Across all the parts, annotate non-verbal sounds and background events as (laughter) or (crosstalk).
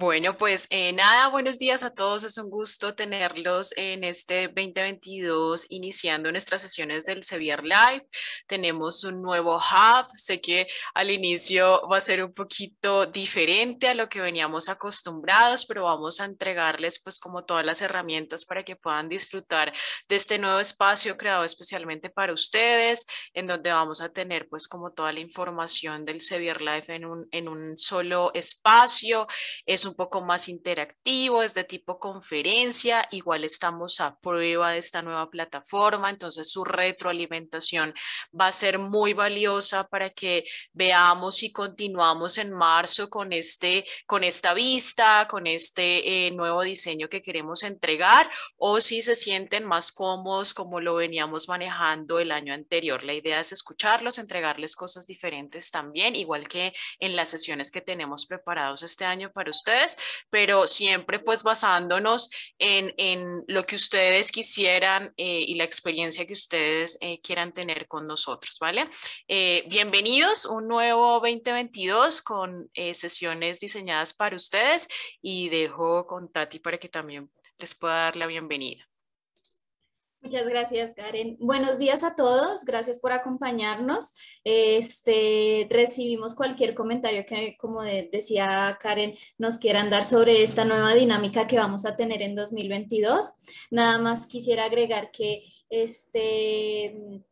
Во, Bueno, pues eh, nada, buenos días a todos. Es un gusto tenerlos en este 2022 iniciando nuestras sesiones del Sevier Live. Tenemos un nuevo hub. Sé que al inicio va a ser un poquito diferente a lo que veníamos acostumbrados, pero vamos a entregarles pues como todas las herramientas para que puedan disfrutar de este nuevo espacio creado especialmente para ustedes, en donde vamos a tener pues como toda la información del Sevier Live en un, en un solo espacio. Es un poco más interactivo, es de tipo conferencia, igual estamos a prueba de esta nueva plataforma, entonces su retroalimentación va a ser muy valiosa para que veamos si continuamos en marzo con, este, con esta vista, con este eh, nuevo diseño que queremos entregar o si se sienten más cómodos como lo veníamos manejando el año anterior. La idea es escucharlos, entregarles cosas diferentes también, igual que en las sesiones que tenemos preparados este año para ustedes pero siempre pues basándonos en, lo que ustedes quisieran eh, y la experiencia que ustedes eh, quieran tener con nosotros, ¿vale? Eh, bienvenidos, un nuevo 2022 con sesiones diseñadas para ustedes y dejo con Tati para que también les pueda dar la bienvenida. Muchas gracias, Karen. Buenos días a todos. Gracias por acompañarnos. Este, recibimos cualquier comentario que, como decía Karen, nos quieran dar sobre esta nueva dinámica que vamos a tener en 2022. Nada más quisiera agregar que este,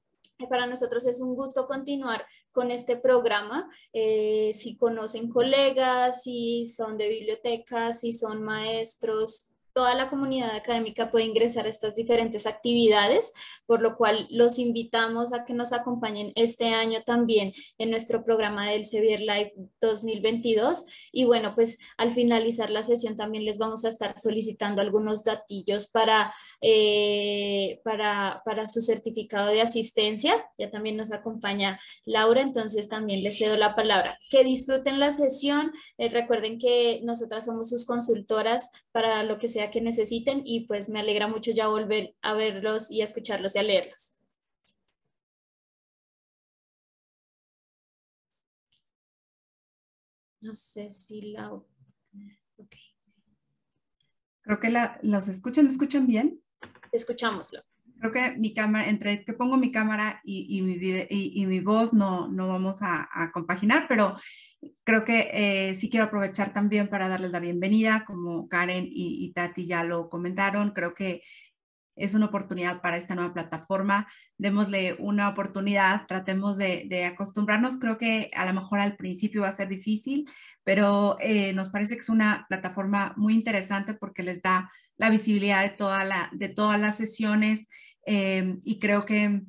para nosotros es un gusto continuar con este programa. Eh, si conocen colegas, si son de bibliotecas, si son maestros, toda la comunidad académica puede ingresar a estas diferentes actividades, por lo cual los invitamos a que nos acompañen este año también en nuestro programa del Sevier Live 2022. Y bueno, pues al finalizar la sesión también les vamos a estar solicitando algunos datillos para, eh, para, para su certificado de asistencia. Ya también nos acompaña Laura, entonces también les cedo la palabra. Que disfruten la sesión. Eh, recuerden que nosotras somos sus consultoras para lo que sea que necesiten y pues me alegra mucho ya volver a verlos y a escucharlos y a leerlos. No sé si la... Creo que la, los escuchan, ¿me escuchan bien? Escuchámoslo. Creo que mi cámara, entre que pongo mi cámara y, y, mi, y mi voz no, no vamos a, a, compaginar, pero creo que eh, sí quiero aprovechar también para darles la bienvenida, como Karen y, Tati ya lo comentaron, creo que es una oportunidad para esta nueva plataforma, démosle una oportunidad, tratemos de, acostumbrarnos, creo que a lo mejor al principio va a ser difícil, pero eh, nos parece que es una plataforma muy interesante porque les da la visibilidad de, toda la, de todas las sesiones eh, y creo que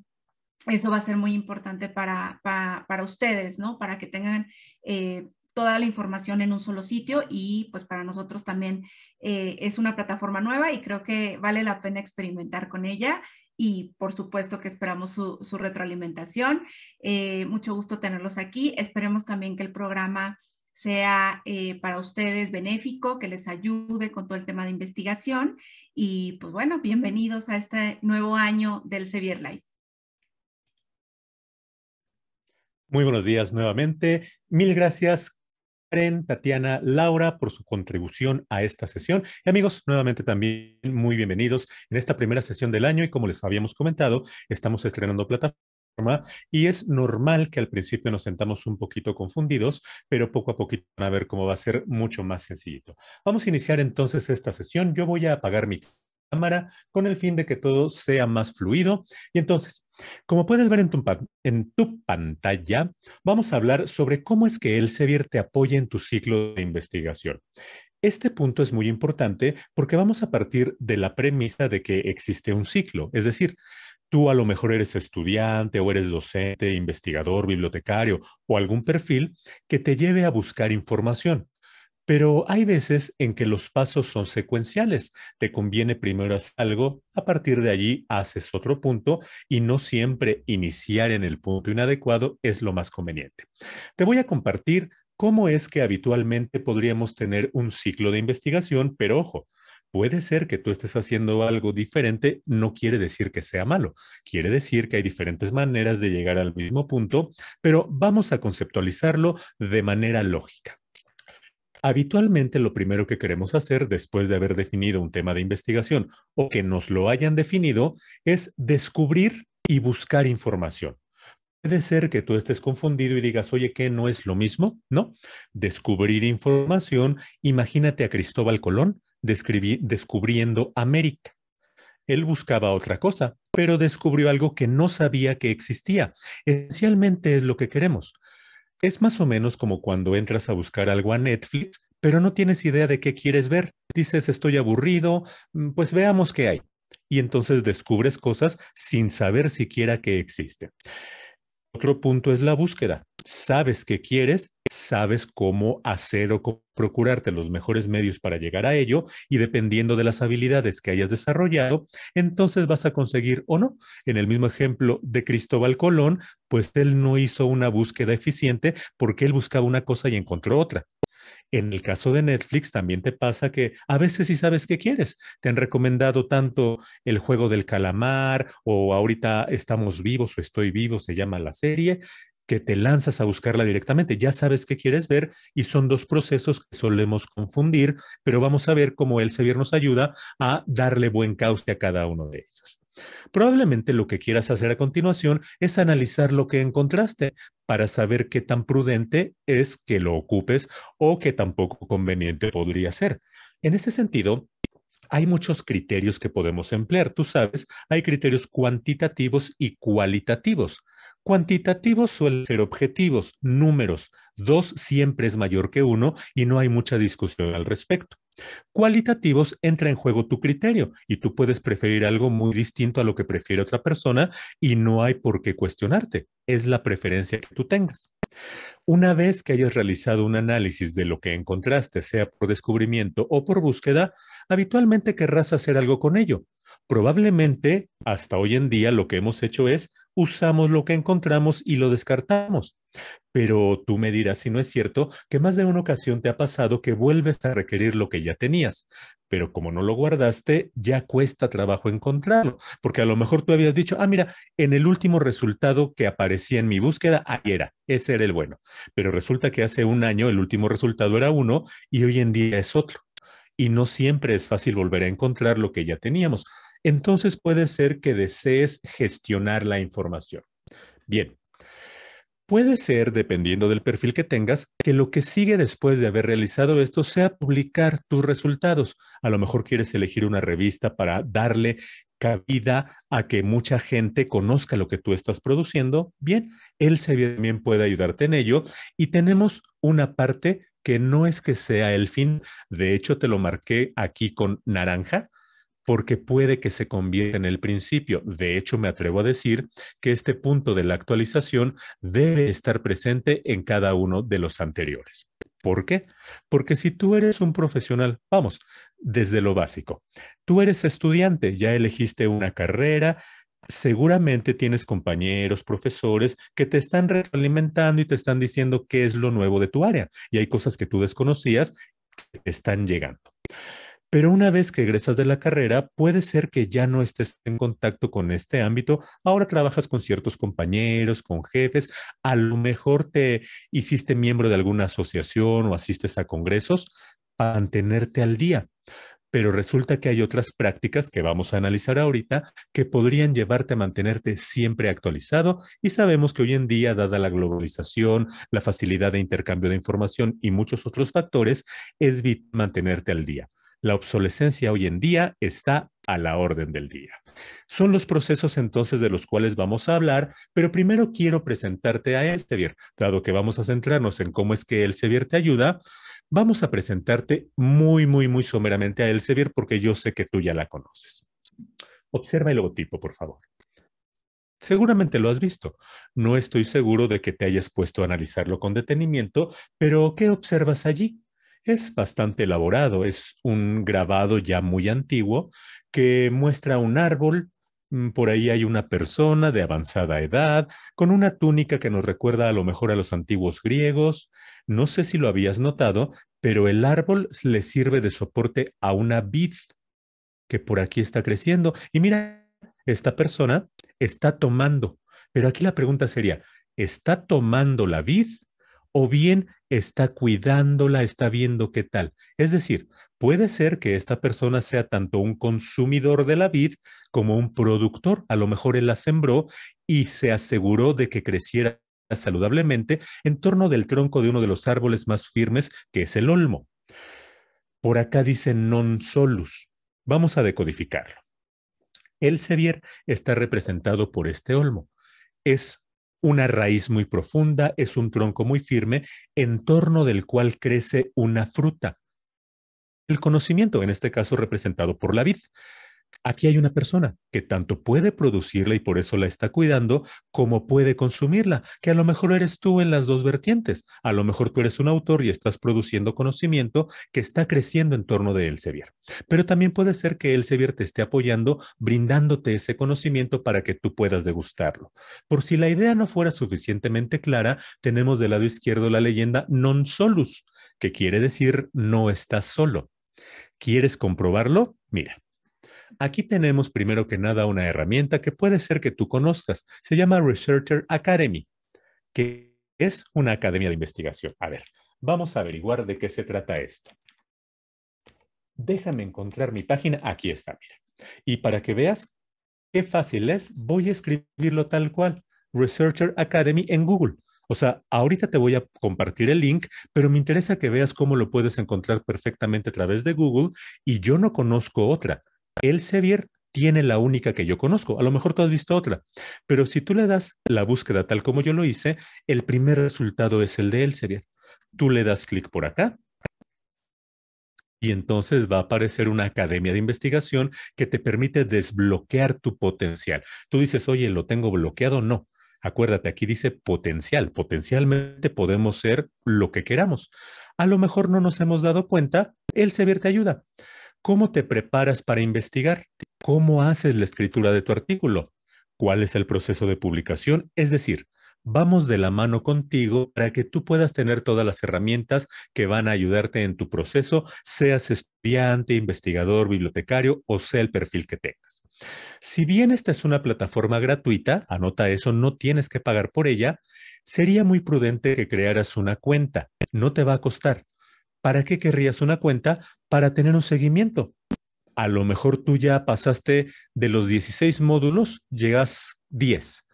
eso va a ser muy importante para, para, ustedes, ¿no? Para que tengan eh, toda la información en un solo sitio y pues para nosotros también eh, es una plataforma nueva y creo que vale la pena experimentar con ella y por supuesto que esperamos su, retroalimentación. Eh, mucho gusto tenerlos aquí. Esperemos también que el programa sea para ustedes benéfico, que les ayude con todo el tema de investigación y pues bueno, bienvenidos a este nuevo año del Sevier Life. Muy buenos días nuevamente. Mil gracias, Karen, Tatiana, Laura, por su contribución a esta sesión. Y amigos, nuevamente también muy bienvenidos en esta primera sesión del año y como les habíamos comentado, estamos estrenando plataforma y es normal que al principio nos sentamos un poquito confundidos, pero poco a poquito van a ver cómo va a ser mucho más sencillito. Vamos a iniciar entonces esta sesión. Yo voy a apagar mi cámara con el fin de que todo sea más fluido. Y entonces, como puedes ver en tu, pantalla, vamos a hablar sobre cómo es que Elsevier te apoya en tu ciclo de investigación. Este punto es muy importante porque vamos a partir de la premisa de que existe un ciclo, es decir, tú a lo mejor eres estudiante o eres docente, investigador, bibliotecario o algún perfil que te lleve a buscar información. Pero hay veces en que los pasos son secuenciales. Te conviene primero hacer algo, a partir de allí haces otro punto y no siempre iniciar en el punto inadecuado es lo más conveniente. Te voy a compartir cómo es que habitualmente podríamos tener un ciclo de investigación, pero ojo, Puede ser que tú estés haciendo algo diferente, no quiere decir que sea malo, quiere decir que hay diferentes maneras de llegar al mismo punto, pero vamos a conceptualizarlo de manera lógica. Habitualmente lo primero que queremos hacer después de haber definido un tema de investigación o que nos lo hayan definido es descubrir y buscar información. Puede ser que tú estés confundido y digas, oye, ¿qué no es lo mismo? No. Descubrir información, imagínate a Cristóbal Colón descubriendo América. Él buscaba otra cosa, pero descubrió algo que no sabía que existía. Esencialmente es lo que queremos, es más o menos como cuando entras a buscar algo a Netflix, pero no tienes idea de qué quieres ver. Dices, estoy aburrido, mm, pues veamos qué hay. Y entonces descubres cosas sin saber siquiera que existen. Otro punto es la búsqueda sabes qué quieres, sabes cómo hacer o procurarte los mejores medios para llegar a ello y dependiendo de las habilidades que hayas desarrollado, entonces vas a conseguir o no. En el mismo ejemplo de Cristóbal Colón, pues él no hizo una búsqueda eficiente porque él buscaba una cosa y encontró otra. En el caso de Netflix también te pasa que a veces sí sabes qué quieres. Te han recomendado tanto el juego del calamar o ahorita estamos vivos o estoy vivo, se llama la serie, que te lanzas a buscarla directamente. Ya sabes qué quieres ver y son dos procesos que solemos confundir, pero vamos a ver cómo el Sevier nos ayuda a darle buen cauce a cada uno de ellos. Probablemente lo que quieras hacer a continuación es analizar lo que encontraste para saber qué tan prudente es que lo ocupes o qué tan poco conveniente podría ser. En ese sentido, hay muchos criterios que podemos emplear. Tú sabes, hay criterios cuantitativos y cualitativos. Cuantitativos suelen ser objetivos, números. Dos siempre es mayor que uno y no hay mucha discusión al respecto. Cualitativos entra en juego tu criterio y tú puedes preferir algo muy distinto a lo que prefiere otra persona y no hay por qué cuestionarte. Es la preferencia que tú tengas. Una vez que hayas realizado un análisis de lo que encontraste, sea por descubrimiento o por búsqueda, habitualmente querrás hacer algo con ello. Probablemente, hasta hoy en día, lo que hemos hecho es usamos lo que encontramos y lo descartamos. Pero tú me dirás si no es cierto que más de una ocasión te ha pasado que vuelves a requerir lo que ya tenías, pero como no lo guardaste, ya cuesta trabajo encontrarlo, porque a lo mejor tú habías dicho, ah, mira, en el último resultado que aparecía en mi búsqueda, ahí era, ese era el bueno, pero resulta que hace un año el último resultado era uno y hoy en día es otro. Y no siempre es fácil volver a encontrar lo que ya teníamos entonces puede ser que desees gestionar la información. Bien, Puede ser, dependiendo del perfil que tengas, que lo que sigue después de haber realizado esto sea publicar tus resultados. A lo mejor quieres elegir una revista para darle cabida a que mucha gente conozca lo que tú estás produciendo. Bien, él también puede ayudarte en ello. Y tenemos una parte que no es que sea el fin, de hecho te lo marqué aquí con naranja, porque puede que se convierta en el principio. De hecho, me atrevo a decir que este punto de la actualización debe estar presente en cada uno de los anteriores. ¿Por qué? Porque si tú eres un profesional, vamos, desde lo básico, tú eres estudiante, ya elegiste una carrera, seguramente tienes compañeros, profesores que te están realimentando y te están diciendo qué es lo nuevo de tu área y hay cosas que tú desconocías que están llegando pero una vez que egresas de la carrera, puede ser que ya no estés en contacto con este ámbito. Ahora trabajas con ciertos compañeros, con jefes, a lo mejor te hiciste miembro de alguna asociación o asistes a congresos para mantenerte al día. Pero resulta que hay otras prácticas que vamos a analizar ahorita que podrían llevarte a mantenerte siempre actualizado y sabemos que hoy en día, dada la globalización, la facilidad de intercambio de información y muchos otros factores, es mantenerte al día. La obsolescencia hoy en día está a la orden del día. Son los procesos entonces de los cuales vamos a hablar, pero primero quiero presentarte a Elsevier. Dado que vamos a centrarnos en cómo es que Elsevier te ayuda, vamos a presentarte muy, muy, muy someramente a Elsevier porque yo sé que tú ya la conoces. Observa el logotipo, por favor. Seguramente lo has visto. No estoy seguro de que te hayas puesto a analizarlo con detenimiento, pero ¿qué observas allí? Es bastante elaborado, es un grabado ya muy antiguo que muestra un árbol, mm, por ahí hay una persona de avanzada edad, con una túnica que nos recuerda a lo mejor a los antiguos griegos. No sé si lo habías notado, pero el árbol le sirve de soporte a una vid que por aquí está creciendo. Y mira, esta persona está tomando, pero aquí la pregunta sería, ¿está tomando la vid o bien está cuidándola, está viendo qué tal. Es decir, puede ser que esta persona sea tanto un consumidor de la vid como un productor. A lo mejor él la sembró y se aseguró de que creciera saludablemente en torno del tronco de uno de los árboles más firmes, que es el olmo. Por acá dice non solus. Vamos a decodificarlo. El Sevier está representado por este olmo. Es una raíz muy profunda, es un tronco muy firme, en torno del cual crece una fruta. El conocimiento, en este caso representado por la vid. Aquí hay una persona que tanto puede producirla y por eso la está cuidando, como puede consumirla, que a lo mejor eres tú en las dos vertientes. A lo mejor tú eres un autor y estás produciendo conocimiento que está creciendo en torno de Elsevier. Pero también puede ser que Elsevier te esté apoyando, brindándote ese conocimiento para que tú puedas degustarlo. Por si la idea no fuera suficientemente clara, tenemos del lado izquierdo la leyenda non solus, que quiere decir no estás solo. ¿Quieres comprobarlo? Mira. Aquí tenemos primero que nada una herramienta que puede ser que tú conozcas. Se llama Researcher Academy, que es una academia de investigación. A ver, vamos a averiguar de qué se trata esto. Déjame encontrar mi página. Aquí está, mira. Y para que veas qué fácil es, voy a escribirlo tal cual. Researcher Academy en Google. O sea, ahorita te voy a compartir el link, pero me interesa que veas cómo lo puedes encontrar perfectamente a través de Google y yo no conozco otra. El Sevier tiene la única que yo conozco. A lo mejor tú has visto otra, pero si tú le das la búsqueda tal como yo lo hice, el primer resultado es el de Elsevier. Tú le das clic por acá y entonces va a aparecer una academia de investigación que te permite desbloquear tu potencial. Tú dices, oye, ¿lo tengo bloqueado? No. Acuérdate, aquí dice potencial. Potencialmente podemos ser lo que queramos. A lo mejor no nos hemos dado cuenta, Elsevier te ayuda. ¿Cómo te preparas para investigar? ¿Cómo haces la escritura de tu artículo? ¿Cuál es el proceso de publicación? Es decir, vamos de la mano contigo para que tú puedas tener todas las herramientas que van a ayudarte en tu proceso, seas estudiante, investigador, bibliotecario o sea el perfil que tengas. Si bien esta es una plataforma gratuita, anota eso, no tienes que pagar por ella, sería muy prudente que crearas una cuenta. No te va a costar. ¿para qué querrías una cuenta para tener un seguimiento? A lo mejor tú ya pasaste de los 16 módulos, llegas 10,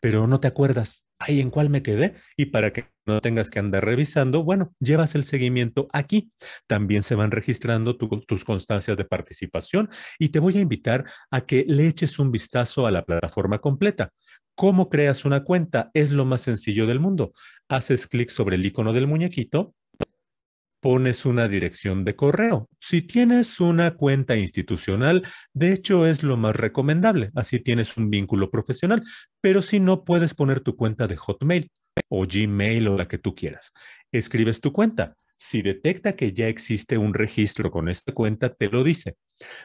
pero no te acuerdas, ¿ahí ¿en cuál me quedé? Y para que no tengas que andar revisando, bueno, llevas el seguimiento aquí. También se van registrando tus constancias de participación y te voy a invitar a que le eches un vistazo a la plataforma completa. ¿Cómo creas una cuenta? Es lo más sencillo del mundo. Haces clic sobre el icono del muñequito, pones una dirección de correo. Si tienes una cuenta institucional, de hecho es lo más recomendable, así tienes un vínculo profesional, pero si no puedes poner tu cuenta de Hotmail o Gmail o la que tú quieras, escribes tu cuenta. Si detecta que ya existe un registro con esta cuenta, te lo dice.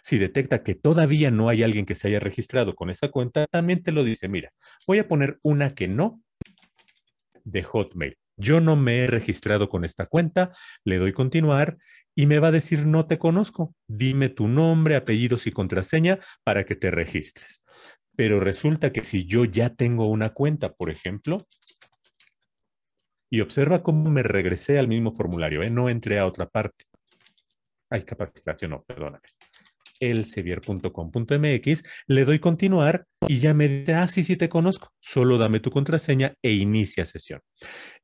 Si detecta que todavía no hay alguien que se haya registrado con esa cuenta, también te lo dice. Mira, voy a poner una que no de Hotmail yo no me he registrado con esta cuenta, le doy continuar y me va a decir, no te conozco, dime tu nombre, apellidos y contraseña para que te registres. Pero resulta que si yo ya tengo una cuenta, por ejemplo, y observa cómo me regresé al mismo formulario, ¿eh? no entré a otra parte. Hay capacitación, no, perdóname elsevier.com.mx, le doy continuar y ya me dice, ah, sí, sí te conozco, solo dame tu contraseña e inicia sesión.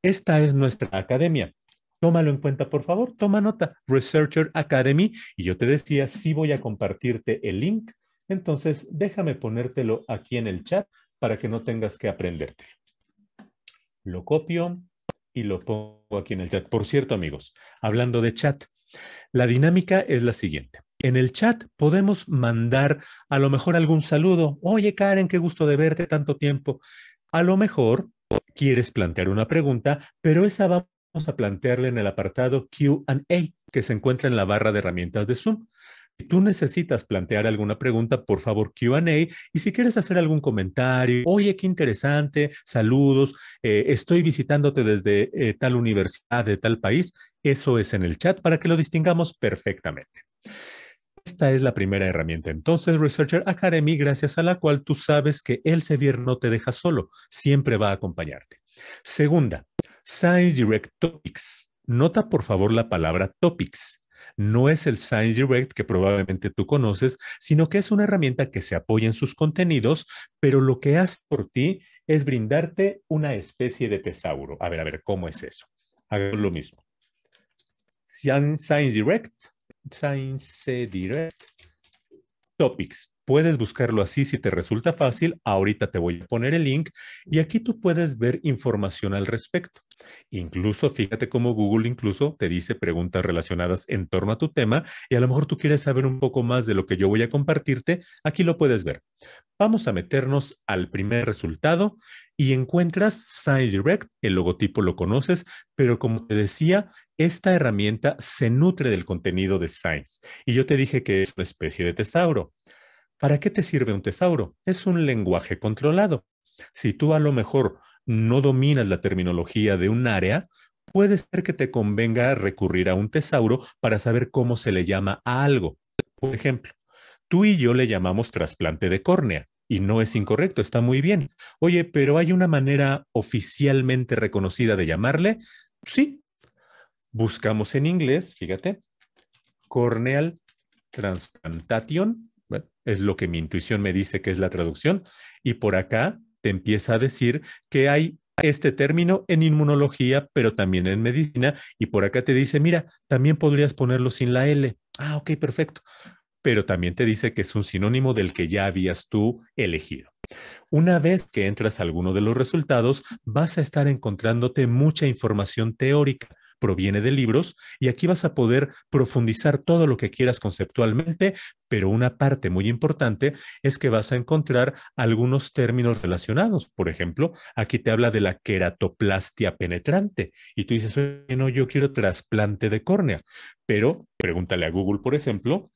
Esta es nuestra academia. Tómalo en cuenta, por favor, toma nota, Researcher Academy, y yo te decía, sí voy a compartirte el link, entonces déjame ponértelo aquí en el chat para que no tengas que aprenderte. Lo copio y lo pongo aquí en el chat. Por cierto, amigos, hablando de chat, la dinámica es la siguiente en el chat podemos mandar a lo mejor algún saludo. Oye, Karen, qué gusto de verte tanto tiempo. A lo mejor quieres plantear una pregunta, pero esa vamos a plantearle en el apartado QA que se encuentra en la barra de herramientas de Zoom. Si tú necesitas plantear alguna pregunta, por favor, QA. Y si quieres hacer algún comentario, oye, qué interesante, saludos, eh, estoy visitándote desde eh, tal universidad de tal país, eso es en el chat para que lo distingamos perfectamente. Esta es la primera herramienta entonces, Researcher Academy, gracias a la cual tú sabes que el no te deja solo, siempre va a acompañarte. Segunda, Science Direct Topics. Nota por favor la palabra topics. No es el Science Direct que probablemente tú conoces, sino que es una herramienta que se apoya en sus contenidos, pero lo que hace por ti es brindarte una especie de tesauro. A ver, a ver, ¿cómo es eso? Hagamos lo mismo. Science Direct, science direct topics. Puedes buscarlo así si te resulta fácil. Ahorita te voy a poner el link y aquí tú puedes ver información al respecto. Incluso fíjate cómo Google incluso te dice preguntas relacionadas en torno a tu tema y a lo mejor tú quieres saber un poco más de lo que yo voy a compartirte. Aquí lo puedes ver. Vamos a meternos al primer resultado y encuentras Science Direct. El logotipo lo conoces, pero como te decía, esta herramienta se nutre del contenido de Science. Y yo te dije que es una especie de tesauro. ¿Para qué te sirve un tesauro? Es un lenguaje controlado. Si tú a lo mejor no dominas la terminología de un área, puede ser que te convenga recurrir a un tesauro para saber cómo se le llama a algo. Por ejemplo, tú y yo le llamamos trasplante de córnea y no es incorrecto, está muy bien. Oye, pero ¿hay una manera oficialmente reconocida de llamarle? Sí. Buscamos en inglés, fíjate, corneal transplantation es lo que mi intuición me dice que es la traducción, y por acá te empieza a decir que hay este término en inmunología, pero también en medicina, y por acá te dice, mira, también podrías ponerlo sin la L. Ah, ok, perfecto. Pero también te dice que es un sinónimo del que ya habías tú elegido. Una vez que entras a alguno de los resultados, vas a estar encontrándote mucha información teórica proviene de libros y aquí vas a poder profundizar todo lo que quieras conceptualmente, pero una parte muy importante es que vas a encontrar algunos términos relacionados. Por ejemplo, aquí te habla de la queratoplastia penetrante y tú dices, bueno, yo quiero trasplante de córnea, pero pregúntale a Google, por ejemplo,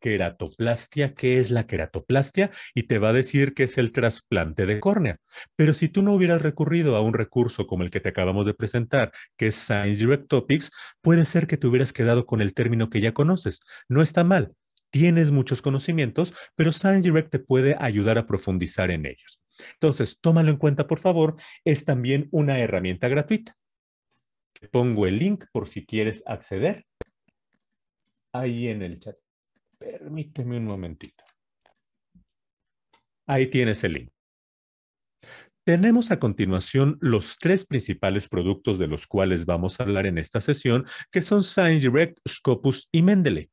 queratoplastia, qué es la queratoplastia, y te va a decir que es el trasplante de córnea. Pero si tú no hubieras recurrido a un recurso como el que te acabamos de presentar, que es Science Direct Topics, puede ser que te hubieras quedado con el término que ya conoces. No está mal, tienes muchos conocimientos, pero Science Direct te puede ayudar a profundizar en ellos. Entonces, tómalo en cuenta, por favor, es también una herramienta gratuita. Te pongo el link por si quieres acceder ahí en el chat. Permíteme un momentito. Ahí tienes el link. Tenemos a continuación los tres principales productos de los cuales vamos a hablar en esta sesión, que son ScienceDirect, Scopus y Mendeley.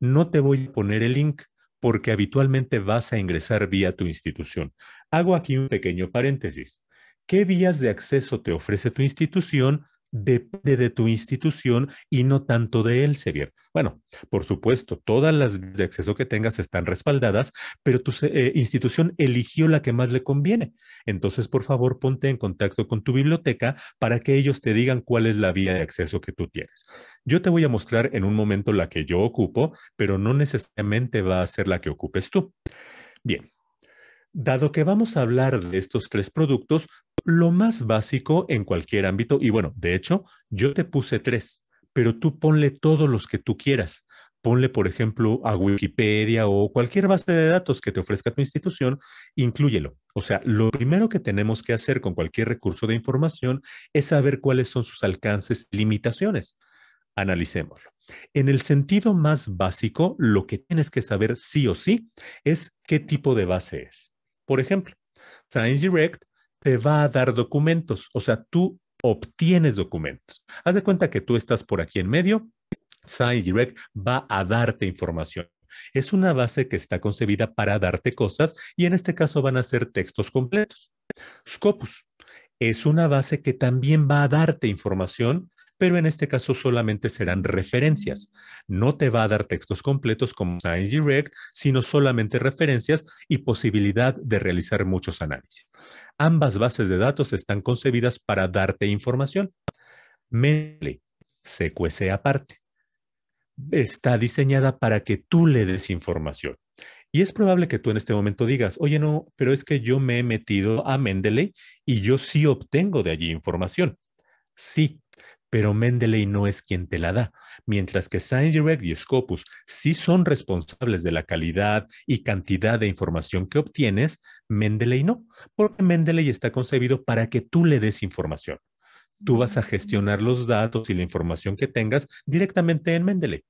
No te voy a poner el link porque habitualmente vas a ingresar vía tu institución. Hago aquí un pequeño paréntesis. ¿Qué vías de acceso te ofrece tu institución depende de tu institución y no tanto de Elsevier. Bueno, por supuesto, todas las de acceso que tengas están respaldadas, pero tu eh, institución eligió la que más le conviene. Entonces, por favor, ponte en contacto con tu biblioteca para que ellos te digan cuál es la vía de acceso que tú tienes. Yo te voy a mostrar en un momento la que yo ocupo, pero no necesariamente va a ser la que ocupes tú. Bien, Dado que vamos a hablar de estos tres productos, lo más básico en cualquier ámbito. Y bueno, de hecho, yo te puse tres, pero tú ponle todos los que tú quieras. Ponle, por ejemplo, a Wikipedia o cualquier base de datos que te ofrezca tu institución, incluyelo. O sea, lo primero que tenemos que hacer con cualquier recurso de información es saber cuáles son sus alcances y limitaciones. Analicémoslo. En el sentido más básico, lo que tienes que saber sí o sí es qué tipo de base es. Por ejemplo, Direct te va a dar documentos, o sea, tú obtienes documentos. Haz de cuenta que tú estás por aquí en medio, direct va a darte información. Es una base que está concebida para darte cosas y en este caso van a ser textos completos. Scopus es una base que también va a darte información pero en este caso solamente serán referencias. No te va a dar textos completos como Science Direct, sino solamente referencias y posibilidad de realizar muchos análisis. Ambas bases de datos están concebidas para darte información. Mendeley se aparte. Está diseñada para que tú le des información. Y es probable que tú en este momento digas, oye, no, pero es que yo me he metido a Mendeley y yo sí obtengo de allí información. Sí, pero Mendeley no es quien te la da. Mientras que ScienceDirect y Scopus sí son responsables de la calidad y cantidad de información que obtienes, Mendeley no, porque Mendeley está concebido para que tú le des información. Tú vas a mm. gestionar los datos y la información que tengas directamente en Mendeley.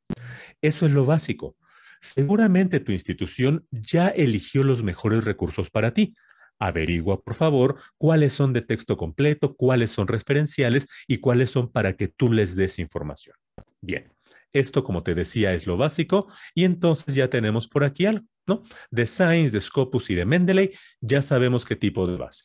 Eso es lo básico. Seguramente tu institución ya eligió los mejores recursos para ti. Averigua, por favor, cuáles son de texto completo, cuáles son referenciales y cuáles son para que tú les des información. Bien, esto, como te decía, es lo básico y entonces ya tenemos por aquí algo, ¿no? De Science, de Scopus y de Mendeley ya sabemos qué tipo de base.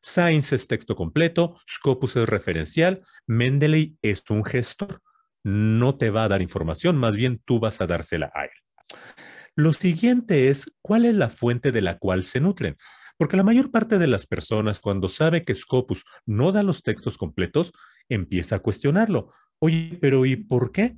Science es texto completo, Scopus es referencial, Mendeley es un gestor. No te va a dar información, más bien tú vas a dársela a él. Lo siguiente es, ¿cuál es la fuente de la cual se nutren? Porque la mayor parte de las personas, cuando sabe que Scopus no da los textos completos, empieza a cuestionarlo. Oye, pero ¿y por qué?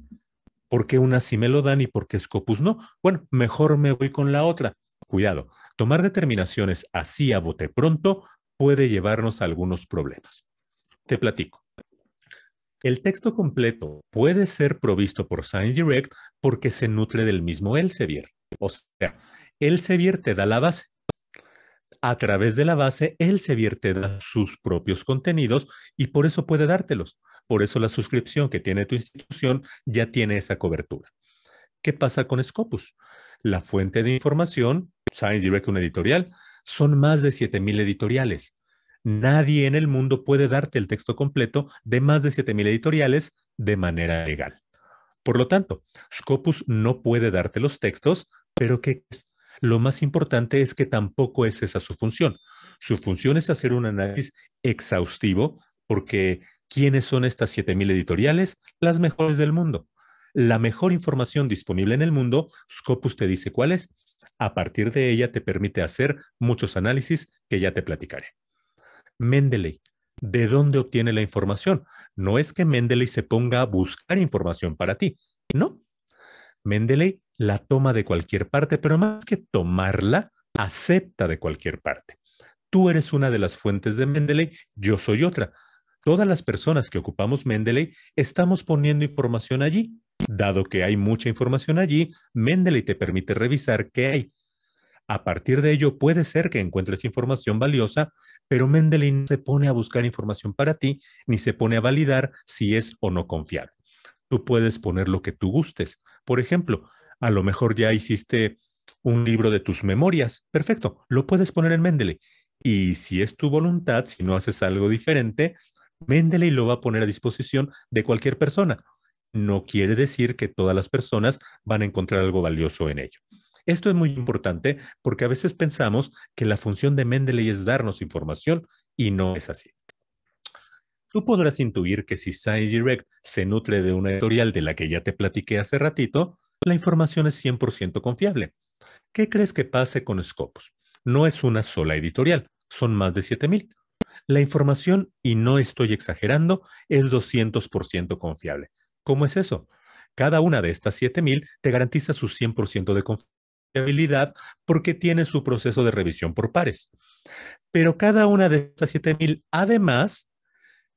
¿Por qué una sí me lo dan y por qué Scopus no? Bueno, mejor me voy con la otra. Cuidado, tomar determinaciones así a bote pronto puede llevarnos a algunos problemas. Te platico. El texto completo puede ser provisto por Science Direct porque se nutre del mismo Elsevier. O sea, Elsevier te da la base, a través de la base, él se vierte da sus propios contenidos y por eso puede dártelos. Por eso la suscripción que tiene tu institución ya tiene esa cobertura. ¿Qué pasa con Scopus? La fuente de información, Science Direct, una editorial, son más de 7.000 editoriales. Nadie en el mundo puede darte el texto completo de más de 7.000 editoriales de manera legal. Por lo tanto, Scopus no puede darte los textos, pero ¿qué lo más importante es que tampoco es esa su función. Su función es hacer un análisis exhaustivo porque ¿quiénes son estas 7.000 editoriales? Las mejores del mundo. La mejor información disponible en el mundo, Scopus te dice cuál es. A partir de ella te permite hacer muchos análisis que ya te platicaré. Mendeley, ¿de dónde obtiene la información? No es que Mendeley se ponga a buscar información para ti, ¿no? Mendeley la toma de cualquier parte, pero más que tomarla, acepta de cualquier parte. Tú eres una de las fuentes de Mendeley, yo soy otra. Todas las personas que ocupamos Mendeley estamos poniendo información allí. Dado que hay mucha información allí, Mendeley te permite revisar qué hay. A partir de ello puede ser que encuentres información valiosa, pero Mendeley no se pone a buscar información para ti ni se pone a validar si es o no confiable. Tú puedes poner lo que tú gustes. Por ejemplo, a lo mejor ya hiciste un libro de tus memorias. Perfecto, lo puedes poner en Mendeley. Y si es tu voluntad, si no haces algo diferente, Mendeley lo va a poner a disposición de cualquier persona. No quiere decir que todas las personas van a encontrar algo valioso en ello. Esto es muy importante porque a veces pensamos que la función de Mendeley es darnos información y no es así. Tú podrás intuir que si Direct se nutre de una editorial de la que ya te platiqué hace ratito, la información es 100% confiable. ¿Qué crees que pase con Scopus? No es una sola editorial, son más de 7000. La información, y no estoy exagerando, es 200% confiable. ¿Cómo es eso? Cada una de estas 7000 te garantiza su 100% de confiabilidad porque tiene su proceso de revisión por pares. Pero cada una de estas 7000 además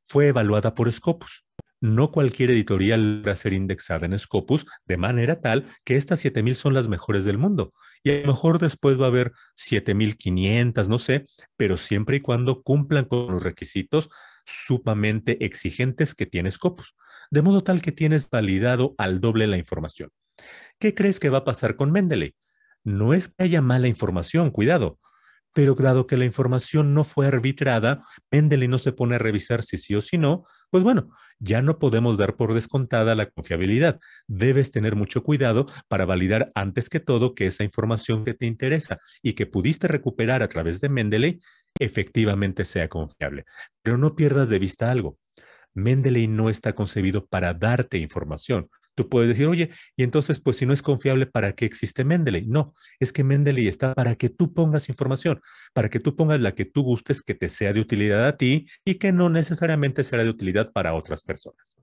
fue evaluada por Scopus no cualquier editorial a ser indexada en Scopus de manera tal que estas 7.000 son las mejores del mundo. Y a lo mejor después va a haber 7.500, no sé, pero siempre y cuando cumplan con los requisitos sumamente exigentes que tiene Scopus, de modo tal que tienes validado al doble la información. ¿Qué crees que va a pasar con Mendeley? No es que haya mala información, cuidado, pero dado que la información no fue arbitrada, Mendeley no se pone a revisar si sí o si no, pues bueno, ya no podemos dar por descontada la confiabilidad. Debes tener mucho cuidado para validar antes que todo que esa información que te interesa y que pudiste recuperar a través de Mendeley efectivamente sea confiable. Pero no pierdas de vista algo. Mendeley no está concebido para darte información, Tú puedes decir, oye, y entonces, pues si no es confiable, ¿para qué existe Mendeley? No, es que Mendeley está para que tú pongas información, para que tú pongas la que tú gustes que te sea de utilidad a ti y que no necesariamente será de utilidad para otras personas.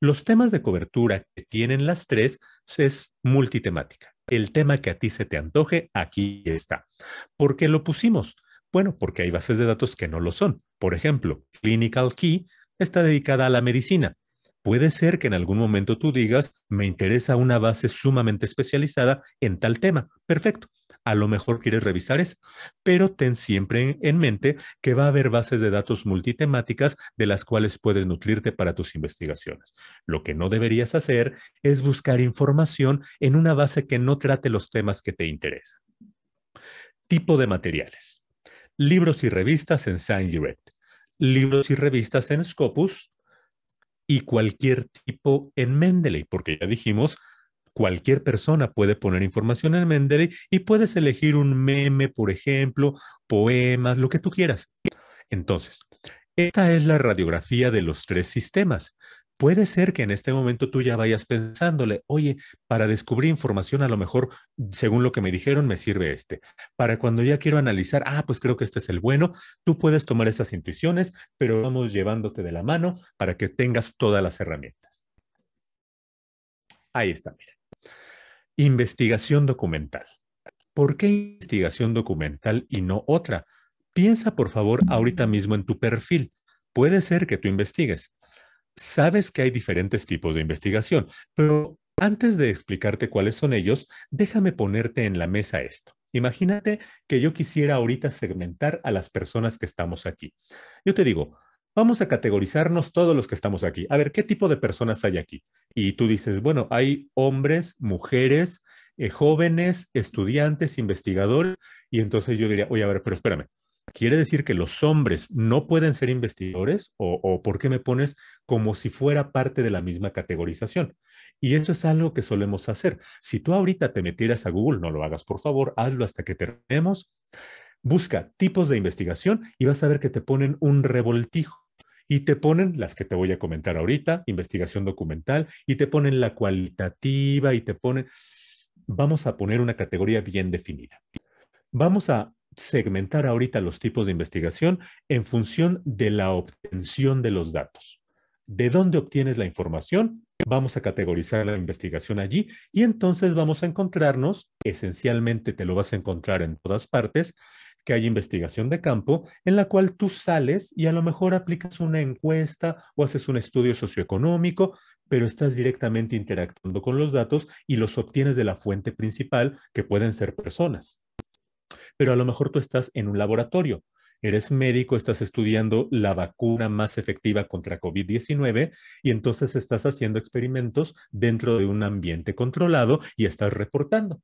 Los temas de cobertura que tienen las tres es multitemática. El tema que a ti se te antoje, aquí está. ¿Por qué lo pusimos? Bueno, porque hay bases de datos que no lo son. Por ejemplo, Clinical Key está dedicada a la medicina. Puede ser que en algún momento tú digas, me interesa una base sumamente especializada en tal tema. Perfecto. A lo mejor quieres revisar eso, pero ten siempre en mente que va a haber bases de datos multitemáticas de las cuales puedes nutrirte para tus investigaciones. Lo que no deberías hacer es buscar información en una base que no trate los temas que te interesan. Tipo de materiales. Libros y revistas en Direct. Libros y revistas en Scopus y cualquier tipo en Mendeley, porque ya dijimos, cualquier persona puede poner información en Mendeley y puedes elegir un meme, por ejemplo, poemas, lo que tú quieras. Entonces, esta es la radiografía de los tres sistemas puede ser que en este momento tú ya vayas pensándole, oye, para descubrir información a lo mejor, según lo que me dijeron, me sirve este. Para cuando ya quiero analizar, ah, pues creo que este es el bueno, tú puedes tomar esas intuiciones, pero vamos llevándote de la mano para que tengas todas las herramientas. Ahí está, mira. Investigación documental. ¿Por qué investigación documental y no otra? Piensa, por favor, ahorita mismo en tu perfil. Puede ser que tú investigues, Sabes que hay diferentes tipos de investigación, pero antes de explicarte cuáles son ellos, déjame ponerte en la mesa esto. Imagínate que yo quisiera ahorita segmentar a las personas que estamos aquí. Yo te digo, vamos a categorizarnos todos los que estamos aquí. A ver, ¿qué tipo de personas hay aquí? Y tú dices, bueno, hay hombres, mujeres, eh, jóvenes, estudiantes, investigadores. Y entonces yo diría, oye, a ver, pero espérame, ¿Quiere decir que los hombres no pueden ser investigadores? ¿O, por qué me pones como si fuera parte de la misma categorización? Y eso es algo que solemos hacer. Si tú ahorita te metieras a Google, no lo hagas, por favor, hazlo hasta que terminemos. Busca tipos de investigación y vas a ver que te ponen un revoltijo. Y te ponen las que te voy a comentar ahorita, investigación documental, y te ponen la cualitativa, y te ponen... Vamos a poner una categoría bien definida. Vamos a segmentar ahorita los tipos de investigación en función de la obtención de los datos. ¿De dónde obtienes la información? Vamos a categorizar la investigación allí y entonces vamos a encontrarnos, esencialmente te lo vas a encontrar en todas partes, que hay investigación de campo en la cual tú sales y a lo mejor aplicas una encuesta o haces un estudio socioeconómico, pero estás directamente interactuando con los datos y los obtienes de la fuente principal, que pueden ser personas pero a lo mejor tú estás en un laboratorio. Eres médico, estás estudiando la vacuna más efectiva contra COVID-19 y entonces estás haciendo experimentos dentro de un ambiente controlado y estás reportando.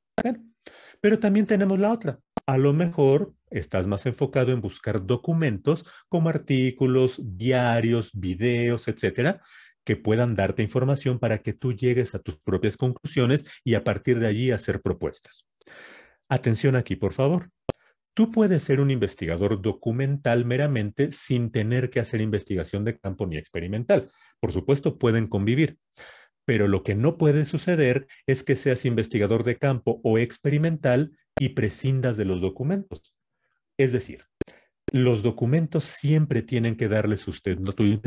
pero también tenemos la otra. A lo mejor estás más enfocado en buscar documentos como artículos, diarios, videos, etcétera, que puedan darte información para que tú llegues a tus propias conclusiones y a partir de allí hacer propuestas. Atención aquí, por favor. Tú puedes ser un investigador documental meramente sin tener que hacer investigación de campo ni experimental. Por supuesto, pueden convivir. Pero lo que no puede suceder es que seas investigador de campo o experimental y prescindas de los documentos. Es decir, los documentos siempre tienen que darle sustento a tu,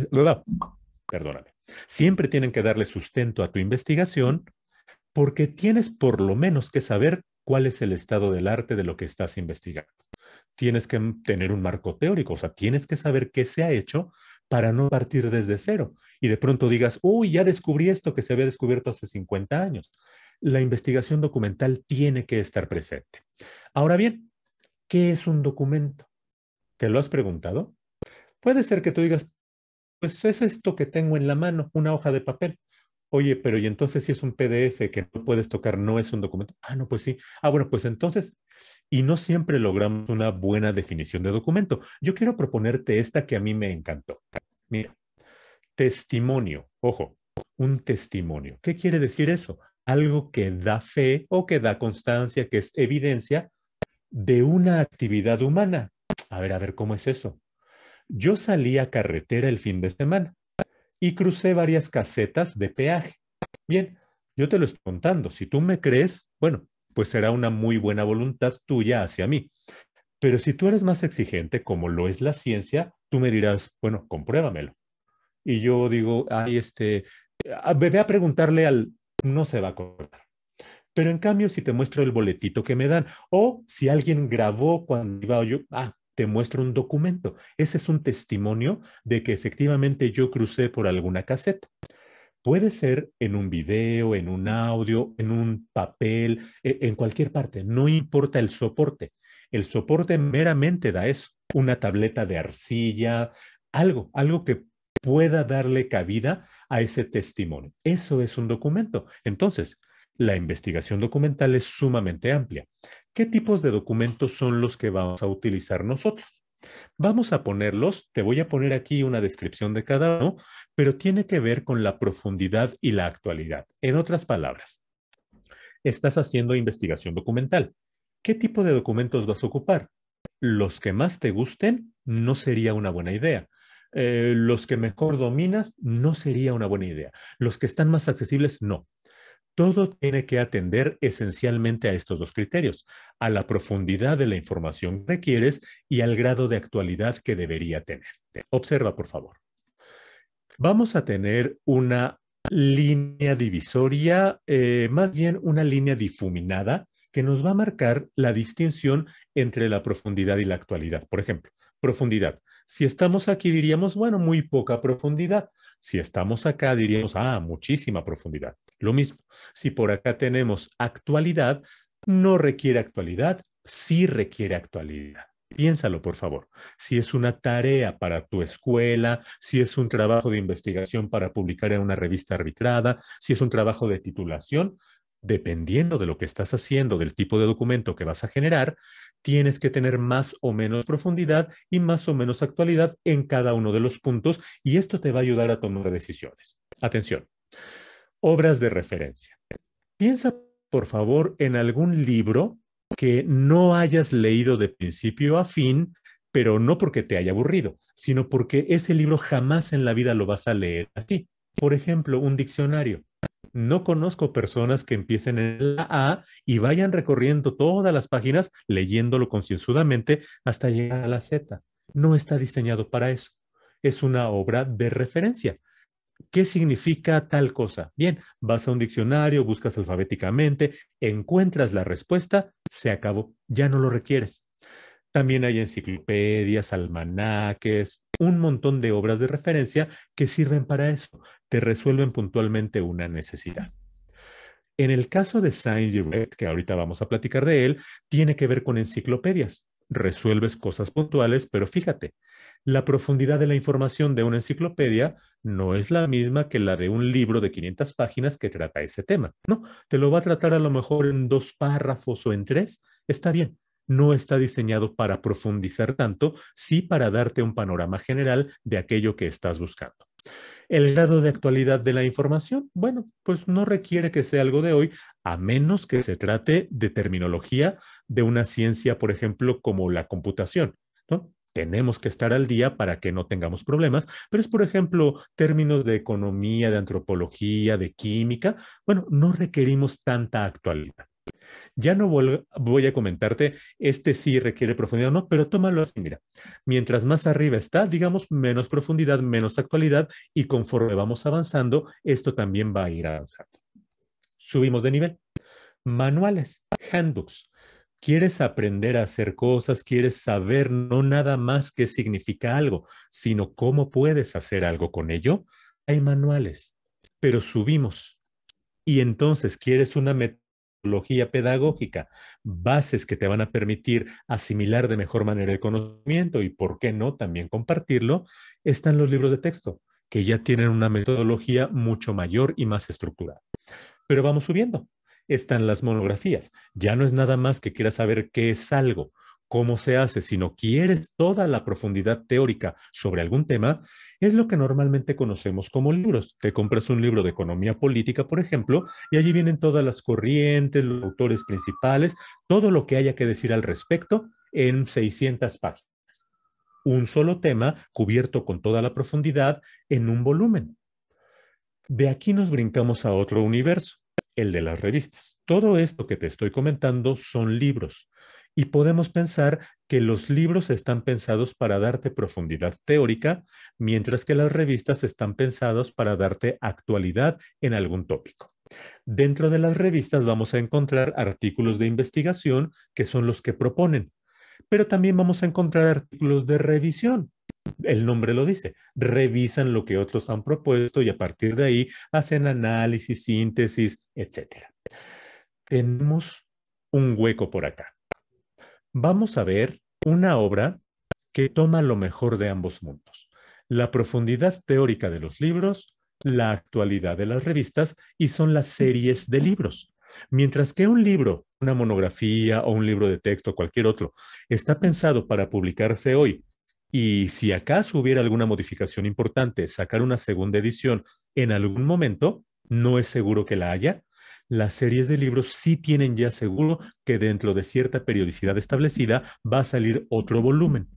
perdóname, siempre tienen que darle sustento a tu investigación porque tienes por lo menos que saber cuál es el estado del arte de lo que estás investigando. Tienes que tener un marco teórico, o sea, tienes que saber qué se ha hecho para no partir desde cero y de pronto digas, uy, ya descubrí esto que se había descubierto hace 50 años. La investigación documental tiene que estar presente. Ahora bien, ¿qué es un documento? ¿Te lo has preguntado? Puede ser que tú digas, pues es esto que tengo en la mano, una hoja de papel. Oye, pero y entonces si es un PDF que no puedes tocar, no es un documento. Ah, no, pues sí. Ah, bueno, pues entonces, y no siempre logramos una buena definición de documento. Yo quiero proponerte esta que a mí me encantó. Mira, testimonio, ojo, un testimonio. ¿Qué quiere decir eso? Algo que da fe o que da constancia, que es evidencia de una actividad humana. A ver, a ver, ¿cómo es eso? Yo salí a carretera el fin de semana y crucé varias casetas de peaje. Bien, yo te lo estoy contando. Si tú me crees, bueno, pues será una muy buena voluntad tuya hacia mí. Pero si tú eres más exigente, como lo es la ciencia, tú me dirás, bueno, compruébamelo. Y yo digo, ay, este, bebé a preguntarle al, no se va a acordar. Pero en cambio, si te muestro el boletito que me dan, o si alguien grabó cuando iba yo, ah, te muestra un documento. Ese es un testimonio de que efectivamente yo crucé por alguna caseta. Puede ser en un video, en un audio, en un papel, e-, en cualquier parte. No importa el soporte. El soporte meramente da eso. Una tableta de arcilla, algo, algo que pueda darle cabida a ese testimonio. Eso es un documento. Entonces, la investigación documental es sumamente amplia. ¿Qué tipos de documentos son los que vamos a utilizar nosotros? Vamos a ponerlos, te voy a poner aquí una descripción de cada uno, pero tiene que ver con la profundidad y la actualidad. En otras palabras, estás haciendo investigación documental. ¿Qué tipo de documentos vas a ocupar? Los que más te gusten no sería una buena idea. Eh, los que mejor dominas no sería una buena idea. Los que están más accesibles no todo tiene que atender esencialmente a estos dos criterios, a la profundidad de la información que requieres y al grado de actualidad que debería tener. Observa, por favor. Vamos a tener una línea divisoria, eh, más bien una línea difuminada, que nos va a marcar la distinción entre la profundidad y la actualidad. Por ejemplo, profundidad. Si estamos aquí diríamos, bueno, muy poca profundidad. Si estamos acá, diríamos, ah, muchísima profundidad. Lo mismo, si por acá tenemos actualidad, no requiere actualidad, sí requiere actualidad. Piénsalo, por favor. Si es una tarea para tu escuela, si es un trabajo de investigación para publicar en una revista arbitrada, si es un trabajo de titulación, dependiendo de lo que estás haciendo, del tipo de documento que vas a generar, tienes que tener más o menos profundidad y más o menos actualidad en cada uno de los puntos y esto te va a ayudar a tomar decisiones. Atención, obras de referencia. Piensa, por favor, en algún libro que no hayas leído de principio a fin, pero no porque te haya aburrido, sino porque ese libro jamás en la vida lo vas a leer a ti. Por ejemplo, un diccionario no conozco personas que empiecen en la A y vayan recorriendo todas las páginas leyéndolo concienzudamente hasta llegar a la Z. No está diseñado para eso. Es una obra de referencia. ¿Qué significa tal cosa? Bien, vas a un diccionario, buscas alfabéticamente, encuentras la respuesta, se acabó, ya no lo requieres. También hay enciclopedias, almanaques, un montón de obras de referencia que sirven para eso, te resuelven puntualmente una necesidad. En el caso de Science Direct, que ahorita vamos a platicar de él, tiene que ver con enciclopedias. Resuelves cosas puntuales, pero fíjate, la profundidad de la información de una enciclopedia no es la misma que la de un libro de 500 páginas que trata ese tema, ¿no? Te lo va a tratar a lo mejor en dos párrafos o en tres, está bien. No está diseñado para profundizar tanto, sí para darte un panorama general de aquello que estás buscando. El grado de actualidad de la información, bueno, pues no requiere que sea algo de hoy, a menos que se trate de terminología de una ciencia, por ejemplo, como la computación, ¿no? tenemos que estar al día para que no tengamos problemas, pero es, por ejemplo, términos de economía, de antropología, de química, bueno, no requerimos tanta actualidad. Ya no voy a comentarte, este sí requiere profundidad o no, pero tómalo así, mira. Mientras más arriba está, digamos, menos profundidad, menos actualidad, y conforme vamos avanzando, esto también va a ir avanzando. Subimos de nivel. Manuales, handbooks. Quieres aprender a hacer cosas, quieres saber no nada más qué significa algo, sino cómo puedes hacer algo con ello. Hay manuales, pero subimos. Y entonces quieres una meta pedagógica, bases que te van a permitir asimilar de mejor manera el conocimiento y, por qué no, también compartirlo, están los libros de texto, que ya tienen una metodología mucho mayor y más estructurada. Pero vamos subiendo. Están las monografías. Ya no es nada más que quieras saber qué es algo, cómo se hace, si no quieres toda la profundidad teórica sobre algún tema, es lo que normalmente conocemos como libros. Te compras un libro de economía política, por ejemplo, y allí vienen todas las corrientes, los autores principales, todo lo que haya que decir al respecto en 600 páginas. Un solo tema cubierto con toda la profundidad en un volumen. De aquí nos brincamos a otro universo, el de las revistas. Todo esto que te estoy comentando son libros y podemos pensar que los libros están pensados para darte profundidad teórica, mientras que las revistas están pensados para darte actualidad en algún tópico. Dentro de las revistas vamos a encontrar artículos de investigación, que son los que proponen, pero también vamos a encontrar artículos de revisión. El nombre lo dice, revisan lo que otros han propuesto y a partir de ahí hacen análisis, síntesis, etc. Tenemos un hueco por acá vamos a ver una obra que toma lo mejor de ambos mundos, la profundidad teórica de los libros, la actualidad de las revistas y son las series de libros. Mientras que un libro, una monografía o un libro de texto, cualquier otro, está pensado para publicarse hoy y si acaso hubiera alguna modificación importante, sacar una segunda edición en algún momento, no es seguro que la haya, las series de libros sí tienen ya seguro que dentro de cierta periodicidad establecida va a salir otro volumen.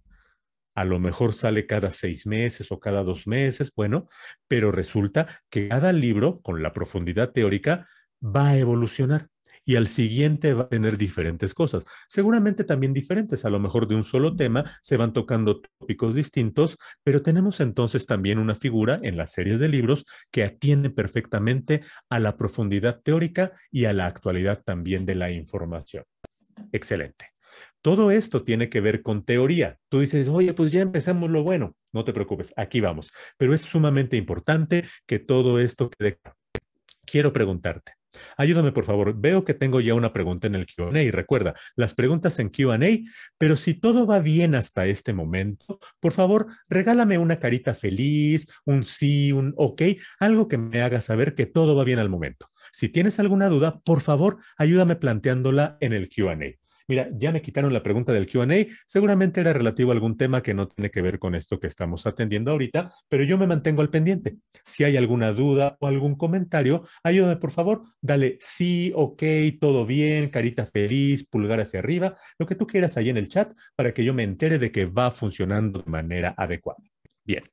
A lo mejor sale cada seis meses o cada dos meses, bueno, pero resulta que cada libro, con la profundidad teórica, va a evolucionar y al siguiente va a tener diferentes cosas, seguramente también diferentes, a lo mejor de un solo tema, se van tocando tópicos distintos, pero tenemos entonces también una figura en las series de libros que atiende perfectamente a la profundidad teórica y a la actualidad también de la información. Excelente. Todo esto tiene que ver con teoría. Tú dices, oye, pues ya empezamos lo bueno. No te preocupes, aquí vamos. Pero es sumamente importante que todo esto quede claro. Quiero preguntarte, Ayúdame, por favor. Veo que tengo ya una pregunta en el QA. Recuerda, las preguntas en QA, pero si todo va bien hasta este momento, por favor, regálame una carita feliz, un sí, un ok, algo que me haga saber que todo va bien al momento. Si tienes alguna duda, por favor, ayúdame planteándola en el QA. Mira, ya me quitaron la pregunta del QA, seguramente era relativo a algún tema que no tiene que ver con esto que estamos atendiendo ahorita, pero yo me mantengo al pendiente. Si hay alguna duda o algún comentario, ayúdame por favor, dale sí, ok, todo bien, carita feliz, pulgar hacia arriba, lo que tú quieras ahí en el chat para que yo me entere de que va funcionando de manera adecuada. Bien,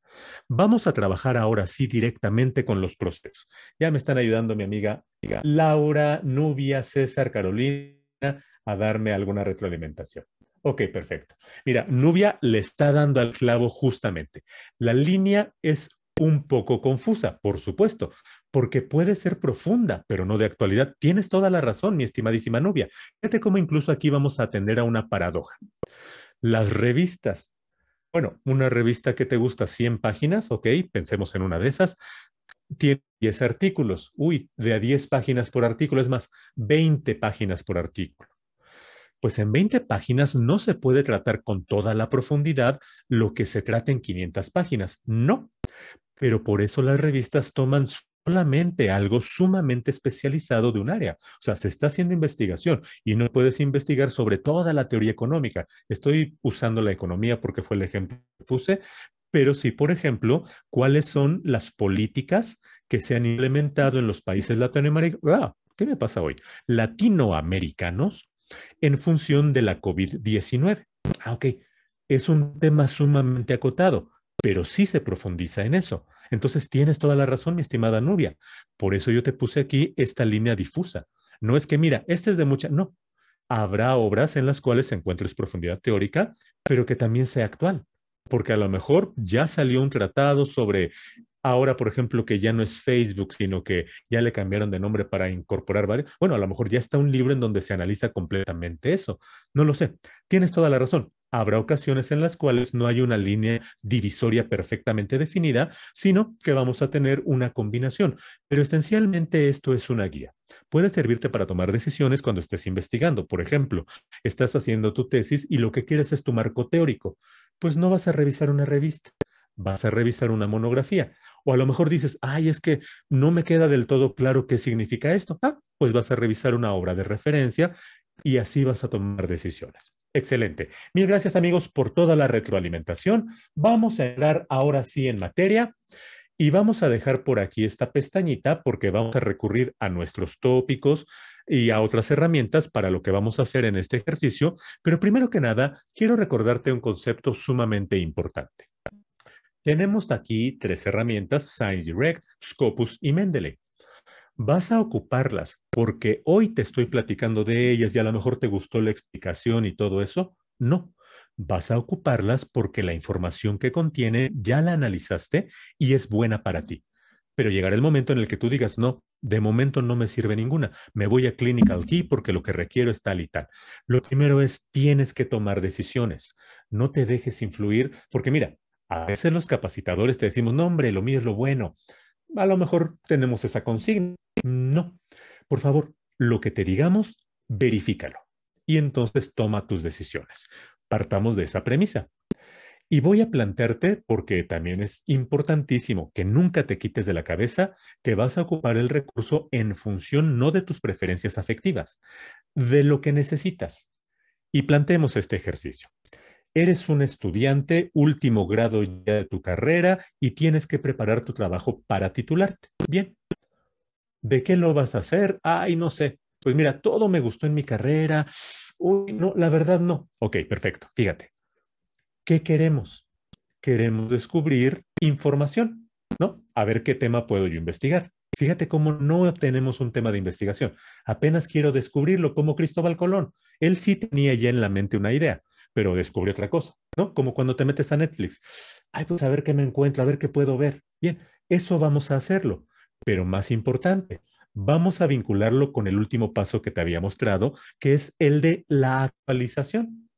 vamos a trabajar ahora sí directamente con los procesos. Ya me están ayudando mi amiga Laura, Nubia, César, Carolina, a darme alguna retroalimentación. Ok, perfecto. Mira, Nubia le está dando al clavo justamente. La línea es un poco confusa, por supuesto, porque puede ser profunda, pero no de actualidad. Tienes toda la razón, mi estimadísima Nubia. Fíjate cómo incluso aquí vamos a atender a una paradoja. Las revistas. Bueno, una revista que te gusta 100 páginas, ok, pensemos en una de esas, tiene 10 artículos. Uy, de a 10 páginas por artículo, es más, 20 páginas por artículo pues en 20 páginas no se puede tratar con toda la profundidad lo que se trata en 500 páginas. No. Pero por eso las revistas toman solamente algo sumamente especializado de un área. O sea, se está haciendo investigación y no puedes investigar sobre toda la teoría económica. Estoy usando la economía porque fue el ejemplo que puse, pero sí, por ejemplo, cuáles son las políticas que se han implementado en los países latinoamericanos. Ah, ¿Qué me pasa hoy? Latinoamericanos en función de la COVID-19. Ah, ok, es un tema sumamente acotado, pero sí se profundiza en eso. Entonces tienes toda la razón, mi estimada Nubia. Por eso yo te puse aquí esta línea difusa. No es que, mira, este es de mucha, no. Habrá obras en las cuales encuentres profundidad teórica, pero que también sea actual, porque a lo mejor ya salió un tratado sobre Ahora, por ejemplo, que ya no es Facebook, sino que ya le cambiaron de nombre para incorporar varios. Bueno, a lo mejor ya está un libro en donde se analiza completamente eso. No lo sé. Tienes toda la razón. Habrá ocasiones en las cuales no hay una línea divisoria perfectamente definida, sino que vamos a tener una combinación. Pero esencialmente esto es una guía. Puede servirte para tomar decisiones cuando estés investigando. Por ejemplo, estás haciendo tu tesis y lo que quieres es tu marco teórico. Pues no vas a revisar una revista vas a revisar una monografía. O a lo mejor dices, ay, es que no me queda del todo claro qué significa esto. Ah, pues vas a revisar una obra de referencia y así vas a tomar decisiones. Excelente. Mil gracias amigos por toda la retroalimentación. Vamos a entrar ahora sí en materia y vamos a dejar por aquí esta pestañita porque vamos a recurrir a nuestros tópicos y a otras herramientas para lo que vamos a hacer en este ejercicio. Pero primero que nada, quiero recordarte un concepto sumamente importante. Tenemos aquí tres herramientas, Science Direct, Scopus y Mendeley. Vas a ocuparlas porque hoy te estoy platicando de ellas y a lo mejor te gustó la explicación y todo eso. No, vas a ocuparlas porque la información que contiene ya la analizaste y es buena para ti. Pero llegará el momento en el que tú digas, no, de momento no me sirve ninguna. Me voy a Clinical Key porque lo que requiero es tal y tal. Lo primero es, tienes que tomar decisiones. No te dejes influir, porque mira, a veces los capacitadores te decimos, no hombre, lo mío es lo bueno. A lo mejor tenemos esa consigna. No. Por favor, lo que te digamos, verifícalo. Y entonces toma tus decisiones. Partamos de esa premisa. Y voy a plantearte, porque también es importantísimo que nunca te quites de la cabeza que vas a ocupar el recurso en función no de tus preferencias afectivas, de lo que necesitas. Y planteemos este ejercicio eres un estudiante último grado ya de tu carrera y tienes que preparar tu trabajo para titularte. Bien. ¿De qué lo vas a hacer? Ay, no sé. Pues mira, todo me gustó en mi carrera. Uy, no, la verdad no. Ok, perfecto. Fíjate. ¿Qué queremos? Queremos descubrir información, ¿no? A ver qué tema puedo yo investigar. Fíjate cómo no tenemos un tema de investigación. Apenas quiero descubrirlo como Cristóbal Colón. Él sí tenía ya en la mente una idea pero descubrí otra cosa, ¿no? Como cuando te metes a Netflix. Ay, pues a ver qué me encuentro, a ver qué puedo ver. Bien, eso vamos a hacerlo, pero más importante, vamos a vincularlo con el último paso que te había mostrado, que es el de la actualización.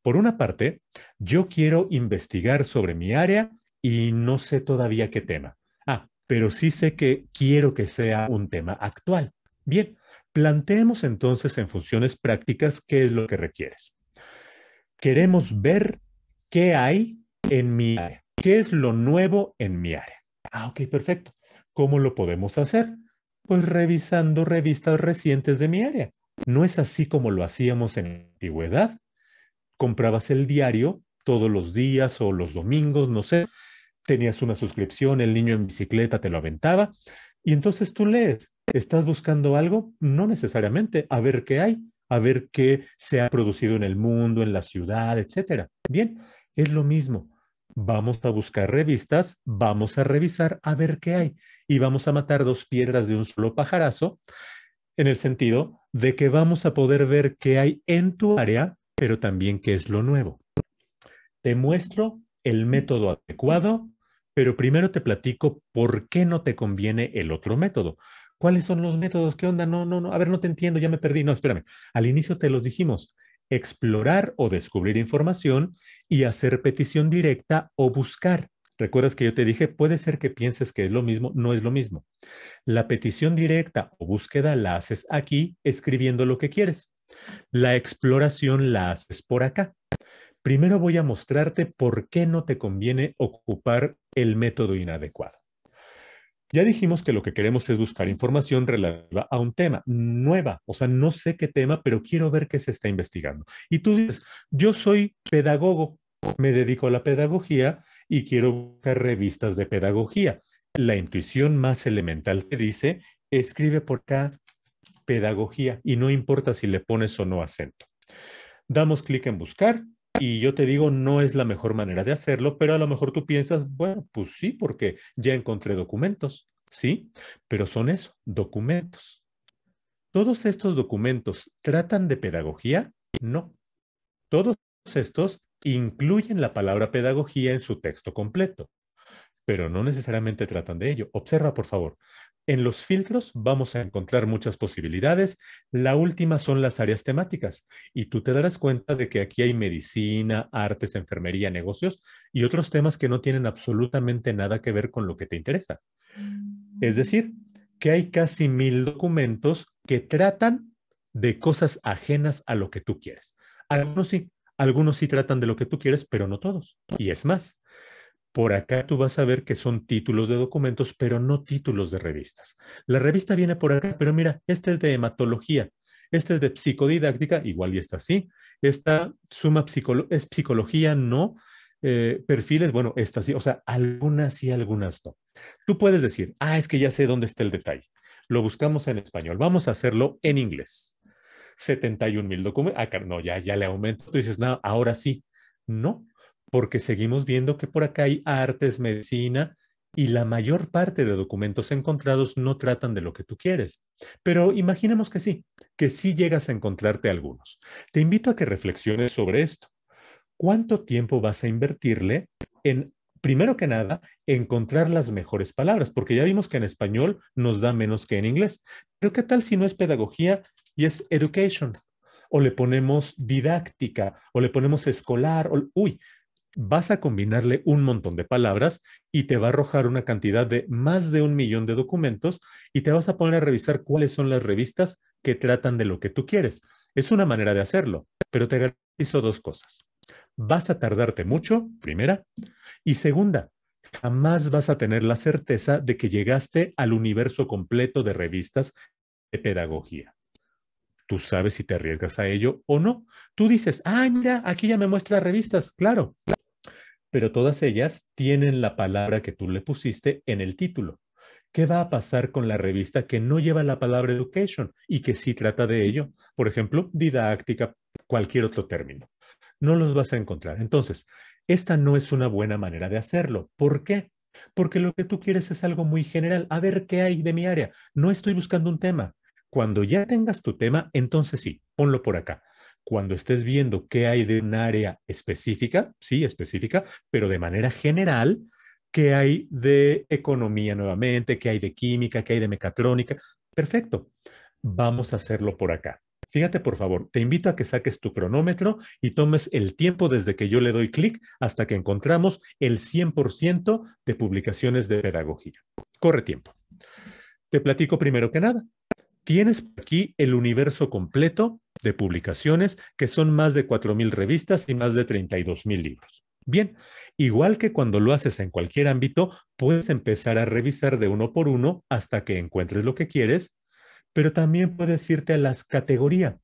Por una parte, yo quiero investigar sobre mi área y no sé todavía qué tema. Ah, pero sí sé que quiero que sea un tema actual. Bien, planteemos entonces en funciones prácticas qué es lo que requieres. Queremos ver qué hay en mi área, qué es lo nuevo en mi área. Ah, ok, perfecto. ¿Cómo lo podemos hacer? Pues revisando revistas recientes de mi área. No es así como lo hacíamos en antigüedad. Comprabas el diario todos los días o los domingos, no sé. Tenías una suscripción, el niño en bicicleta te lo aventaba. Y entonces tú lees, ¿estás buscando algo? No necesariamente, a ver qué hay a ver qué se ha producido en el mundo, en la ciudad, etc. Bien, es lo mismo. Vamos a buscar revistas, vamos a revisar a ver qué hay y vamos a matar dos piedras de un solo pajarazo en el sentido de que vamos a poder ver qué hay en tu área, pero también qué es lo nuevo. Te muestro el método adecuado, pero primero te platico por qué no te conviene el otro método, ¿Cuáles son los métodos? ¿Qué onda? No, no, no. A ver, no te entiendo, ya me perdí. No, espérame. Al inicio te los dijimos. Explorar o descubrir información y hacer petición directa o buscar. Recuerdas que yo te dije, puede ser que pienses que es lo mismo, no es lo mismo. La petición directa o búsqueda la haces aquí escribiendo lo que quieres. La exploración la haces por acá. Primero voy a mostrarte por qué no te conviene ocupar el método inadecuado. Ya dijimos que lo que queremos es buscar información relativa a un tema nueva, o sea, no sé qué tema, pero quiero ver qué se está investigando. Y tú dices, yo soy pedagogo, me dedico a la pedagogía y quiero buscar revistas de pedagogía. La intuición más elemental te dice, escribe por acá pedagogía y no importa si le pones o no acento. Damos clic en buscar y yo te digo, no es la mejor manera de hacerlo, pero a lo mejor tú piensas, bueno, pues sí, porque ya encontré documentos, ¿sí? Pero son eso, documentos. ¿Todos estos documentos tratan de pedagogía? No. Todos estos incluyen la palabra pedagogía en su texto completo pero no necesariamente tratan de ello. Observa, por favor. En los filtros vamos a encontrar muchas posibilidades. La última son las áreas temáticas y tú te darás cuenta de que aquí hay medicina, artes, enfermería, negocios y otros temas que no tienen absolutamente nada que ver con lo que te interesa. Es mm. decir, que hay casi mil documentos que tratan de cosas ajenas a lo que tú quieres. Algunos sí, algunos sí tratan de lo que tú quieres, pero no todos. Y es más, por acá tú vas a ver que son títulos de documentos, pero no títulos de revistas. La revista viene por acá, pero mira, esta es de hematología, Esta es de psicodidáctica, igual y esta sí. Esta suma es psicología, no. Eh, perfiles, bueno, esta sí, o sea, algunas sí, algunas no. Tú puedes decir, ah, es que ya sé dónde está el detalle. Lo buscamos en español, vamos a hacerlo en inglés. 71 mil documentos, ah, no, ya, ya le aumento. Tú dices, no, ahora sí. No, porque seguimos viendo que por acá hay artes, medicina, y la mayor parte de documentos encontrados no tratan de lo que tú quieres. Pero imaginemos que sí, que sí llegas a encontrarte algunos. Te invito a que reflexiones sobre esto. ¿Cuánto tiempo vas a invertirle en, primero que nada, encontrar las mejores palabras? Porque ya vimos que en español nos da menos que en inglés. Pero ¿qué tal si no es pedagogía y es education? O le ponemos didáctica, o le ponemos escolar, o, uy, vas a combinarle un montón de palabras y te va a arrojar una cantidad de más de un millón de documentos y te vas a poner a revisar cuáles son las revistas que tratan de lo que tú quieres. Es una manera de hacerlo, pero te garantizo dos cosas. Vas a tardarte mucho, primera, y segunda, jamás vas a tener la certeza de que llegaste al universo completo de revistas de pedagogía. Tú sabes si te arriesgas a ello o no. Tú dices, ah, mira, aquí ya me muestra revistas, claro pero todas ellas tienen la palabra que tú le pusiste en el título. ¿Qué va a pasar con la revista que no lleva la palabra education y que sí trata de ello? Por ejemplo, didáctica, cualquier otro término. No los vas a encontrar. Entonces, esta no es una buena manera de hacerlo. ¿Por qué? Porque lo que tú quieres es algo muy general. A ver qué hay de mi área. No estoy buscando un tema. Cuando ya tengas tu tema, entonces sí, ponlo por acá cuando estés viendo qué hay de un área específica, sí, específica, pero de manera general, qué hay de economía nuevamente, qué hay de química, qué hay de mecatrónica. Perfecto, vamos a hacerlo por acá. Fíjate, por favor, te invito a que saques tu cronómetro y tomes el tiempo desde que yo le doy clic hasta que encontramos el 100% de publicaciones de pedagogía. Corre tiempo. Te platico primero que nada. Tienes aquí el universo completo de publicaciones, que son más de 4.000 revistas y más de 32.000 libros. Bien, igual que cuando lo haces en cualquier ámbito, puedes empezar a revisar de uno por uno hasta que encuentres lo que quieres, pero también puedes irte a las categorías.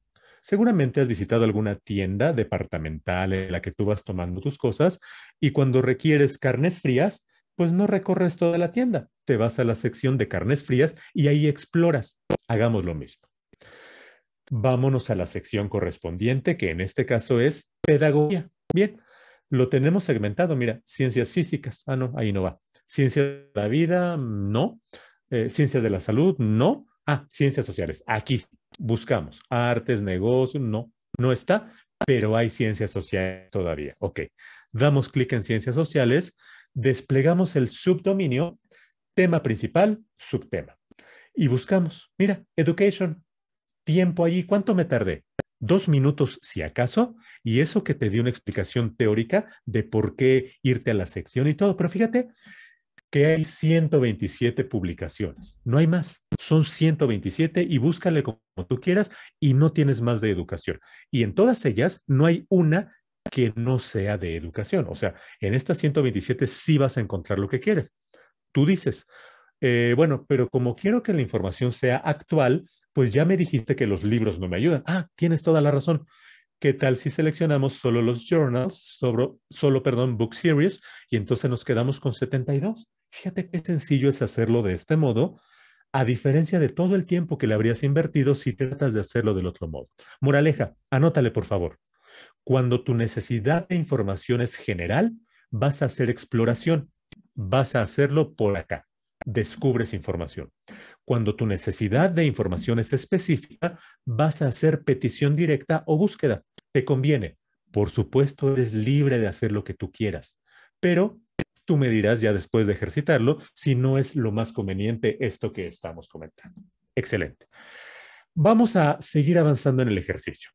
Seguramente has visitado alguna tienda departamental en la que tú vas tomando tus cosas y cuando requieres carnes frías, pues no recorres toda la tienda, te vas a la sección de carnes frías y ahí exploras. Hagamos lo mismo. Vámonos a la sección correspondiente, que en este caso es pedagogía. Bien, lo tenemos segmentado, mira, ciencias físicas, ah, no, ahí no va. Ciencias de la vida, no. Eh, ciencias de la salud, no. Ah, ciencias sociales, aquí buscamos. Artes, negocios, no, no está, pero hay ciencias sociales todavía. Ok, damos clic en ciencias sociales desplegamos el subdominio, tema principal, subtema. Y buscamos, mira, education, tiempo allí, ¿cuánto me tardé? Dos minutos si acaso, y eso que te dio una explicación teórica de por qué irte a la sección y todo, pero fíjate que hay 127 publicaciones, no hay más, son 127 y búscale como tú quieras y no tienes más de educación. Y en todas ellas no hay una que no sea de educación. O sea, en estas 127 sí vas a encontrar lo que quieres. Tú dices, eh, bueno, pero como quiero que la información sea actual, pues ya me dijiste que los libros no me ayudan. Ah, tienes toda la razón. ¿Qué tal si seleccionamos solo los journals, sobre, solo, perdón, book series, y entonces nos quedamos con 72? Fíjate qué sencillo es hacerlo de este modo, a diferencia de todo el tiempo que le habrías invertido si tratas de hacerlo del otro modo. Moraleja, anótale por favor. Cuando tu necesidad de información es general, vas a hacer exploración, vas a hacerlo por acá, descubres información. Cuando tu necesidad de información es específica, vas a hacer petición directa o búsqueda. Te conviene. Por supuesto, eres libre de hacer lo que tú quieras, pero tú me dirás ya después de ejercitarlo si no es lo más conveniente esto que estamos comentando. Excelente. Vamos a seguir avanzando en el ejercicio.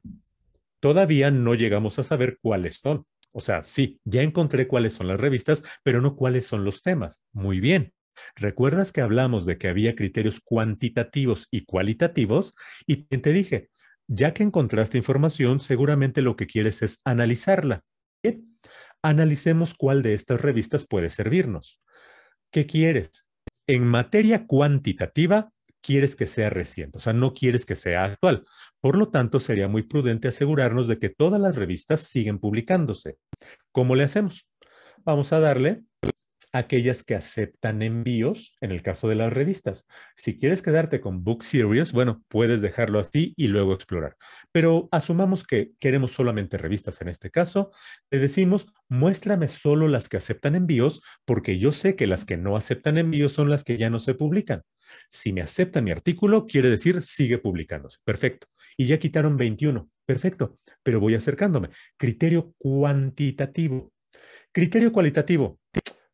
Todavía no llegamos a saber cuáles son. O sea, sí, ya encontré cuáles son las revistas, pero no cuáles son los temas. Muy bien. ¿Recuerdas que hablamos de que había criterios cuantitativos y cualitativos? Y te dije, ya que encontraste información, seguramente lo que quieres es analizarla. Bien, analicemos cuál de estas revistas puede servirnos. ¿Qué quieres? En materia cuantitativa, quieres que sea reciente, o sea, no quieres que sea actual. Por lo tanto, sería muy prudente asegurarnos de que todas las revistas siguen publicándose. ¿Cómo le hacemos? Vamos a darle aquellas que aceptan envíos, en el caso de las revistas. Si quieres quedarte con Book Series, bueno, puedes dejarlo así y luego explorar. Pero asumamos que queremos solamente revistas en este caso, le decimos, muéstrame solo las que aceptan envíos, porque yo sé que las que no aceptan envíos son las que ya no se publican. Si me acepta mi artículo, quiere decir sigue publicándose. Perfecto. Y ya quitaron 21. Perfecto. Pero voy acercándome. Criterio cuantitativo. Criterio cualitativo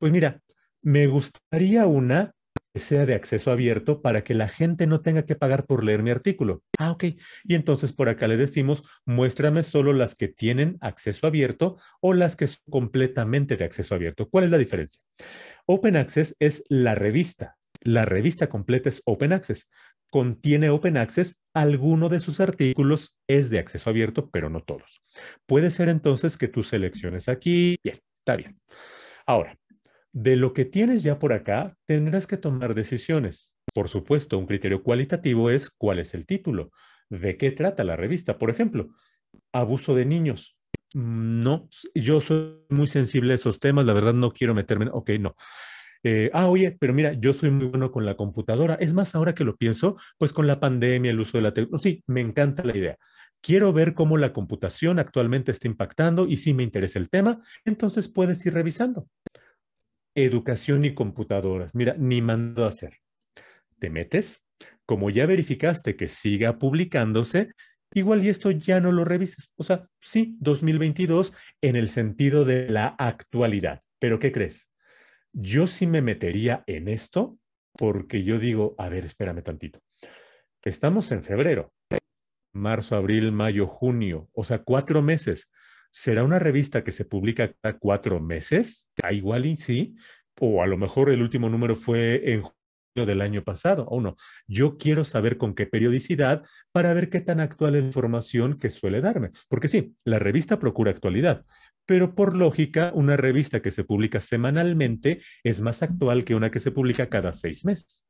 pues mira, me gustaría una que sea de acceso abierto para que la gente no tenga que pagar por leer mi artículo. Ah, ok. Y entonces por acá le decimos, muéstrame solo las que tienen acceso abierto o las que son completamente de acceso abierto. ¿Cuál es la diferencia? Open Access es la revista. La revista completa es Open Access. Contiene Open Access, alguno de sus artículos es de acceso abierto, pero no todos. Puede ser entonces que tú selecciones aquí. Bien, está bien. Ahora, de lo que tienes ya por acá, tendrás que tomar decisiones. Por supuesto, un criterio cualitativo es cuál es el título, de qué trata la revista. Por ejemplo, abuso de niños. No, yo soy muy sensible a esos temas, la verdad no quiero meterme. Ok, no. Eh, ah, oye, pero mira, yo soy muy bueno con la computadora. Es más, ahora que lo pienso, pues con la pandemia, el uso de la tecnología, sí, me encanta la idea. Quiero ver cómo la computación actualmente está impactando y si me interesa el tema, entonces puedes ir revisando educación y computadoras. Mira, ni mando a hacer. Te metes, como ya verificaste que siga publicándose, igual y esto ya no lo revises. O sea, sí, 2022 en el sentido de la actualidad. Pero ¿qué crees? Yo sí me metería en esto porque yo digo, a ver, espérame tantito. Estamos en febrero, marzo, abril, mayo, junio, o sea, cuatro meses. ¿Será una revista que se publica cada cuatro meses? da igual y sí, o a lo mejor el último número fue en julio del año pasado, o no. Yo quiero saber con qué periodicidad para ver qué tan actual es la información que suele darme. Porque sí, la revista procura actualidad, pero por lógica, una revista que se publica semanalmente es más actual que una que se publica cada seis meses.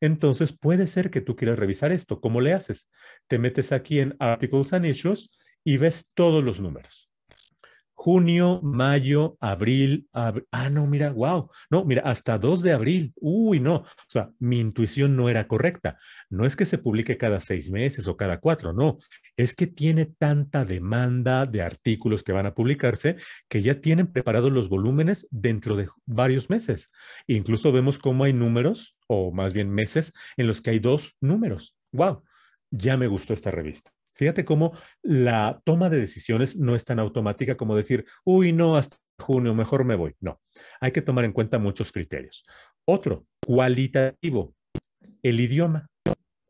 Entonces, puede ser que tú quieras revisar esto. ¿Cómo le haces? Te metes aquí en Articles and Issues y ves todos los números junio, mayo, abril, ah, no, mira, wow, no, mira, hasta 2 de abril, uy, no, o sea, mi intuición no era correcta. No es que se publique cada seis meses o cada cuatro, no, es que tiene tanta demanda de artículos que van a publicarse que ya tienen preparados los volúmenes dentro de varios meses. Incluso vemos cómo hay números, o más bien meses, en los que hay dos números. Wow, ya me gustó esta revista. Fíjate cómo la toma de decisiones no es tan automática como decir, uy, no, hasta junio, mejor me voy. No, hay que tomar en cuenta muchos criterios. Otro, cualitativo, el idioma.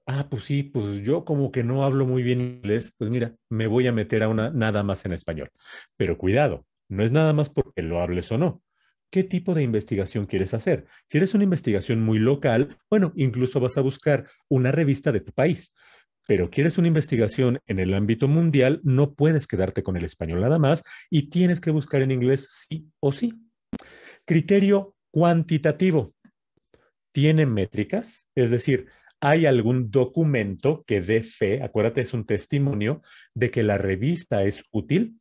Ah, pues sí, pues yo como que no hablo muy bien inglés, pues mira, me voy a meter a una nada más en español. Pero cuidado, no es nada más porque lo hables o no. ¿Qué tipo de investigación quieres hacer? Si eres una investigación muy local? Bueno, incluso vas a buscar una revista de tu país pero quieres una investigación en el ámbito mundial, no puedes quedarte con el español nada más y tienes que buscar en inglés sí o sí. Criterio cuantitativo. Tiene métricas, es decir, hay algún documento que dé fe, acuérdate, es un testimonio de que la revista es útil.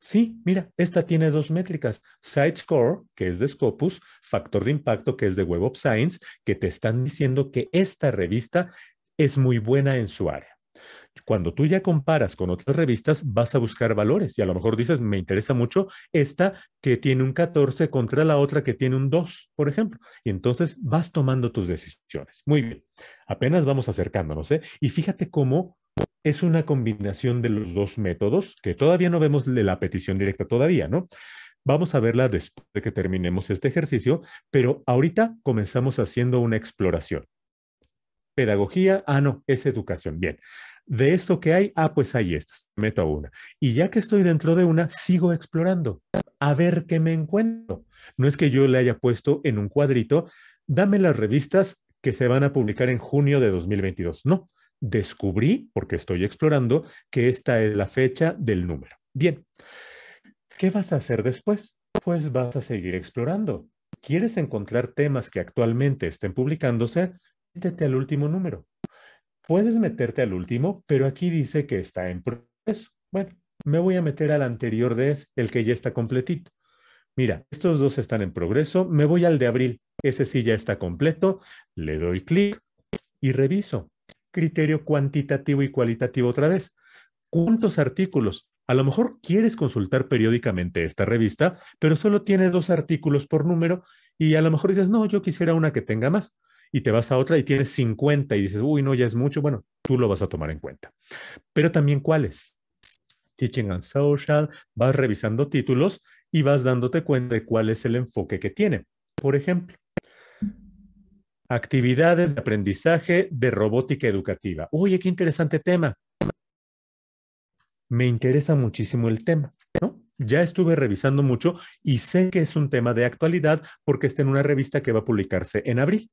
Sí, mira, esta tiene dos métricas, SiteScore, que es de Scopus, factor de impacto, que es de Web of Science, que te están diciendo que esta revista es muy buena en su área. Cuando tú ya comparas con otras revistas, vas a buscar valores y a lo mejor dices, me interesa mucho esta que tiene un 14 contra la otra que tiene un 2, por ejemplo. Y entonces vas tomando tus decisiones. Muy bien, apenas vamos acercándonos. ¿eh? Y fíjate cómo es una combinación de los dos métodos, que todavía no vemos la petición directa todavía, ¿no? Vamos a verla después de que terminemos este ejercicio, pero ahorita comenzamos haciendo una exploración pedagogía, ah, no, es educación. Bien, de esto que hay, ah, pues hay estas, meto a una. Y ya que estoy dentro de una, sigo explorando, a ver qué me encuentro. No es que yo le haya puesto en un cuadrito, dame las revistas que se van a publicar en junio de 2022. No, descubrí, porque estoy explorando, que esta es la fecha del número. Bien, ¿qué vas a hacer después? Pues vas a seguir explorando. ¿Quieres encontrar temas que actualmente estén publicándose? métete al último número. Puedes meterte al último, pero aquí dice que está en proceso. Bueno, me voy a meter al anterior de ese, el que ya está completito. Mira, estos dos están en progreso. Me voy al de abril. Ese sí ya está completo. Le doy clic y reviso. Criterio cuantitativo y cualitativo otra vez. ¿Cuántos artículos? A lo mejor quieres consultar periódicamente esta revista, pero solo tiene dos artículos por número y a lo mejor dices, no, yo quisiera una que tenga más y te vas a otra y tienes 50 y dices, uy, no, ya es mucho, bueno, tú lo vas a tomar en cuenta. Pero también cuáles. Teaching and Social, vas revisando títulos y vas dándote cuenta de cuál es el enfoque que tiene. Por ejemplo, actividades de aprendizaje de robótica educativa. Oye, qué interesante tema. Me interesa muchísimo el tema, ¿no? Ya estuve revisando mucho y sé que es un tema de actualidad porque está en una revista que va a publicarse en abril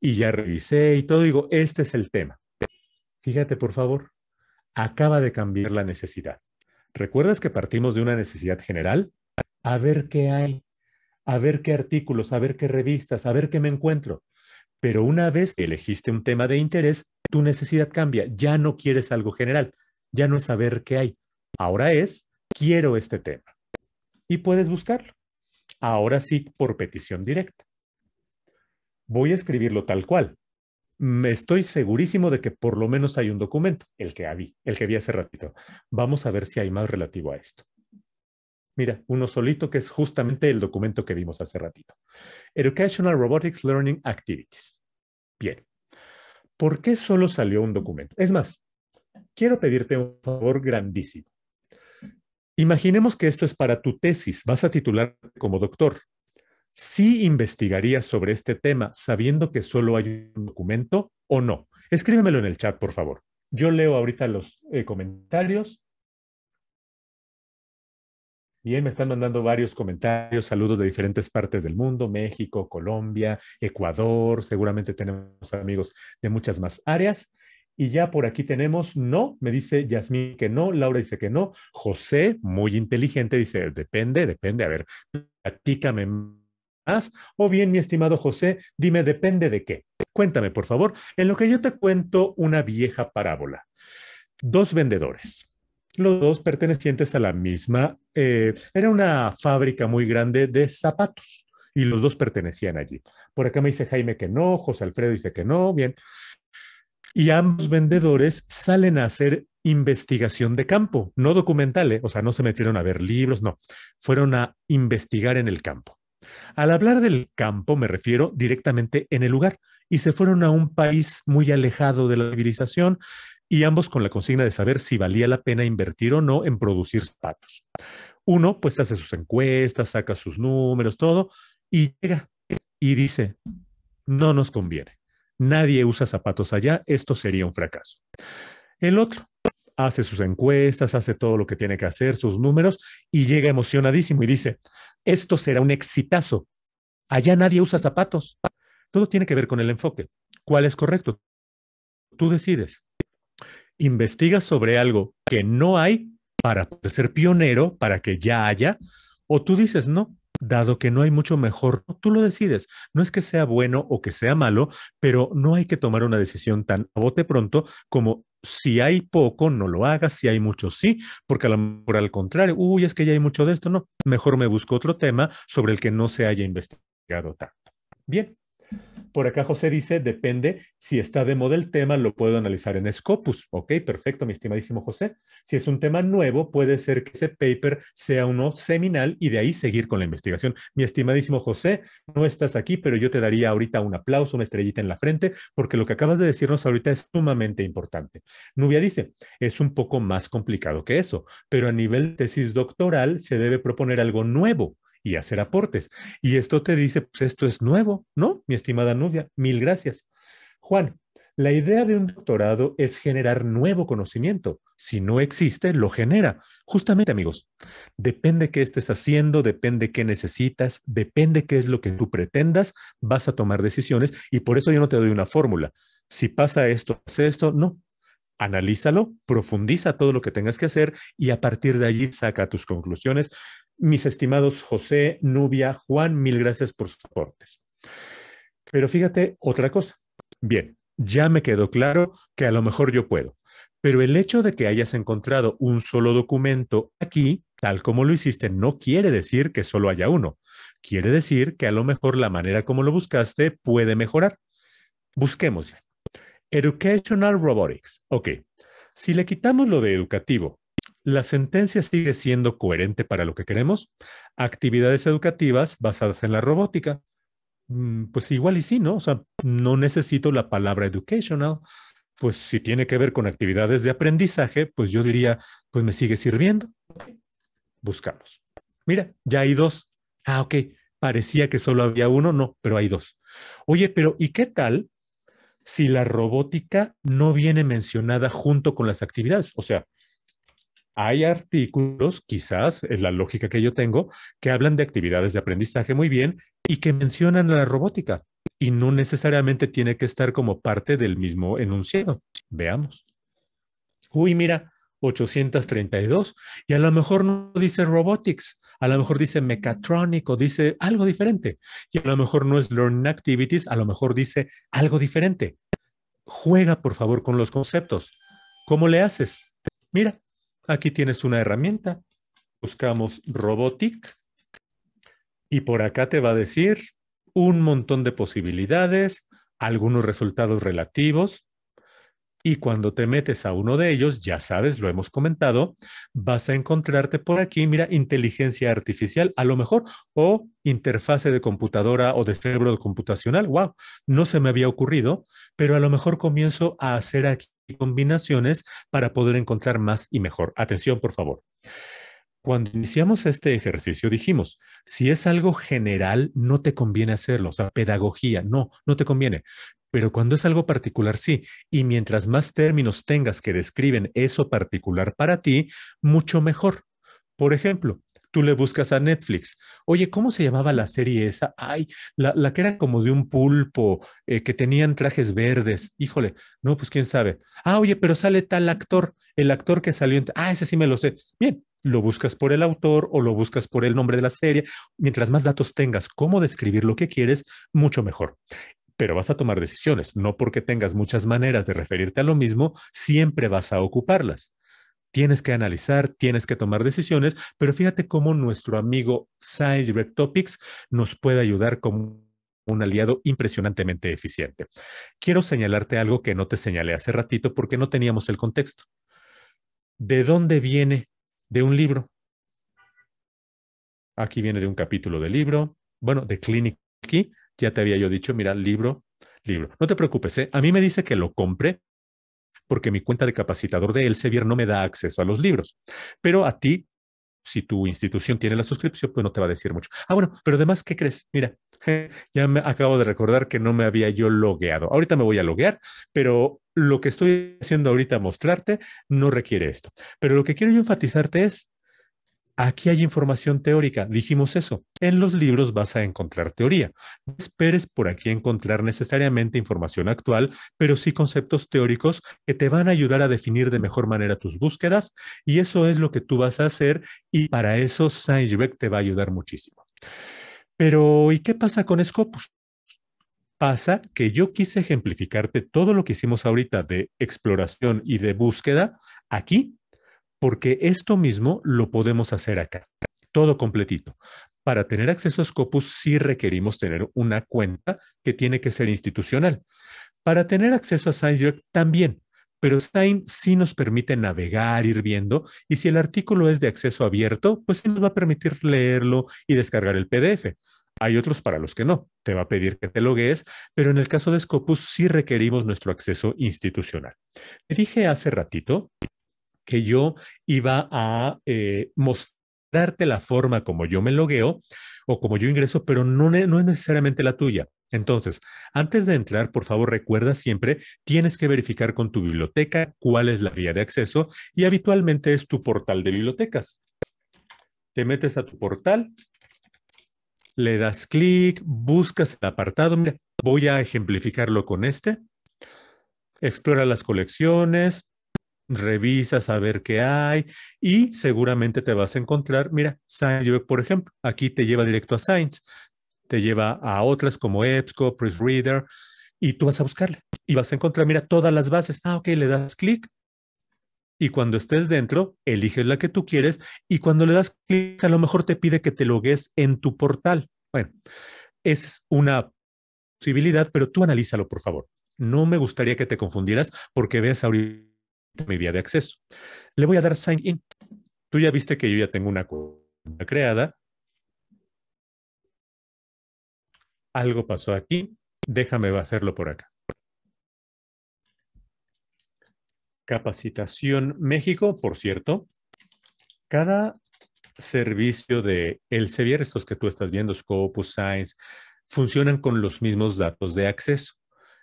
y ya revisé y todo, digo, este es el tema. Fíjate, por favor, acaba de cambiar la necesidad. ¿Recuerdas que partimos de una necesidad general? A ver qué hay, a ver qué artículos, a ver qué revistas, a ver qué me encuentro. Pero una vez que elegiste un tema de interés, tu necesidad cambia. Ya no quieres algo general, ya no es saber qué hay. Ahora es, quiero este tema. Y puedes buscarlo. Ahora sí, por petición directa voy a escribirlo tal cual. Me mm, estoy segurísimo de que por lo menos hay un documento, el que vi, el que vi hace ratito. Vamos a ver si hay más relativo a esto. Mira, uno solito que es justamente el documento que vimos hace ratito. Educational Robotics Learning Activities. Bien. ¿Por qué solo salió un documento? Es más, quiero pedirte un favor grandísimo. Imaginemos que esto es para tu tesis. Vas a titular como doctor. ¿sí investigaría sobre este tema sabiendo que solo hay un documento o no? Escríbemelo en el chat, por favor. Yo leo ahorita los eh, comentarios. Bien, me están mandando varios comentarios, saludos de diferentes partes del mundo, México, Colombia, Ecuador, seguramente tenemos amigos de muchas más áreas. Y ya por aquí tenemos, no, me dice Yasmín que no, Laura dice que no, José, muy inteligente, dice, depende, depende, a ver, platícame o bien, mi estimado José, dime, depende de qué. Cuéntame, por favor, en lo que yo te cuento una vieja parábola. Dos vendedores, los dos pertenecientes a la misma, eh, era una fábrica muy grande de zapatos y los dos pertenecían allí. Por acá me dice Jaime que no, José Alfredo dice que no, bien. Y ambos vendedores salen a hacer investigación de campo, no documentales, eh, o sea, no se metieron a ver libros, no, fueron a investigar en el campo. Al hablar del campo me refiero directamente en el lugar y se fueron a un país muy alejado de la civilización y ambos con la consigna de saber si valía la pena invertir o no en producir zapatos. Uno pues hace sus encuestas, saca sus números, todo y llega y dice, no nos conviene. Nadie usa zapatos allá, esto sería un fracaso. El otro hace sus encuestas, hace todo lo que tiene que hacer, sus números, y llega emocionadísimo y dice, esto será un exitazo. Allá nadie usa zapatos. Todo tiene que ver con el enfoque. ¿Cuál es correcto? Tú decides. Investigas sobre algo que no hay para ser pionero, para que ya haya, o tú dices, no, dado que no hay mucho mejor, tú lo decides. No es que sea bueno o que sea malo, pero no hay que tomar una decisión tan a bote pronto como si hay poco, no lo hagas, si hay mucho, sí, porque a lo mejor al contrario, uy, es que ya hay mucho de esto, no, mejor me busco otro tema sobre el que no se haya investigado tanto. Bien, por acá José dice, depende, si está de moda el tema, lo puedo analizar en Scopus. Ok, perfecto, mi estimadísimo José. Si es un tema nuevo, puede ser que ese paper sea uno seminal y de ahí seguir con la investigación. Mi estimadísimo José, no estás aquí, pero yo te daría ahorita un aplauso, una estrellita en la frente, porque lo que acabas de decirnos ahorita es sumamente importante. Nubia dice, es un poco más complicado que eso, pero a nivel tesis doctoral se debe proponer algo nuevo y hacer aportes. Y esto te dice, pues esto es nuevo, ¿no? Mi estimada Nubia, mil gracias. Juan, la idea de un doctorado es generar nuevo conocimiento. Si no existe, lo genera. Justamente, amigos, depende qué estés haciendo, depende qué necesitas, depende qué es lo que tú pretendas, vas a tomar decisiones y por eso yo no te doy una fórmula. Si pasa esto, hace esto, no. Analízalo, profundiza todo lo que tengas que hacer y a partir de allí saca tus conclusiones. Mis estimados José, Nubia, Juan, mil gracias por sus aportes. Pero fíjate otra cosa. Bien, ya me quedó claro que a lo mejor yo puedo, pero el hecho de que hayas encontrado un solo documento aquí, tal como lo hiciste, no quiere decir que solo haya uno. Quiere decir que a lo mejor la manera como lo buscaste puede mejorar. Busquemos. Educational Robotics. Ok. Si le quitamos lo de educativo la sentencia sigue siendo coherente para lo que queremos. Actividades educativas basadas en la robótica. Mm, pues igual y sí, ¿no? O sea, no necesito la palabra educational. Pues si tiene que ver con actividades de aprendizaje, pues yo diría, pues me sigue sirviendo. Buscamos. Mira, ya hay dos. Ah, ok. Parecía que solo había uno, no, pero hay dos. Oye, pero ¿y qué tal si la robótica no viene mencionada junto con las actividades? O sea, hay artículos, quizás es la lógica que yo tengo, que hablan de actividades de aprendizaje muy bien y que mencionan la robótica y no necesariamente tiene que estar como parte del mismo enunciado. Veamos. Uy, mira, 832 y a lo mejor no dice robotics, a lo mejor dice mechatronic o dice algo diferente y a lo mejor no es learning activities, a lo mejor dice algo diferente. Juega por favor con los conceptos. ¿Cómo le haces? Mira, Aquí tienes una herramienta. Buscamos Robotic y por acá te va a decir un montón de posibilidades, algunos resultados relativos. Y cuando te metes a uno de ellos, ya sabes, lo hemos comentado, vas a encontrarte por aquí, mira, inteligencia artificial, a lo mejor, o interfase de computadora o de cerebro computacional. ¡Wow! No se me había ocurrido, pero a lo mejor comienzo a hacer aquí y combinaciones para poder encontrar más y mejor. Atención, por favor. Cuando iniciamos este ejercicio dijimos, si es algo general, no te conviene hacerlo, o sea, pedagogía, no, no te conviene. Pero cuando es algo particular, sí. Y mientras más términos tengas que describen eso particular para ti, mucho mejor. Por ejemplo, tú le buscas a Netflix. Oye, ¿cómo se llamaba la serie esa? Ay, la, que era como de un pulpo, eh, que tenían trajes verdes. Híjole, no, pues quién sabe. Ah, oye, pero sale tal actor, el actor que salió Ah, ese sí me lo sé. Bien, lo buscas por el autor o lo buscas por el nombre de la serie. Mientras más datos tengas, cómo describir lo que quieres, mucho mejor. Pero vas a tomar decisiones, no porque tengas muchas maneras de referirte a lo mismo, siempre vas a ocuparlas. Tienes que analizar, tienes que tomar decisiones, pero fíjate cómo nuestro amigo Science Direct Topics nos puede ayudar como un aliado impresionantemente eficiente. Quiero señalarte algo que no te señalé hace ratito porque no teníamos el contexto. ¿De dónde viene de un libro? Aquí viene de un capítulo de libro, bueno, de Clinic Ya te había yo dicho, mira, libro, libro. No te preocupes, ¿eh? a mí me dice que lo compre porque mi cuenta de capacitador de Elsevier no me da acceso a los libros. Pero a ti, si tu institución tiene la suscripción, pues no te va a decir mucho. Ah, bueno, pero además, ¿qué crees? Mira, (laughs) ya me acabo de recordar que no me había yo logueado. Ahorita me voy a loguear, pero lo que estoy haciendo ahorita mostrarte no requiere esto. Pero lo que quiero yo enfatizarte es, Aquí hay información teórica, dijimos eso. En los libros vas a encontrar teoría. No esperes por aquí encontrar necesariamente información actual, pero sí conceptos teóricos que te van a ayudar a definir de mejor manera tus búsquedas y eso es lo que tú vas a hacer y para eso ScienceDirect te va a ayudar muchísimo. Pero ¿y qué pasa con Scopus? Pasa que yo quise ejemplificarte todo lo que hicimos ahorita de exploración y de búsqueda aquí porque esto mismo lo podemos hacer acá, todo completito. Para tener acceso a Scopus sí requerimos tener una cuenta que tiene que ser institucional. Para tener acceso a ScienceDirect también, pero Science sí nos permite navegar, ir viendo, y si el artículo es de acceso abierto, pues sí nos va a permitir leerlo y descargar el PDF. Hay otros para los que no, te va a pedir que te loguees, pero en el caso de Scopus sí requerimos nuestro acceso institucional. Te dije hace ratito que yo iba a eh, mostrarte la forma como yo me logueo o como yo ingreso, pero no, no es necesariamente la tuya. Entonces, antes de entrar, por favor, recuerda siempre, tienes que verificar con tu biblioteca cuál es la vía de acceso y habitualmente es tu portal de bibliotecas. Te metes a tu portal, le das clic, buscas el apartado. voy a ejemplificarlo con este. Explora las colecciones, revisas a ver qué hay y seguramente te vas a encontrar, mira, Science por ejemplo, aquí te lleva directo a Science, te lleva a otras como EBSCO, Reader y tú vas a buscarle y vas a encontrar, mira, todas las bases. Ah, ok, le das clic y cuando estés dentro, eliges la que tú quieres y cuando le das clic, a lo mejor te pide que te logues en tu portal. Bueno, es una posibilidad, pero tú analízalo, por favor. No me gustaría que te confundieras porque ves ahorita mi vía de acceso. Le voy a dar sign in. Tú ya viste que yo ya tengo una cuenta creada. Algo pasó aquí. Déjame hacerlo por acá. Capacitación México, por cierto. Cada servicio de Elsevier, estos que tú estás viendo, Scopus, Science, funcionan con los mismos datos de acceso.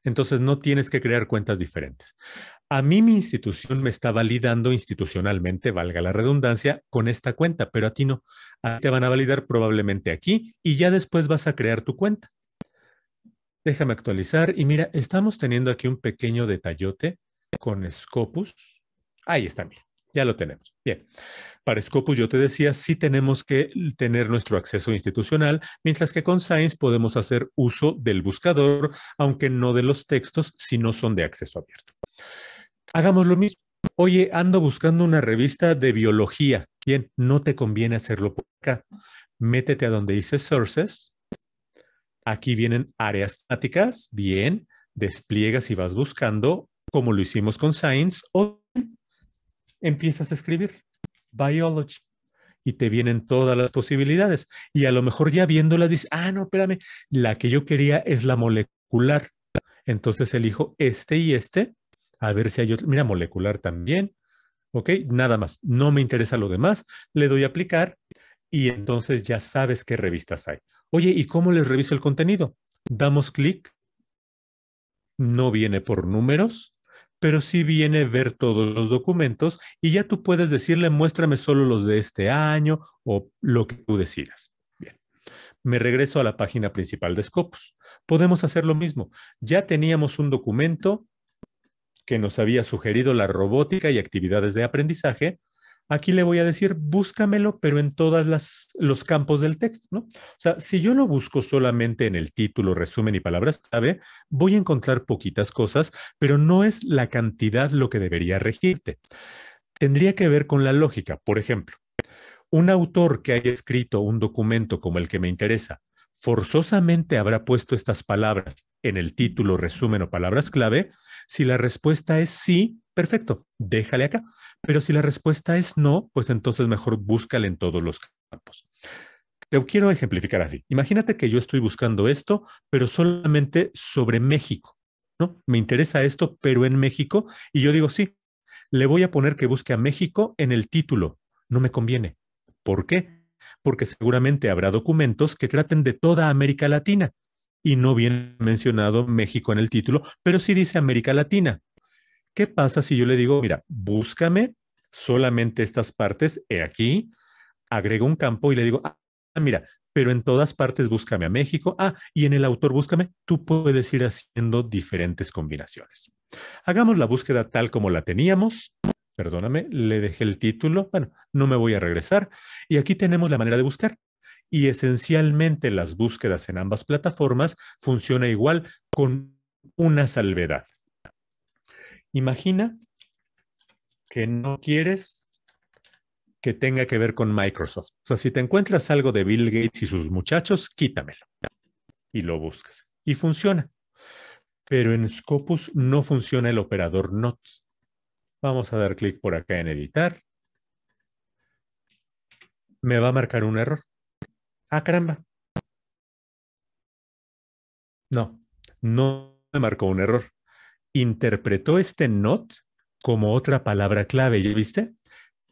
Entonces no tienes que crear cuentas diferentes a mí mi institución me está validando institucionalmente, valga la redundancia, con esta cuenta, pero a ti no. A ti te van a validar probablemente aquí y ya después vas a crear tu cuenta. Déjame actualizar y mira, estamos teniendo aquí un pequeño detallote con Scopus. Ahí está, mira, ya lo tenemos. Bien, para Scopus yo te decía, sí tenemos que tener nuestro acceso institucional, mientras que con Science podemos hacer uso del buscador, aunque no de los textos si no son de acceso abierto hagamos lo mismo. Oye, ando buscando una revista de biología. Bien, no te conviene hacerlo por acá. Métete a donde dice sources. Aquí vienen áreas estáticas. Bien, despliegas y vas buscando, como lo hicimos con Science, o empiezas a escribir biology y te vienen todas las posibilidades. Y a lo mejor ya viéndolas dices, ah, no, espérame, la que yo quería es la molecular. Entonces elijo este y este a ver si hay otro. Mira, molecular también. ¿Ok? Nada más. No me interesa lo demás. Le doy a aplicar y entonces ya sabes qué revistas hay. Oye, ¿y cómo les reviso el contenido? Damos clic. No viene por números, pero sí viene ver todos los documentos y ya tú puedes decirle, muéstrame solo los de este año o lo que tú decidas. Bien. Me regreso a la página principal de Scopus podemos hacer lo mismo. Ya teníamos un documento que nos había sugerido la robótica y actividades de aprendizaje, aquí le voy a decir, búscamelo, pero en todos los campos del texto, ¿no? O sea, si yo lo busco solamente en el título, resumen y palabras clave, voy a encontrar poquitas cosas, pero no es la cantidad lo que debería regirte. Tendría que ver con la lógica. Por ejemplo, un autor que haya escrito un documento como el que me interesa, forzosamente habrá puesto estas palabras en el título, resumen o palabras clave. Si la respuesta es sí, perfecto, déjale acá. Pero si la respuesta es no, pues entonces mejor búscale en todos los campos. Te quiero ejemplificar así. Imagínate que yo estoy buscando esto, pero solamente sobre México. ¿no? Me interesa esto, pero en México. Y yo digo, sí, le voy a poner que busque a México en el título. No me conviene. ¿Por qué? Porque seguramente habrá documentos que traten de toda América Latina y no viene mencionado México en el título, pero sí dice América Latina. ¿Qué pasa si yo le digo, mira, búscame solamente estas partes, he aquí, agrego un campo y le digo, ah, mira, pero en todas partes búscame a México, ah, y en el autor búscame, tú puedes ir haciendo diferentes combinaciones. Hagamos la búsqueda tal como la teníamos. Perdóname, le dejé el título. Bueno, no me voy a regresar. Y aquí tenemos la manera de buscar y esencialmente las búsquedas en ambas plataformas funciona igual con una salvedad. Imagina que no quieres que tenga que ver con Microsoft. O sea, si te encuentras algo de Bill Gates y sus muchachos, quítamelo y lo buscas. Y funciona. Pero en Scopus no funciona el operador not. Vamos a dar clic por acá en editar. Me va a marcar un error Ah, caramba. No, no me marcó un error. Interpretó este not como otra palabra clave, ¿ya viste?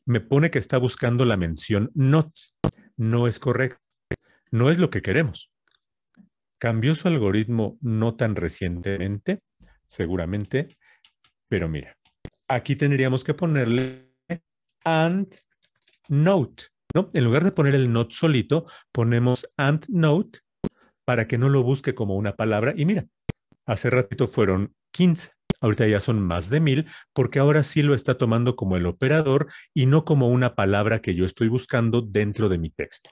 Me pone que está buscando la mención not. No es correcto. No es lo que queremos. Cambió su algoritmo no tan recientemente, seguramente, pero mira, aquí tendríamos que ponerle and note en lugar de poner el not solito, ponemos and note para que no lo busque como una palabra. Y mira, hace ratito fueron 15. Ahorita ya son más de mil, porque ahora sí lo está tomando como el operador y no como una palabra que yo estoy buscando dentro de mi texto.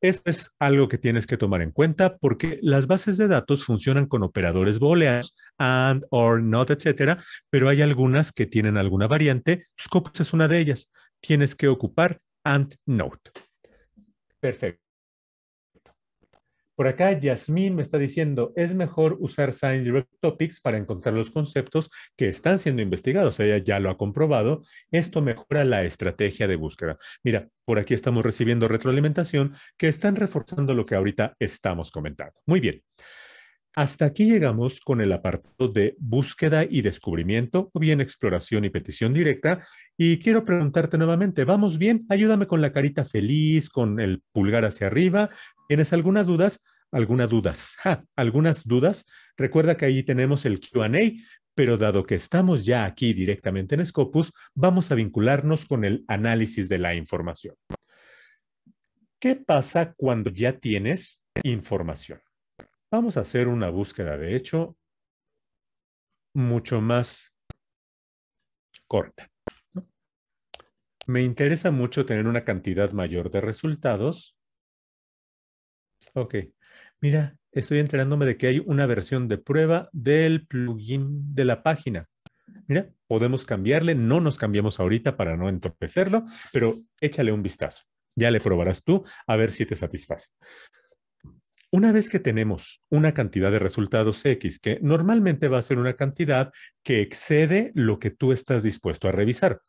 Eso es algo que tienes que tomar en cuenta porque las bases de datos funcionan con operadores booleanos, and, or, not, etcétera, pero hay algunas que tienen alguna variante. Scopus es una de ellas. Tienes que ocupar and note. Perfecto. Por acá, Yasmín me está diciendo, es mejor usar Science Direct Topics para encontrar los conceptos que están siendo investigados. Ella ya lo ha comprobado. Esto mejora la estrategia de búsqueda. Mira, por aquí estamos recibiendo retroalimentación que están reforzando lo que ahorita estamos comentando. Muy bien. Hasta aquí llegamos con el apartado de búsqueda y descubrimiento o bien exploración y petición directa y quiero preguntarte nuevamente, ¿vamos bien? Ayúdame con la carita feliz, con el pulgar hacia arriba. ¿Tienes alguna dudas? Alguna dudas. (laughs) algunas dudas. Recuerda que ahí tenemos el QA, pero dado que estamos ya aquí directamente en Scopus, vamos a vincularnos con el análisis de la información. ¿Qué pasa cuando ya tienes información? Vamos a hacer una búsqueda, de hecho, mucho más corta. Me interesa mucho tener una cantidad mayor de resultados. Ok, mira, estoy enterándome de que hay una versión de prueba del plugin de la página. Mira, podemos cambiarle, no nos cambiamos ahorita para no entorpecerlo, pero échale un vistazo. Ya le probarás tú a ver si te satisface. Una vez que tenemos una cantidad de resultados X, que normalmente va a ser una cantidad que excede lo que tú estás dispuesto a revisar,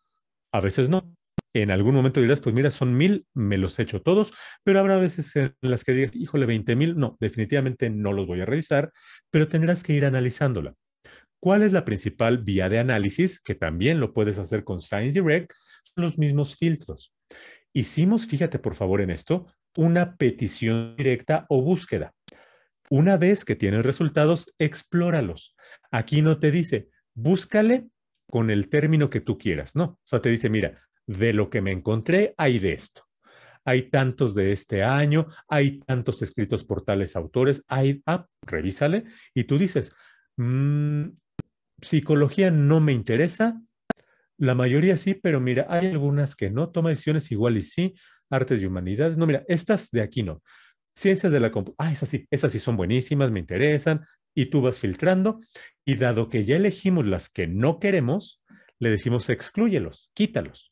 a veces no, en algún momento dirás, pues mira, son mil, me los he hecho todos, pero habrá veces en las que digas, híjole, 20 mil, no, definitivamente no los voy a revisar, pero tendrás que ir analizándola. ¿Cuál es la principal vía de análisis? Que también lo puedes hacer con Science Direct, son los mismos filtros. Hicimos, fíjate por favor en esto, una petición directa o búsqueda. Una vez que tienes resultados, explóralos. Aquí no te dice, búscale con el término que tú quieras, ¿no? O sea, te dice, mira, de lo que me encontré, hay de esto. Hay tantos de este año, hay tantos escritos por tales autores, hay, ah, revísale, y tú dices, mm, psicología no me interesa, la mayoría sí, pero mira, hay algunas que no, toma decisiones igual y sí, artes y humanidades, no, mira, estas de aquí no. Ciencias de la computación, ah, esas sí, esas sí son buenísimas, me interesan, y tú vas filtrando, y dado que ya elegimos las que no queremos, le decimos exclúyelos, quítalos.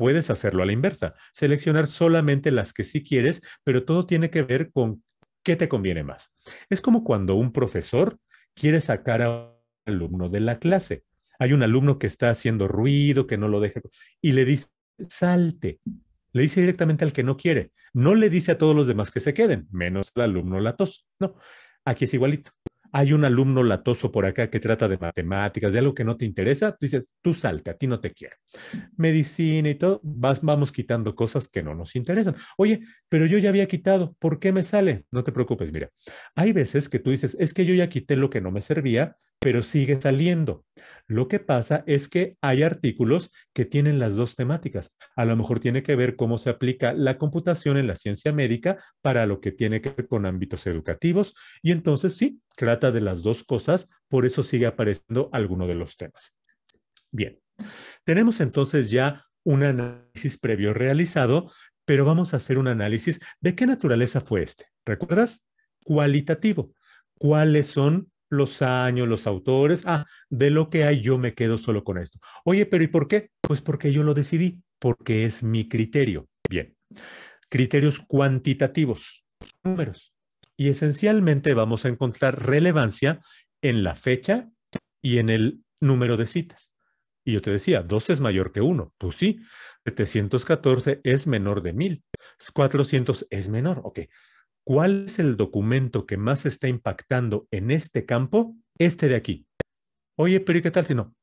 Puedes hacerlo a la inversa, seleccionar solamente las que sí quieres, pero todo tiene que ver con qué te conviene más. Es como cuando un profesor quiere sacar a un alumno de la clase. Hay un alumno que está haciendo ruido, que no lo deja, y le dice, salte. Le dice directamente al que no quiere. No le dice a todos los demás que se queden, menos al alumno tos. No, aquí es igualito hay un alumno latoso por acá que trata de matemáticas, de algo que no te interesa, dices, tú salte, a ti no te quiero. Medicina y todo, vas, vamos quitando cosas que no nos interesan. Oye, pero yo ya había quitado, ¿por qué me sale? No te preocupes, mira, hay veces que tú dices, es que yo ya quité lo que no me servía, pero sigue saliendo. Lo que pasa es que hay artículos que tienen las dos temáticas. A lo mejor tiene que ver cómo se aplica la computación en la ciencia médica para lo que tiene que ver con ámbitos educativos y entonces sí, trata de las dos cosas, por eso sigue apareciendo alguno de los temas. Bien, tenemos entonces ya un análisis previo realizado, pero vamos a hacer un análisis de qué naturaleza fue este. ¿Recuerdas? Cualitativo. ¿Cuáles son los años, los autores, ah, de lo que hay yo me quedo solo con esto. Oye, pero ¿y por qué? Pues porque yo lo decidí, porque es mi criterio. Bien, criterios cuantitativos, números. Y esencialmente vamos a encontrar relevancia en la fecha y en el número de citas. Y yo te decía, dos es mayor que uno, Pues sí, 714 es menor de 1000. 400 es menor. Ok, ¿Cuál es el documento que más está impactando en este campo? Este de aquí. Oye, pero ¿y qué tal si no?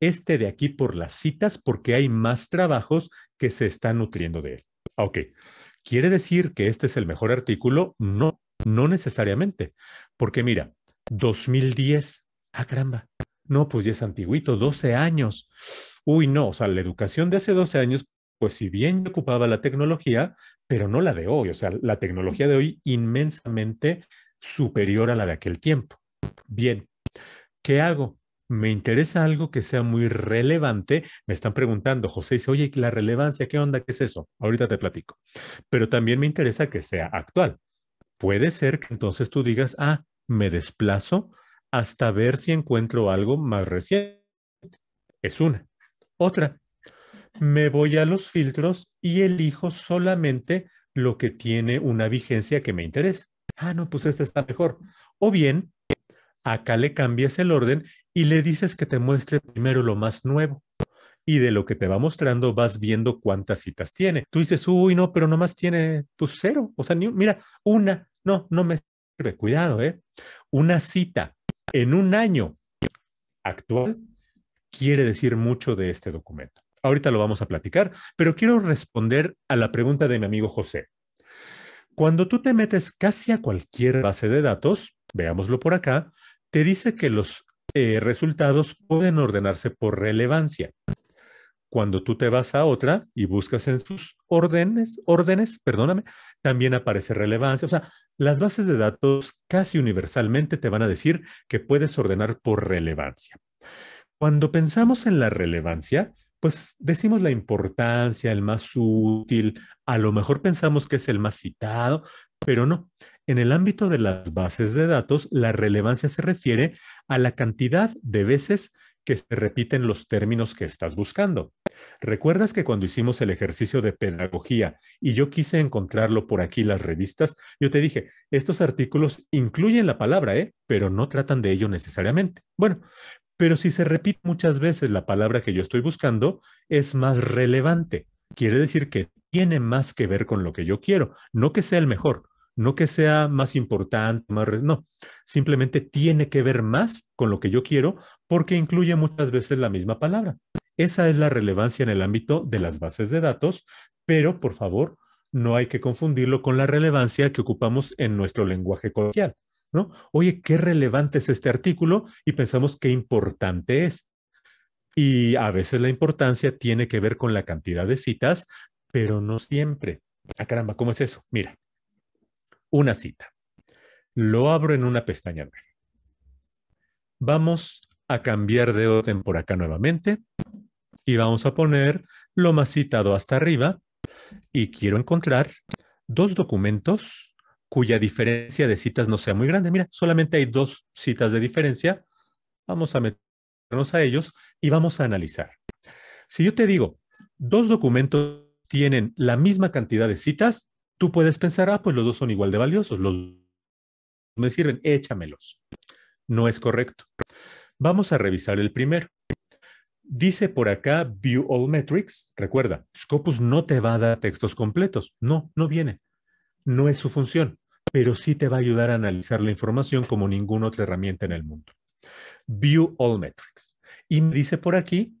Este de aquí por las citas, porque hay más trabajos que se están nutriendo de él. Ah, ok. ¿Quiere decir que este es el mejor artículo? No, no necesariamente. Porque mira, 2010. Ah, caramba. No, pues ya es antiguito, 12 años. Uy, no, o sea, la educación de hace 12 años, pues si bien ocupaba la tecnología, pero no la de hoy. O sea, la tecnología de hoy inmensamente superior a la de aquel tiempo. Bien, ¿qué hago? Me interesa algo que sea muy relevante. Me están preguntando, José dice, oye, la relevancia, ¿qué onda? ¿Qué es eso? Ahorita te platico. Pero también me interesa que sea actual. Puede ser que entonces tú digas, ah, me desplazo hasta ver si encuentro algo más reciente. Es una. Otra, me voy a los filtros y elijo solamente lo que tiene una vigencia que me interesa. Ah, no, pues esta está mejor. O bien, acá le cambias el orden y le dices que te muestre primero lo más nuevo. Y de lo que te va mostrando vas viendo cuántas citas tiene. Tú dices, uy, no, pero nomás tiene pues cero. O sea, mira, una, no, no me sirve. Cuidado, ¿eh? Una cita en un año actual quiere decir mucho de este documento. Ahorita lo vamos a platicar, pero quiero responder a la pregunta de mi amigo José. Cuando tú te metes casi a cualquier base de datos, veámoslo por acá, te dice que los eh, resultados pueden ordenarse por relevancia. Cuando tú te vas a otra y buscas en sus órdenes, órdenes, perdóname, también aparece relevancia. O sea, las bases de datos casi universalmente te van a decir que puedes ordenar por relevancia. Cuando pensamos en la relevancia, pues decimos la importancia, el más útil, a lo mejor pensamos que es el más citado, pero no. En el ámbito de las bases de datos, la relevancia se refiere a la cantidad de veces que se repiten los términos que estás buscando. ¿Recuerdas que cuando hicimos el ejercicio de pedagogía y yo quise encontrarlo por aquí las revistas, yo te dije, estos artículos incluyen la palabra, ¿eh? pero no tratan de ello necesariamente. Bueno, pero si se repite muchas veces la palabra que yo estoy buscando, es más relevante. Quiere decir que tiene más que ver con lo que yo quiero, no que sea el mejor, no que sea más importante, más no, simplemente tiene que ver más con lo que yo quiero porque incluye muchas veces la misma palabra. Esa es la relevancia en el ámbito de las bases de datos, pero por favor, no hay que confundirlo con la relevancia que ocupamos en nuestro lenguaje coloquial. Oye, qué relevante es este artículo y pensamos qué importante es. Y a veces la importancia tiene que ver con la cantidad de citas, pero no siempre. ¡A ah, caramba, ¿cómo es eso? Mira, una cita. Lo abro en una pestaña nueva. Vamos a cambiar de orden por acá nuevamente y vamos a poner lo más citado hasta arriba y quiero encontrar dos documentos cuya diferencia de citas no sea muy grande. Mira, solamente hay dos citas de diferencia. Vamos a meternos a ellos y vamos a analizar. Si yo te digo, dos documentos tienen la misma cantidad de citas, tú puedes pensar, ah, pues los dos son igual de valiosos, los dos me sirven, échamelos. No es correcto. Vamos a revisar el primero. Dice por acá View All Metrics. Recuerda, Scopus no te va a dar textos completos. No, no viene no es su función, pero sí te va a ayudar a analizar la información como ninguna otra herramienta en el mundo. View All Metrics. Y me dice por aquí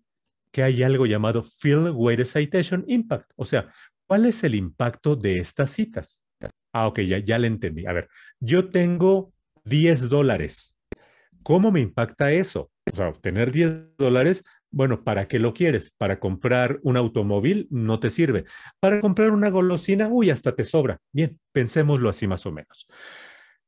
que hay algo llamado Field Weighted Citation Impact. O sea, ¿cuál es el impacto de estas citas? Ah, ok, ya, ya le entendí. A ver, yo tengo 10 dólares. ¿Cómo me impacta eso? O sea, obtener 10 dólares bueno, ¿para qué lo quieres? Para comprar un automóvil no te sirve. Para comprar una golosina, uy, hasta te sobra. Bien, pensémoslo así más o menos.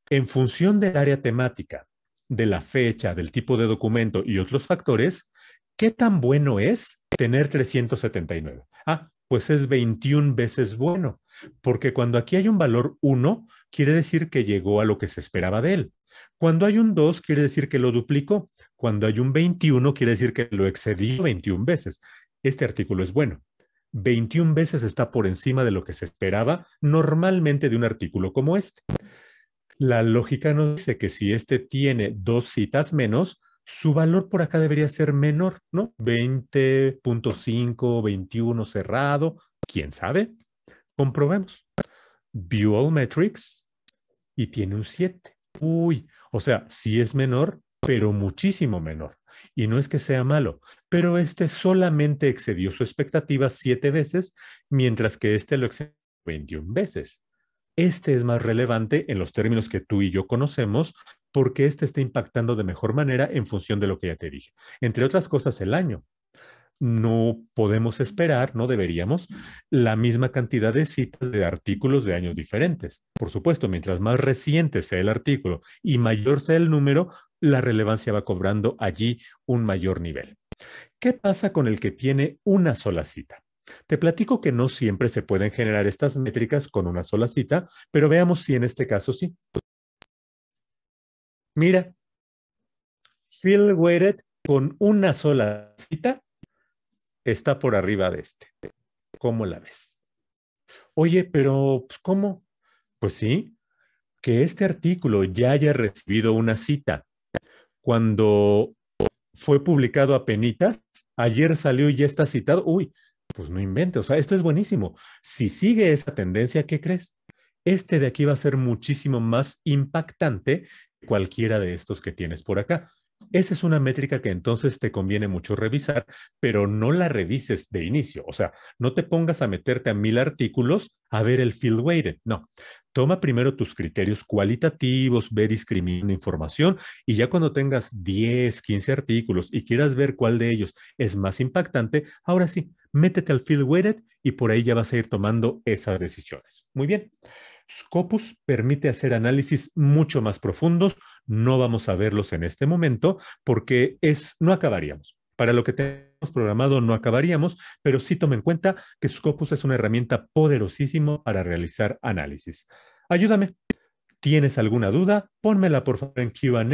En función del área temática, de la fecha, del tipo de documento y otros factores, ¿qué tan bueno es tener 379? Ah, pues es 21 veces bueno, porque cuando aquí hay un valor 1, quiere decir que llegó a lo que se esperaba de él. Cuando hay un 2, quiere decir que lo duplicó. Cuando hay un 21, quiere decir que lo excedió 21 veces. Este artículo es bueno. 21 veces está por encima de lo que se esperaba normalmente de un artículo como este. La lógica nos dice que si este tiene dos citas menos, su valor por acá debería ser menor, ¿no? 20.5, 21 cerrado, quién sabe. Comprobemos. View metrics y tiene un 7. Uy, o sea, sí es menor, pero muchísimo menor. Y no es que sea malo, pero este solamente excedió su expectativa siete veces, mientras que este lo excedió 21 veces. Este es más relevante en los términos que tú y yo conocemos porque este está impactando de mejor manera en función de lo que ya te dije. Entre otras cosas, el año no podemos esperar, no deberíamos, la misma cantidad de citas de artículos de años diferentes. Por supuesto, mientras más reciente sea el artículo y mayor sea el número, la relevancia va cobrando allí un mayor nivel. ¿Qué pasa con el que tiene una sola cita? Te platico que no siempre se pueden generar estas métricas con una sola cita, pero veamos si en este caso sí. Mira, Phil Weighted con una sola cita está por arriba de este. ¿Cómo la ves? Oye, pero pues, ¿cómo? Pues sí, que este artículo ya haya recibido una cita. Cuando fue publicado a penitas, ayer salió y ya está citado. Uy, pues no invente, o sea, esto es buenísimo. Si sigue esa tendencia, ¿qué crees? Este de aquí va a ser muchísimo más impactante que cualquiera de estos que tienes por acá. Esa es una métrica que entonces te conviene mucho revisar, pero no la revises de inicio. O sea, no te pongas a meterte a mil artículos a ver el field weighted. No. Toma primero tus criterios cualitativos, ve discriminando información y ya cuando tengas 10, 15 artículos y quieras ver cuál de ellos es más impactante, ahora sí, métete al field weighted y por ahí ya vas a ir tomando esas decisiones. Muy bien. Scopus permite hacer análisis mucho más profundos no vamos a verlos en este momento porque es, no acabaríamos. Para lo que tenemos programado no acabaríamos, pero sí tomen en cuenta que Scopus es una herramienta poderosísima para realizar análisis. Ayúdame. ¿Tienes alguna duda? Pónmela por favor en QA.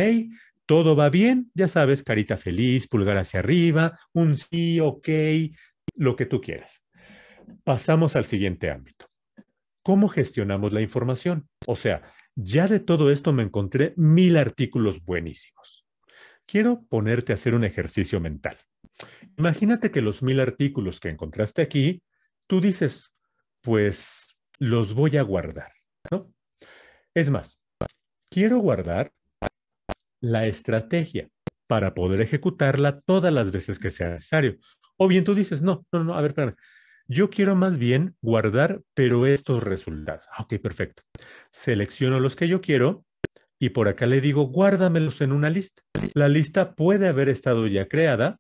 ¿Todo va bien? Ya sabes, carita feliz, pulgar hacia arriba, un sí, ok, lo que tú quieras. Pasamos al siguiente ámbito. ¿Cómo gestionamos la información? O sea, ya de todo esto me encontré mil artículos buenísimos. Quiero ponerte a hacer un ejercicio mental. Imagínate que los mil artículos que encontraste aquí, tú dices, pues los voy a guardar, ¿no? Es más, quiero guardar la estrategia para poder ejecutarla todas las veces que sea necesario. O bien tú dices, no, no, no, a ver, espérame, yo quiero más bien guardar, pero estos resultados. Ah, ok, perfecto. Selecciono los que yo quiero y por acá le digo, guárdamelos en una lista. La lista puede haber estado ya creada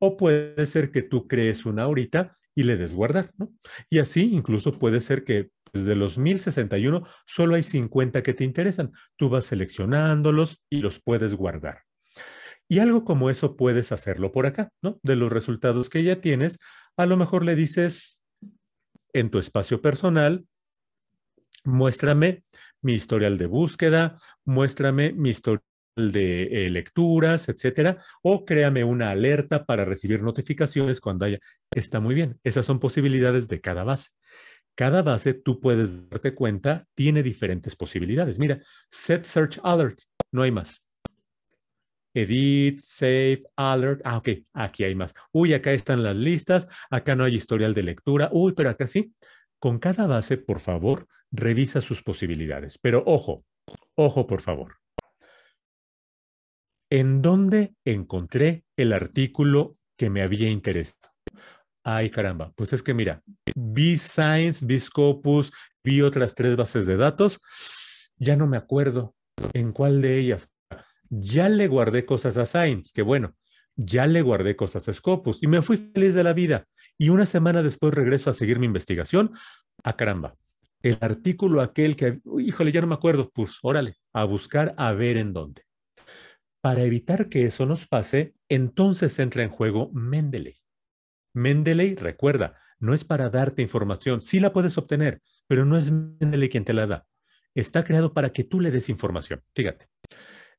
o puede ser que tú crees una ahorita y le des guardar, Y así incluso puede ser que pues, de los 1061 solo hay 50 que te interesan. Tú vas seleccionándolos y los puedes guardar. Y algo como eso puedes hacerlo por acá, ¿no? De los resultados que ya tienes, a lo mejor le dices en tu espacio personal, muéstrame mi historial de búsqueda, muéstrame mi historial de eh, lecturas, etcétera, o créame una alerta para recibir notificaciones cuando haya. Está muy bien. Esas son posibilidades de cada base. Cada base, tú puedes darte cuenta, tiene diferentes posibilidades. Mira, set search alert, no hay más edit, save, alert. Ah, ok, aquí hay más. Uy, acá están las listas, acá no hay historial de lectura. Uy, pero acá sí. Con cada base, por favor, revisa sus posibilidades. Pero ojo, ojo, por favor. ¿En dónde encontré el artículo que me había interesado? Ay, caramba, pues es que mira, vi Science, vi Scopus, vi otras tres bases de datos, ya no me acuerdo en cuál de ellas, ya le guardé cosas a Sainz, que bueno, ya le guardé cosas a Scopus y me fui feliz de la vida. Y una semana después regreso a seguir mi investigación. A ah, caramba, el artículo aquel que, híjole, ya no me acuerdo, pues órale, a buscar a ver en dónde. Para evitar que eso nos pase, entonces entra en juego Mendeley. Mendeley, recuerda, no es para darte información, sí la puedes obtener, pero no es Mendeley quien te la da. Está creado para que tú le des información. Fíjate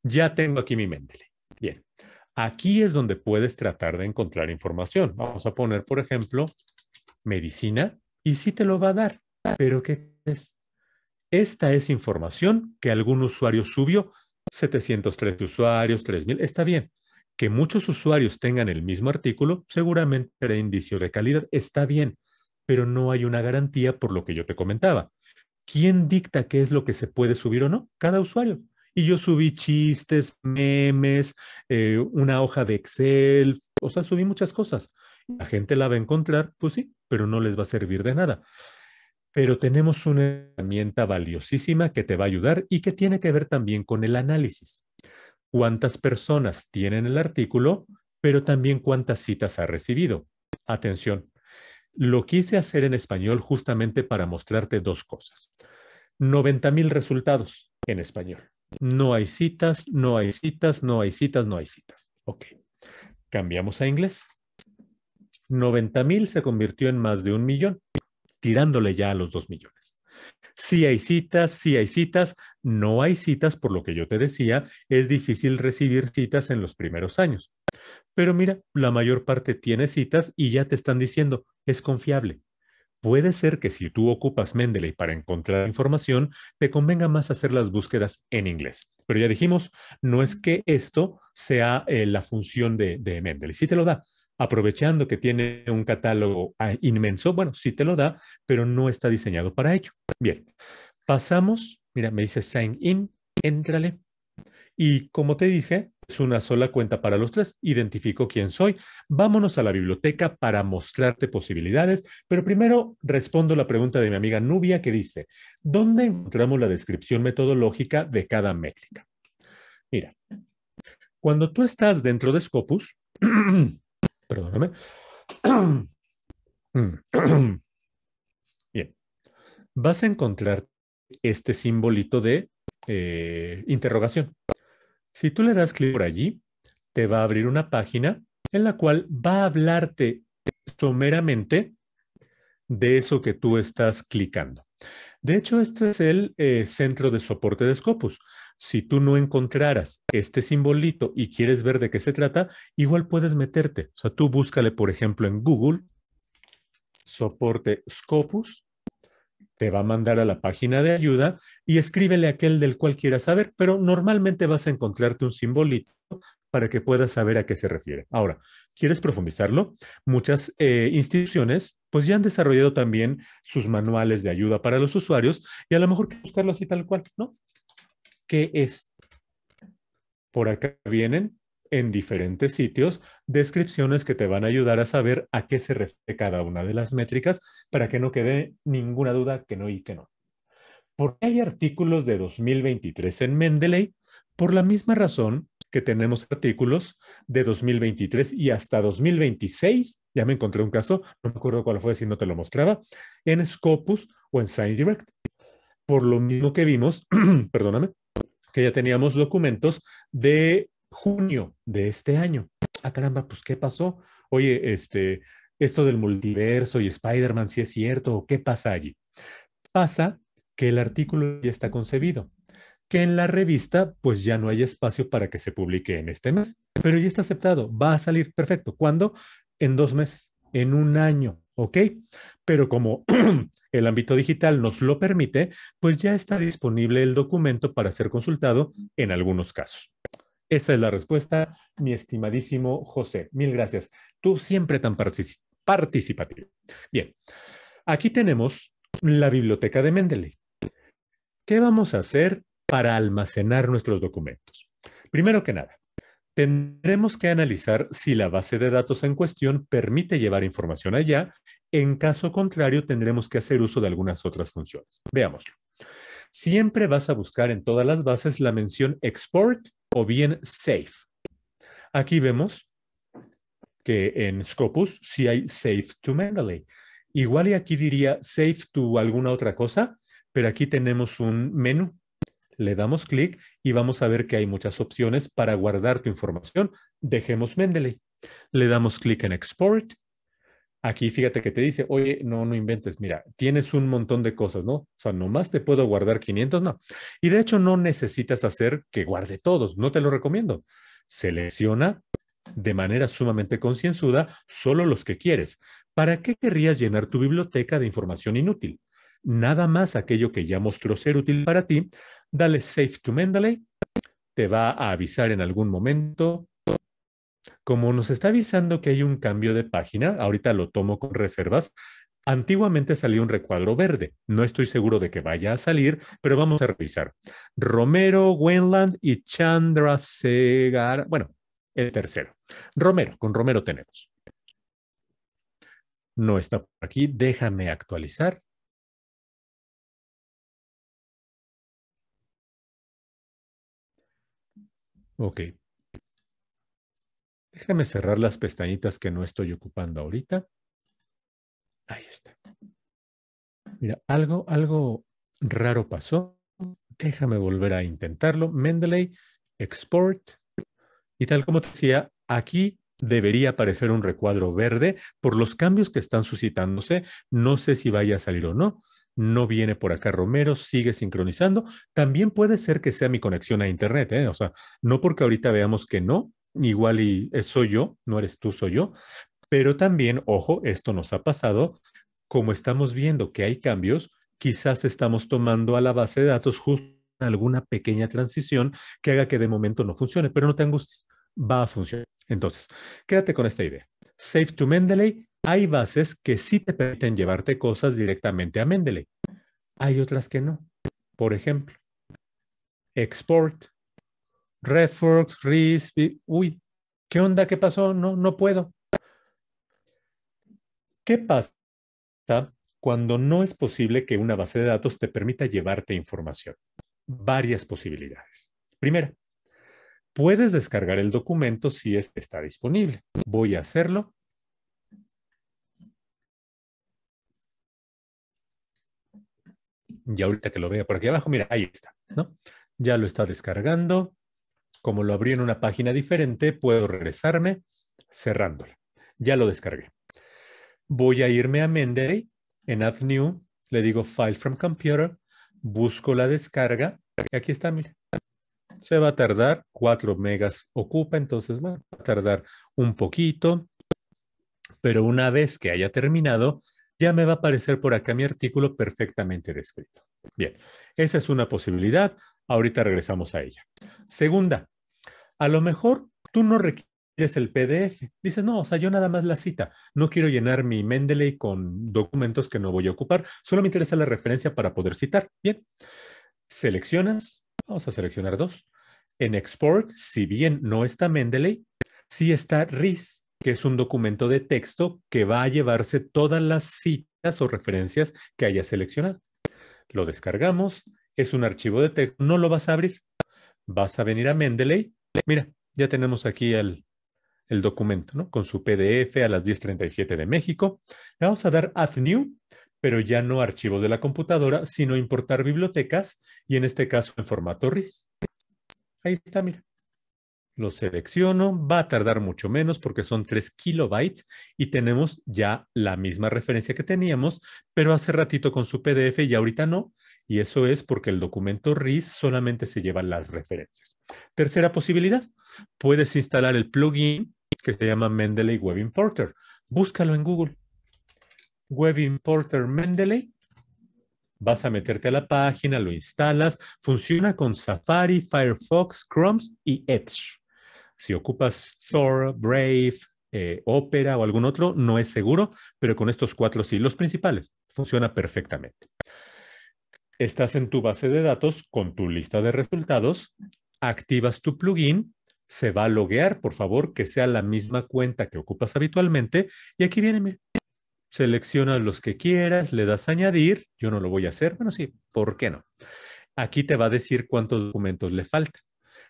ya tengo aquí mi Mendeley. Bien, aquí es donde puedes tratar de encontrar información. Vamos a poner, por ejemplo, medicina y sí te lo va a dar, pero ¿qué es? Esta es información que algún usuario subió, 703 usuarios, 3000, está bien. Que muchos usuarios tengan el mismo artículo seguramente era indicio de calidad, está bien, pero no hay una garantía por lo que yo te comentaba. ¿Quién dicta qué es lo que se puede subir o no? Cada usuario. Y yo subí chistes, memes, eh, una hoja de Excel, o sea, subí muchas cosas. La gente la va a encontrar, pues sí, pero no les va a servir de nada. Pero tenemos una herramienta valiosísima que te va a ayudar y que tiene que ver también con el análisis. ¿Cuántas personas tienen el artículo, pero también cuántas citas ha recibido? Atención, lo quise hacer en español justamente para mostrarte dos cosas. 90 mil resultados en español. No hay citas, no hay citas, no hay citas, no hay citas. Ok. Cambiamos a inglés. 90 mil se convirtió en más de un millón, tirándole ya a los dos millones. Sí hay citas, sí hay citas, no hay citas, por lo que yo te decía, es difícil recibir citas en los primeros años. Pero mira, la mayor parte tiene citas y ya te están diciendo, es confiable puede ser que si tú ocupas Mendeley para encontrar información, te convenga más hacer las búsquedas en inglés. Pero ya dijimos, no es que esto sea eh, la función de, Mendeley, sí te lo da. Aprovechando que tiene un catálogo ah, inmenso, bueno, sí te lo da, pero no está diseñado para ello. Bien, pasamos, mira, me dice sign in, entrale. Y como te dije, es una sola cuenta para los tres, identifico quién soy, vámonos a la biblioteca para mostrarte posibilidades, pero primero respondo la pregunta de mi amiga Nubia que dice, ¿dónde encontramos la descripción metodológica de cada métrica? Mira, cuando tú estás dentro de Scopus, (clears throat) perdóname, (clears throat) bien, vas a encontrar este simbolito de eh, interrogación. Si tú le das clic por allí, te va a abrir una página en la cual va a hablarte someramente de eso que tú estás clicando. De hecho, este es el eh, centro de soporte de Scopus. Si tú no encontraras este simbolito y quieres ver de qué se trata, igual puedes meterte. O sea, tú búscale, por ejemplo, en Google, soporte Scopus, te va a mandar a la página de ayuda y escríbele aquel del cual quieras saber, pero normalmente vas a encontrarte un simbolito para que puedas saber a qué se refiere. Ahora, ¿quieres profundizarlo? Muchas eh, instituciones pues ya han desarrollado también sus manuales de ayuda para los usuarios y a lo mejor que buscarlo así tal cual, ¿no? ¿Qué es? Por acá vienen en diferentes sitios descripciones que te van a ayudar a saber a qué se refiere cada una de las métricas para que no quede ninguna duda que no y que no. ¿Por qué hay artículos de 2023 en Mendeley? Por la misma razón que tenemos artículos de 2023 y hasta 2026, ya me encontré un caso, no me acuerdo cuál fue si no te lo mostraba, en Scopus o en Science Direct. Por lo mismo que vimos, (clears throat) perdóname, que ya teníamos documentos de junio de este año. Ah, caramba, pues ¿qué pasó? Oye, este, esto del multiverso y Spider-Man, si es cierto o qué pasa allí. Pasa que el artículo ya está concebido, que en la revista pues ya no hay espacio para que se publique en este mes, pero ya está aceptado, va a salir, perfecto. ¿Cuándo? En dos meses, en un año, ¿ok? Pero como (clears throat) el ámbito digital nos lo permite, pues ya está disponible el documento para ser consultado en algunos casos. Esa es la respuesta, mi estimadísimo José. Mil gracias. Tú siempre tan participativo. Bien, aquí tenemos la biblioteca de Mendeley. ¿Qué vamos a hacer para almacenar nuestros documentos? Primero que nada, tendremos que analizar si la base de datos en cuestión permite llevar información allá. En caso contrario, tendremos que hacer uso de algunas otras funciones. Veámoslo. Siempre vas a buscar en todas las bases la mención export o bien Save. Aquí vemos que en Scopus sí hay Save to Mendeley. Igual y aquí diría save to alguna otra cosa, pero aquí tenemos un menú. Le damos clic y vamos a ver que hay muchas opciones para guardar tu información. Dejemos Mendeley. Le damos clic en Export Aquí fíjate que te dice, oye, no, no inventes, mira, tienes un montón de cosas, ¿no? O sea, nomás te puedo guardar 500, no. Y de hecho no necesitas hacer que guarde todos, no te lo recomiendo. Selecciona de manera sumamente concienzuda solo los que quieres. ¿Para qué querrías llenar tu biblioteca de información inútil? Nada más aquello que ya mostró ser útil para ti, dale Save to Mendeley, te va a avisar en algún momento como nos está avisando que hay un cambio de página, ahorita lo tomo con reservas, Antiguamente salía un recuadro verde. No estoy seguro de que vaya a salir, pero vamos a revisar. Romero, Wenland y Chandra Segar. Bueno, el tercero. Romero, con Romero tenemos. No está por aquí. Déjame actualizar. Ok, Déjame cerrar las pestañitas que no estoy ocupando ahorita. Ahí está. Mira, algo, algo raro pasó. Déjame volver a intentarlo. Mendeley, export. Y tal como te decía, aquí debería aparecer un recuadro verde por los cambios que están suscitándose. No sé si vaya a salir o no. No viene por acá Romero, sigue sincronizando. También puede ser que sea mi conexión a Internet, ¿eh? o sea, no porque ahorita veamos que no, igual y soy yo, no eres tú, soy yo. Pero también, ojo, esto nos ha pasado, como estamos viendo que hay cambios, quizás estamos tomando a la base de datos justo alguna pequeña transición que haga que de momento no funcione, pero no te angusties, va a funcionar. Entonces, quédate con esta idea. Save to Mendeley, hay bases que sí te permiten llevarte cosas directamente a Mendeley. Hay otras que no. Por ejemplo, export. Reforx, RISP, uy, ¿qué onda? ¿Qué pasó? No, no puedo. ¿Qué pasa cuando no es posible que una base de datos te permita llevarte información? Varias posibilidades. Primera, puedes descargar el documento si este está disponible. Voy a hacerlo. Y ahorita que lo vea por aquí abajo, mira, ahí está, ¿no? Ya lo está descargando como lo abrí en una página diferente, puedo regresarme cerrándola. Ya lo descargué. Voy a irme a Mendeley, en Add New, le digo File from Computer, busco la descarga. aquí está, mira. Se va a tardar, 4 megas ocupa, entonces va a tardar un poquito, pero una vez que haya terminado, ya me va a aparecer por acá mi artículo perfectamente descrito. Bien, esa es una posibilidad. Ahorita regresamos a ella. Segunda, a lo mejor tú no requieres el PDF. Dices, no, o sea, yo nada más la cita. No quiero llenar mi Mendeley con documentos que no voy a ocupar. Solo me interesa la referencia para poder citar. Bien. Seleccionas. Vamos a seleccionar dos. En Export, si bien no está Mendeley, sí está RIS, que es un documento de texto que va a llevarse todas las citas o referencias que hayas seleccionado. Lo descargamos, es un archivo de texto, no lo vas a abrir. Vas a venir a Mendeley, Mira, ya tenemos aquí el, documento, ¿no? Con su PDF a las 10.37 de México. Le vamos a dar Add New, pero ya no archivos de la computadora, sino importar bibliotecas y en este caso en formato RIS. Ahí está, mira. Lo selecciono, va a tardar mucho menos porque son 3 kilobytes y tenemos ya la misma referencia que teníamos, pero hace ratito con su PDF y ahorita no. Y eso es porque el documento RIS solamente se lleva las referencias. Tercera posibilidad, puedes instalar el plugin que se llama Mendeley Web Importer. Búscalo en Google. Web Importer Mendeley. Vas a meterte a la página, lo instalas. Funciona con Safari, Firefox, Chrome y Edge. Si ocupas Thor, Brave, eh, Opera o algún otro, no es seguro, pero con estos cuatro sí, los principales, funciona perfectamente. Estás en tu base de datos con tu lista de resultados activas tu plugin, se va a loguear, por favor, que sea la misma cuenta que ocupas habitualmente. Y aquí viene, selecciona los que quieras, le das añadir. Yo no lo voy a hacer. pero sí, ¿por qué no? Aquí te va a decir cuántos documentos le falta.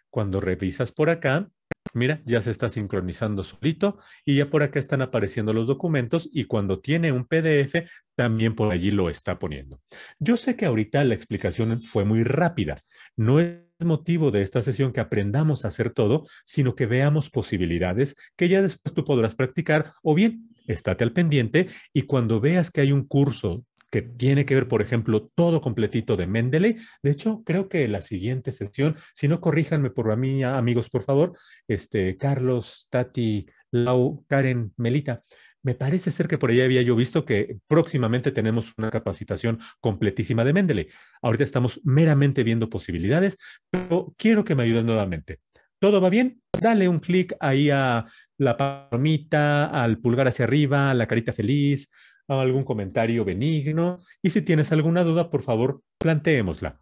Cuando revisas por acá, mira, ya se está sincronizando solito y ya por acá están apareciendo los documentos y cuando tiene un PDF, también por allí lo está poniendo. Yo sé que ahorita la explicación fue muy rápida. No es motivo de esta sesión que aprendamos a hacer todo, sino que veamos posibilidades que ya después tú podrás practicar o bien estate al pendiente y cuando veas que hay un curso que tiene que ver, por ejemplo, todo completito de Mendeley. De hecho, creo que la siguiente sesión, si no corríjanme por mí, amigos, por favor, este, Carlos, Tati, Lau, Karen, Melita, me parece ser que por ahí había yo visto que próximamente tenemos una capacitación completísima de Mendeley. Ahorita estamos meramente viendo posibilidades, pero quiero que me ayuden nuevamente. ¿Todo va bien? Dale un clic ahí a la palomita, al pulgar hacia arriba, a la carita feliz, a algún comentario benigno. Y si tienes alguna duda, por favor, planteémosla.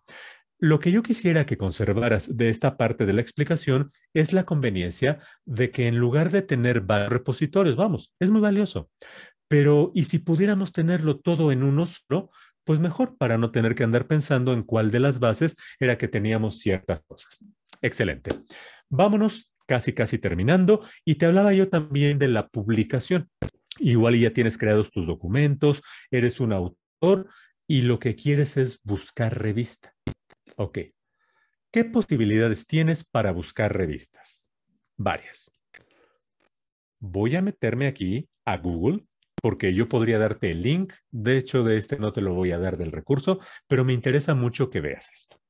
Lo que yo quisiera que conservaras de esta parte de la explicación es la conveniencia de que en lugar de tener varios repositorios, vamos, es muy valioso, pero y si pudiéramos tenerlo todo en uno solo, pues mejor para no tener que andar pensando en cuál de las bases era que teníamos ciertas cosas. Excelente. Vámonos casi, casi terminando y te hablaba yo también de la publicación. Igual ya tienes creados tus documentos, eres un autor y lo que quieres es buscar revista Ok. ¿Qué posibilidades tienes para buscar revistas? Varias. Voy a meterme aquí a Google porque yo podría darte el link. De hecho, de este no te lo voy a dar del recurso, pero me interesa mucho que veas esto.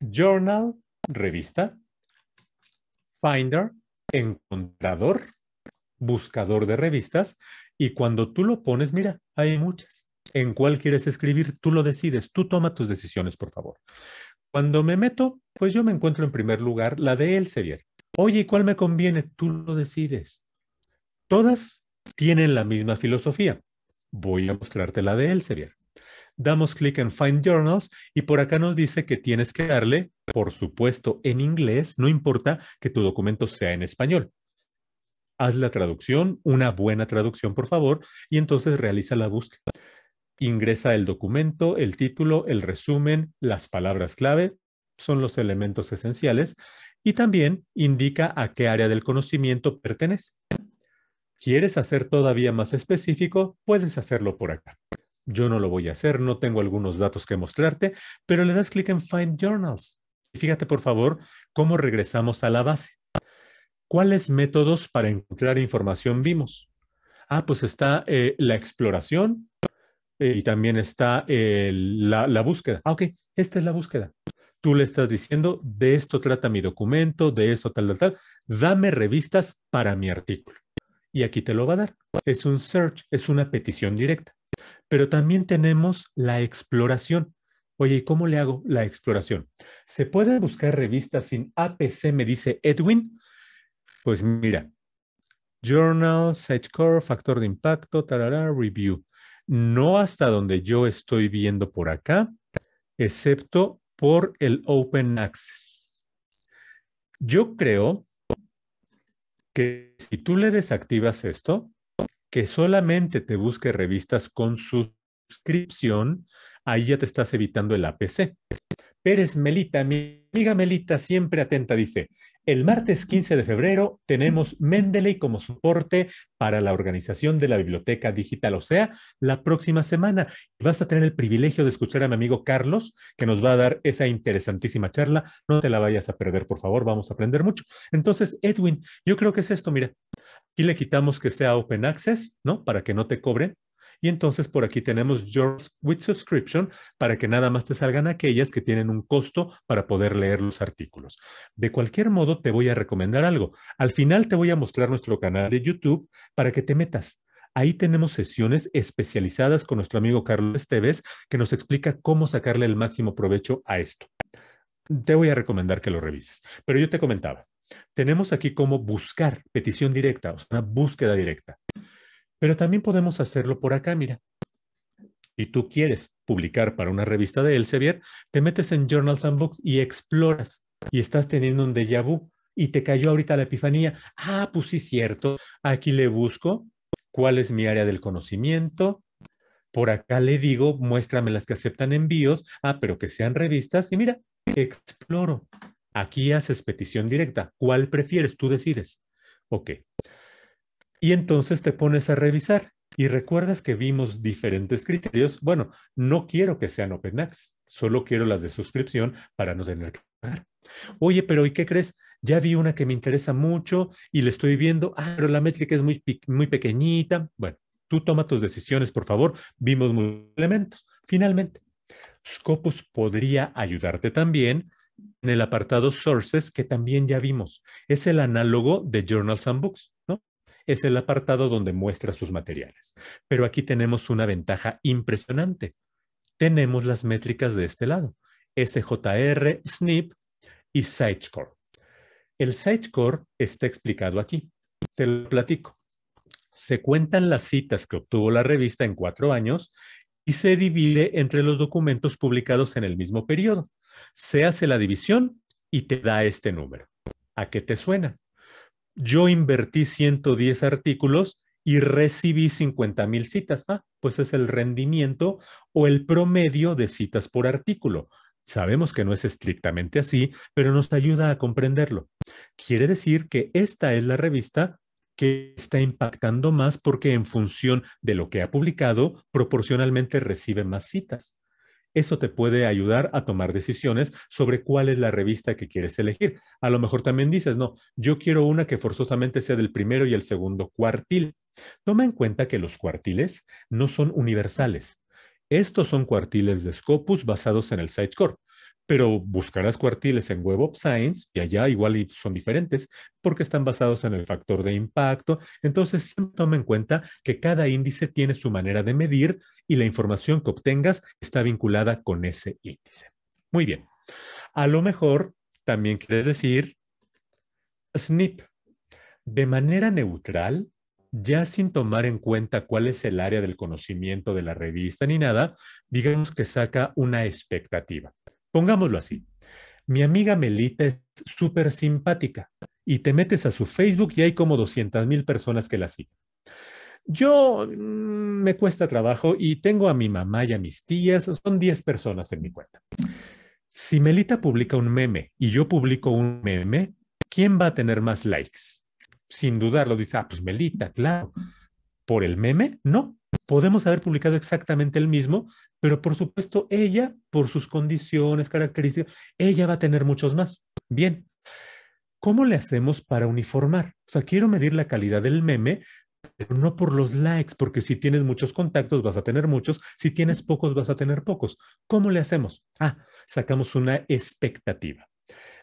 Journal, revista. Finder, encontrador, buscador de revistas. Y cuando tú lo pones, mira, hay muchas en cuál quieres escribir, tú lo decides, tú toma tus decisiones, por favor. Cuando me meto, pues yo me encuentro en primer lugar la de Elsevier. Oye, ¿y cuál me conviene? Tú lo decides. Todas tienen la misma filosofía. Voy a mostrarte la de Elsevier. Damos clic en Find Journals y por acá nos dice que tienes que darle, por supuesto, en inglés, no importa que tu documento sea en español haz la traducción, una buena traducción, por favor, y entonces realiza la búsqueda. Ingresa el documento, el título, el resumen, las palabras clave, son los elementos esenciales, y también indica a qué área del conocimiento pertenece. ¿Quieres hacer todavía más específico? Puedes hacerlo por acá. Yo no lo voy a hacer, no tengo algunos datos que mostrarte, pero le das clic en Find Journals. Y fíjate, por favor, cómo regresamos a la base. ¿Cuáles métodos para encontrar información vimos? Ah, pues está eh, la exploración, y también está la, búsqueda. Ah, ok, esta es la búsqueda. Tú le estás diciendo, de esto trata mi documento, de esto tal, tal, tal. Dame revistas para mi artículo. Y aquí te lo va a dar. Es un search, es una petición directa. Pero también tenemos la exploración. Oye, ¿y cómo le hago la exploración? ¿Se puede buscar revistas sin APC? Me dice Edwin. Pues mira, Journal, Sitecore, Factor de Impacto, tarara, Review no hasta donde yo estoy viendo por acá, excepto por el Open Access. Yo creo que si tú le desactivas esto, que solamente te busque revistas con suscripción, ahí ya te estás evitando el APC. Pérez Melita, mi amiga Melita siempre atenta, dice, el martes 15 de febrero tenemos Mendeley como soporte para la organización de la biblioteca digital, o sea, la próxima semana. Vas a tener el privilegio de escuchar a mi amigo Carlos, que nos va a dar esa interesantísima charla. No te la vayas a perder, por favor, vamos a aprender mucho. Entonces, Edwin, yo creo que es esto, mira, aquí le quitamos que sea open access, ¿no? Para que no te cobren. Y entonces por aquí tenemos your with Subscription para que nada más te salgan aquellas que tienen un costo para poder leer los artículos. De cualquier modo, te voy a recomendar algo. Al final te voy a mostrar nuestro canal de YouTube para que te metas. Ahí tenemos sesiones especializadas con nuestro amigo Carlos Esteves que nos explica cómo sacarle el máximo provecho a esto. Te voy a recomendar que lo revises. Pero yo te comentaba, tenemos aquí cómo buscar petición directa, o sea, una búsqueda directa. Pero también podemos hacerlo por acá, mira. Si tú quieres publicar para una revista de Elsevier, te metes en Journals and Books y exploras y estás teniendo un déjà vu y te cayó ahorita la epifanía. Ah, pues sí, cierto. Aquí le busco cuál es mi área del conocimiento. Por acá le digo, muéstrame las que aceptan envíos. Ah, pero que sean revistas. Y mira, exploro. Aquí haces petición directa. ¿Cuál prefieres? Tú decides. Ok. Y entonces te pones a revisar y recuerdas que vimos diferentes criterios. Bueno, no quiero que sean open access, solo quiero las de suscripción para no tener que pagar. Oye, pero ¿y qué crees? Ya vi una que me interesa mucho y le estoy viendo, ah, pero la métrica es muy, muy pequeñita. Bueno, tú toma tus decisiones, por favor. Vimos muchos elementos. Finalmente, Scopus podría ayudarte también en el apartado Sources, que también ya vimos. Es el análogo de Journals and Books, ¿no? es el apartado donde muestra sus materiales. Pero aquí tenemos una ventaja impresionante. Tenemos las métricas de este lado, SJR, SNIP y Sitecore. El Sitecore está explicado aquí. Te lo platico. Se cuentan las citas que obtuvo la revista en cuatro años y se divide entre los documentos publicados en el mismo periodo. Se hace la división y te da este número. ¿A qué te suena? yo invertí 110 artículos y recibí 50,000 mil citas. Ah, pues es el rendimiento o el promedio de citas por artículo. Sabemos que no es estrictamente así, pero nos ayuda a comprenderlo. Quiere decir que esta es la revista que está impactando más porque en función de lo que ha publicado, proporcionalmente recibe más citas eso te puede ayudar a tomar decisiones sobre cuál es la revista que quieres elegir. A lo mejor también dices, no, yo quiero una que forzosamente sea del primero y el segundo cuartil. Toma en cuenta que los cuartiles no son universales. Estos son cuartiles de Scopus basados en el Sitecore pero buscarás cuartiles en Web of Science y allá igual son diferentes porque están basados en el factor de impacto. Entonces, siempre toma en cuenta que cada índice tiene su manera de medir y la información que obtengas está vinculada con ese índice. Muy bien. A lo mejor también quieres decir SNIP, De manera neutral, ya sin tomar en cuenta cuál es el área del conocimiento de la revista ni nada, digamos que saca una expectativa. Pongámoslo así. Mi amiga Melita es súper simpática y te metes a su Facebook y hay como 200 mil personas que la siguen. Yo mm, me cuesta trabajo y tengo a mi mamá y a mis tías, son 10 personas en mi cuenta. Si Melita publica un meme y yo publico un meme, ¿quién va a tener más likes? Sin dudarlo, dice, ah, pues Melita, claro. ¿Por el meme? No podemos haber publicado exactamente el mismo, pero por supuesto ella, por sus condiciones, características, ella va a tener muchos más. Bien, ¿cómo le hacemos para uniformar? O sea, quiero medir la calidad del meme, pero no por los likes, porque si tienes muchos contactos vas a tener muchos, si tienes pocos vas a tener pocos. ¿Cómo le hacemos? Ah, sacamos una expectativa.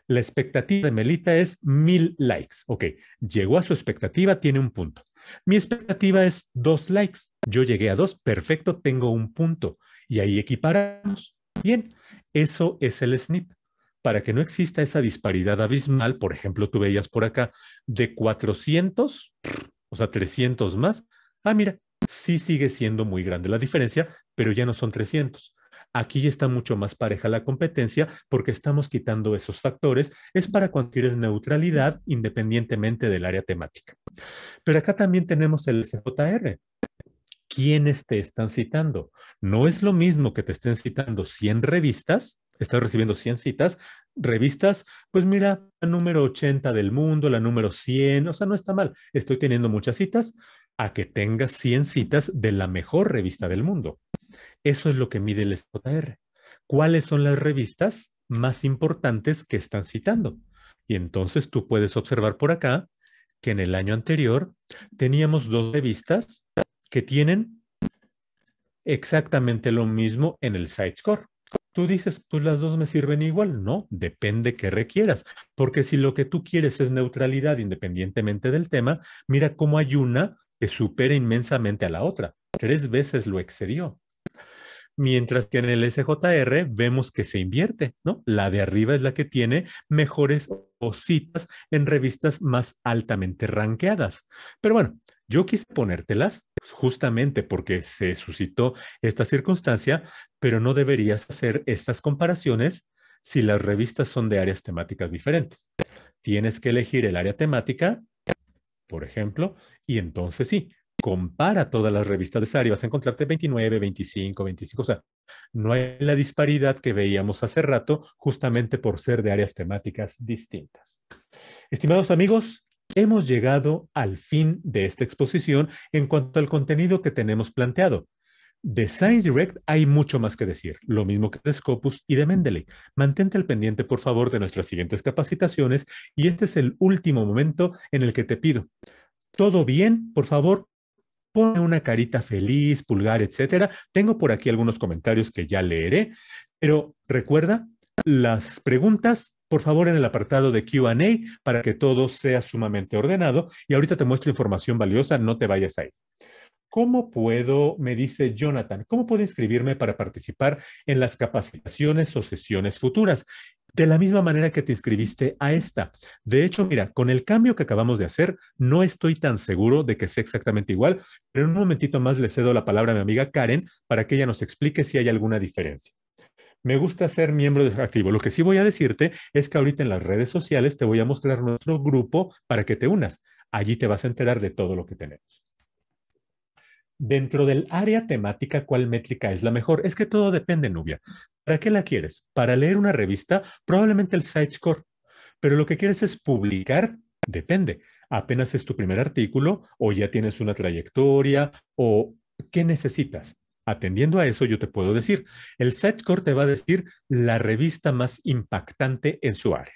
La expectativa de Melita es mil likes. Ok, llegó a su expectativa, tiene un punto. Mi expectativa es dos likes. Yo llegué a dos, perfecto, tengo un punto. Y ahí equiparamos. Bien, eso es el SNIP. Para que no exista esa disparidad abismal, por ejemplo, tú veías por acá de 400, o sea, 300 más. Ah, mira, sí sigue siendo muy grande la diferencia, pero ya no son 300 Aquí está mucho más pareja la competencia porque estamos quitando esos factores. Es para cuando neutralidad independientemente del área temática. Pero acá también tenemos el CJR. ¿Quiénes te están citando? No es lo mismo que te estén citando 100 revistas, estás recibiendo 100 citas, revistas, pues mira, la número 80 del mundo, la número 100, o sea, no está mal. Estoy teniendo muchas citas a que tengas 100 citas de la mejor revista del mundo. Eso es lo que mide el SJR. ¿Cuáles son las revistas más importantes que están citando? Y entonces tú puedes observar por acá que en el año anterior teníamos dos revistas que tienen exactamente lo mismo en el site score. Tú dices, pues las dos me sirven igual. No, depende que requieras. Porque si lo que tú quieres es neutralidad independientemente del tema, mira cómo hay una que supera inmensamente a la otra. Tres veces lo excedió mientras que en el SJR vemos que se invierte, ¿no? La de arriba es la que tiene mejores cositas en revistas más altamente ranqueadas. Pero bueno, yo quise ponértelas justamente porque se suscitó esta circunstancia, pero no deberías hacer estas comparaciones si las revistas son de áreas temáticas diferentes. Tienes que elegir el área temática, por ejemplo, y entonces sí, compara todas las revistas de y vas a encontrarte 29, 25, 25. O sea, no hay la disparidad que veíamos hace rato, justamente por ser de áreas temáticas distintas. Estimados amigos, hemos llegado al fin de esta exposición en cuanto al contenido que tenemos planteado. De Science Direct hay mucho más que decir, lo mismo que de Scopus y de Mendeley. Mantente al pendiente, por favor, de nuestras siguientes capacitaciones y este es el último momento en el que te pido. Todo bien, por favor, pone una carita feliz, pulgar, etcétera. Tengo por aquí algunos comentarios que ya leeré, pero recuerda las preguntas, por favor, en el apartado de QA para que todo sea sumamente ordenado. Y ahorita te muestro información valiosa, no te vayas ahí. ¿Cómo puedo, me dice Jonathan, cómo puedo inscribirme para participar en las capacitaciones o sesiones futuras? de la misma manera que te inscribiste a esta. De hecho, mira, con el cambio que acabamos de hacer, no estoy tan seguro de que sea exactamente igual, pero en un momentito más le cedo la palabra a mi amiga Karen para que ella nos explique si hay alguna diferencia. Me gusta ser miembro de activo. Lo que sí voy a decirte es que ahorita en las redes sociales te voy a mostrar nuestro grupo para que te unas. Allí te vas a enterar de todo lo que tenemos dentro del área temática, ¿cuál métrica es la mejor? Es que todo depende, Nubia. ¿Para qué la quieres? Para leer una revista, probablemente el Sitescore. Pero lo que quieres es publicar, depende. Apenas es tu primer artículo o ya tienes una trayectoria o qué necesitas. Atendiendo a eso, yo te puedo decir, el Sitescore te va a decir la revista más impactante en su área.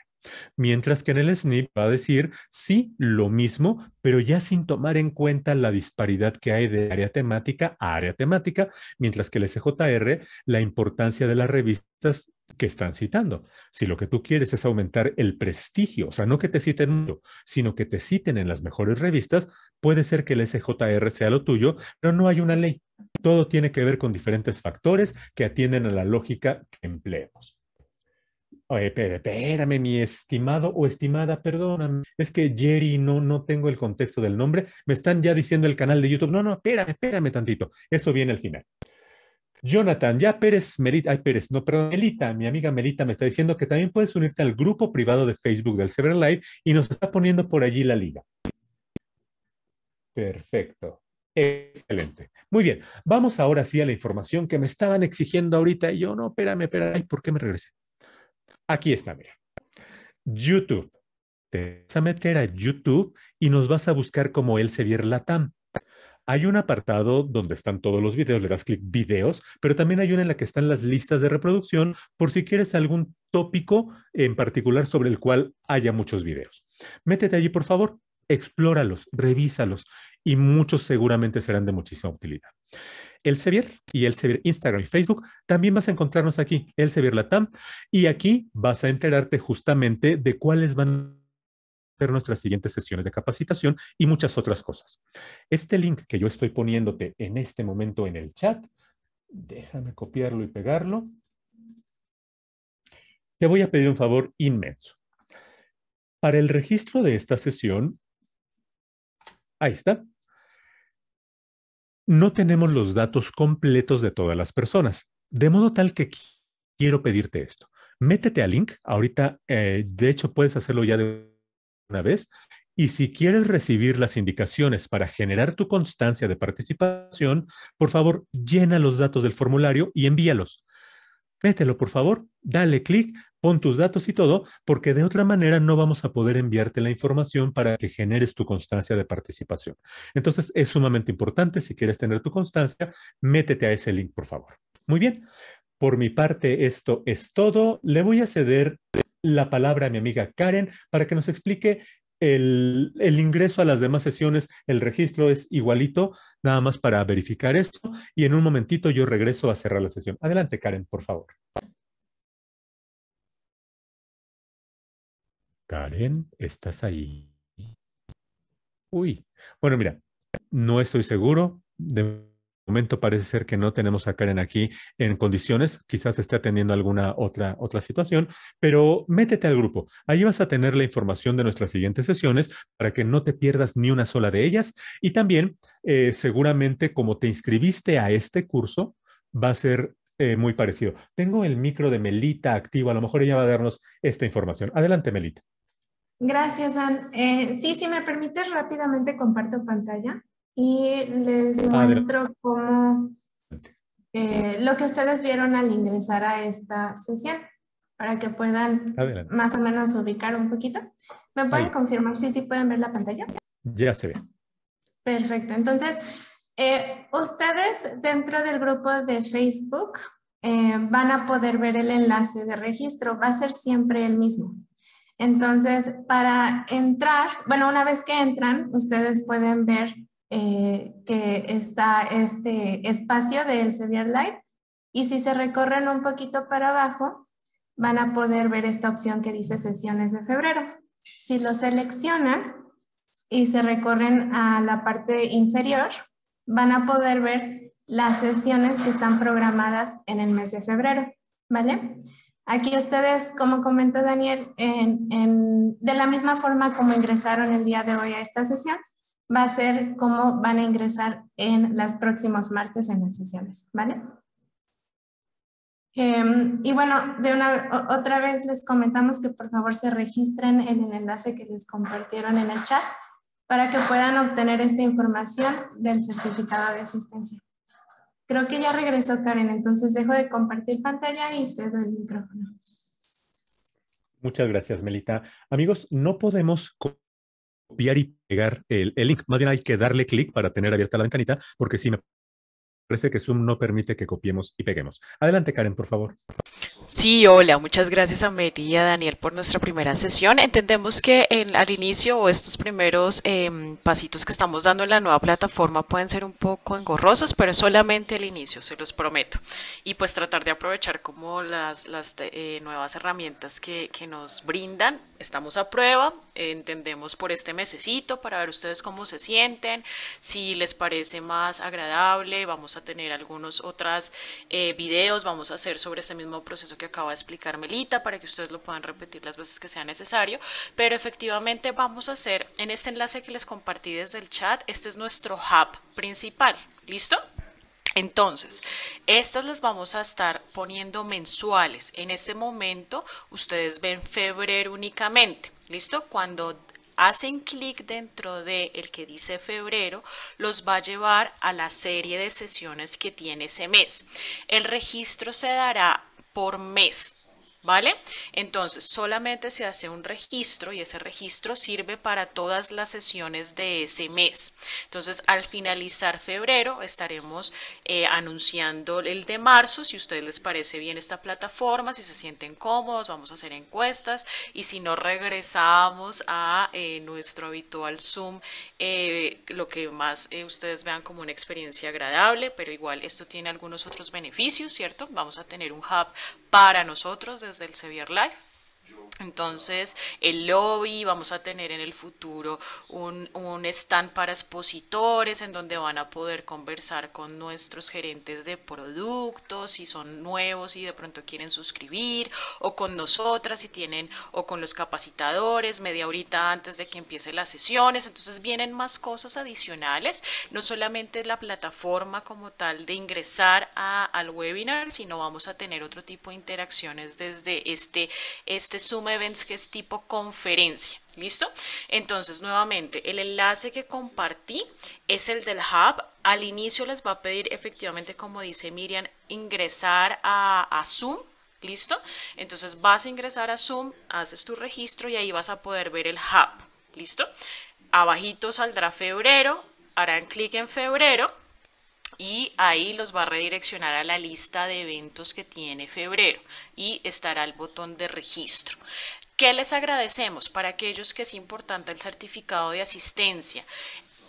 Mientras que en el SNIP va a decir, sí, lo mismo, pero ya sin tomar en cuenta la disparidad que hay de área temática a área temática, mientras que el SJR, la importancia de las revistas que están citando. Si lo que tú quieres es aumentar el prestigio, o sea, no que te citen mucho, sino que te citen en las mejores revistas, puede ser que el SJR sea lo tuyo, pero no hay una ley. Todo tiene que ver con diferentes factores que atienden a la lógica que empleemos. Oye, espérame, mi estimado o estimada, perdóname. Es que Jerry, no, no tengo el contexto del nombre. Me están ya diciendo el canal de YouTube. No, no, espérame, espérame tantito. Eso viene al final. Jonathan, ya Pérez, Melita, ay Pérez, no, perdón, Melita, mi amiga Melita me está diciendo que también puedes unirte al grupo privado de Facebook del Sever Live y nos está poniendo por allí la liga. Perfecto. Excelente. Muy bien, vamos ahora sí a la información que me estaban exigiendo ahorita y yo, no, espérame, espérame, ¿por qué me regresé? Aquí está, mira. YouTube. Te vas a meter a YouTube y nos vas a buscar como Sevier Latam. Hay un apartado donde están todos los videos, le das clic videos, pero también hay una en la que están las listas de reproducción por si quieres algún tópico en particular sobre el cual haya muchos videos. Métete allí, por favor, explóralos, revísalos y muchos seguramente serán de muchísima utilidad. Sevier y Elsevier Instagram y Facebook. También vas a encontrarnos aquí, El Elsevier Latam. Y aquí vas a enterarte justamente de cuáles van a ser nuestras siguientes sesiones de capacitación y muchas otras cosas. Este link que yo estoy poniéndote en este momento en el chat, déjame copiarlo y pegarlo. Te voy a pedir un favor inmenso. Para el registro de esta sesión, ahí está, no tenemos los datos completos de todas las personas, de modo tal que quiero pedirte esto. Métete a link, ahorita, eh, de hecho, puedes hacerlo ya de una vez, y si quieres recibir las indicaciones para generar tu constancia de participación, por favor, llena los datos del formulario y envíalos mételo, por favor, dale clic, pon tus datos y todo, porque de otra manera no vamos a poder enviarte la información para que generes tu constancia de participación. Entonces, es sumamente importante, si quieres tener tu constancia, métete a ese link, por favor. Muy bien, por mi parte, esto es todo. Le voy a ceder la palabra a mi amiga Karen para que nos explique el, ingreso a las demás sesiones, el registro es igualito, nada más para verificar esto. Y en un momentito yo regreso a cerrar la sesión. Adelante, Karen, por favor. Karen, ¿estás ahí? Uy, bueno, mira, no estoy seguro. De momento parece ser que no tenemos a Karen aquí en condiciones, quizás esté atendiendo alguna otra, otra situación, pero métete al grupo. Ahí vas a tener la información de nuestras siguientes sesiones para que no te pierdas ni una sola de ellas. Y también, eh, seguramente, como te inscribiste a este curso, va a ser eh, muy parecido. Tengo el micro de Melita activo, a lo mejor ella va a darnos esta información. Adelante, Melita. Gracias, Dan. Eh, sí, si me permites, rápidamente comparto pantalla y les muestro cómo eh, lo que ustedes vieron al ingresar a esta sesión para que puedan más o menos ubicar un poquito. ¿Me pueden confirmar si sí, sí pueden ver la pantalla? Ya se ve. Perfecto. Entonces, eh, ustedes dentro del grupo de Facebook eh, van a poder ver el enlace de registro. Va a ser siempre el mismo. Entonces, para entrar, bueno, una vez que entran, ustedes pueden ver eh, que está este espacio del sevier Live Y si se recorren un poquito para abajo, van a poder ver esta opción que dice sesiones de febrero. Si lo seleccionan y se recorren a la parte inferior, van a poder ver las sesiones que están programadas en el mes de febrero, ¿vale? Aquí ustedes, como comentó Daniel, en, de la misma forma como ingresaron el día de hoy a esta sesión, va a ser cómo van a ingresar en las próximos martes en las sesiones, ¿vale? Em, y bueno, de una, otra vez les comentamos que por favor se registren en el enlace que les compartieron en el chat para que puedan obtener esta información del certificado de asistencia. Creo que ya regresó Karen, entonces dejo de compartir pantalla y cedo el micrófono. Muchas gracias, Melita. Amigos, no podemos copiar y pegar el, el, link. Más bien hay que darle clic para tener abierta la ventanita, porque si me Parece que Zoom no permite que copiemos y peguemos. Adelante, Karen, por favor. Sí, hola, muchas gracias a Mary y a Daniel por nuestra primera sesión. Entendemos que al inicio o estos primeros em, pasitos que estamos dando en la nueva plataforma pueden ser un poco engorrosos, pero solamente el inicio, se los prometo. Y pues tratar de aprovechar como las, eh, nuevas herramientas que, nos brindan. Estamos a prueba, entendemos por este mesecito para ver ustedes cómo se sienten, si les parece más agradable, vamos a tener algunos otros eh, videos, vamos a hacer sobre este mismo proceso que acaba de explicar Melita para que ustedes lo puedan repetir las veces que sea necesario, pero efectivamente vamos a hacer en este enlace que les compartí desde el chat, este es nuestro hub principal, ¿listo? Entonces, estas las vamos a estar poniendo mensuales. En este momento, ustedes ven febrero únicamente. ¿Listo? Cuando hacen clic dentro de el que dice febrero, los va a llevar a la serie de sesiones que tiene ese mes. El registro se dará por mes, ¿Vale? Entonces, solamente se hace un registro y ese registro sirve para todas las sesiones de ese mes. Entonces, al finalizar febrero estaremos eh, anunciando el de marzo. Si a ustedes les parece bien esta plataforma, si se sienten cómodos, vamos a hacer encuestas y si no, regresamos a eh, nuestro habitual Zoom, eh, lo que más ustedes vean como una experiencia agradable, pero igual esto tiene algunos otros beneficios, ¿cierto? Vamos a tener un hub para nosotros del Sevier life entonces, el lobby, vamos a tener en el futuro un, stand para expositores en donde van a poder conversar con nuestros gerentes de productos, si son nuevos y de pronto quieren suscribir, o con nosotras si tienen, o con los capacitadores, media horita antes de que empiece las sesiones. Entonces, vienen más cosas adicionales, no solamente la plataforma como tal de ingresar al webinar, sino vamos a tener otro tipo de interacciones desde este, este Events que es tipo conferencia. ¿Listo? Entonces, nuevamente, el enlace que compartí es el del Hub. Al inicio les va a pedir efectivamente, como dice Miriam, ingresar a, a Zoom. ¿Listo? Entonces vas a ingresar a Zoom, haces tu registro y ahí vas a poder ver el Hub. ¿Listo? Abajito saldrá febrero, harán clic en febrero y ahí los va a redireccionar a la lista de eventos que tiene febrero y estará el botón de registro. ¿Qué les agradecemos? Para aquellos que es importante el certificado de asistencia,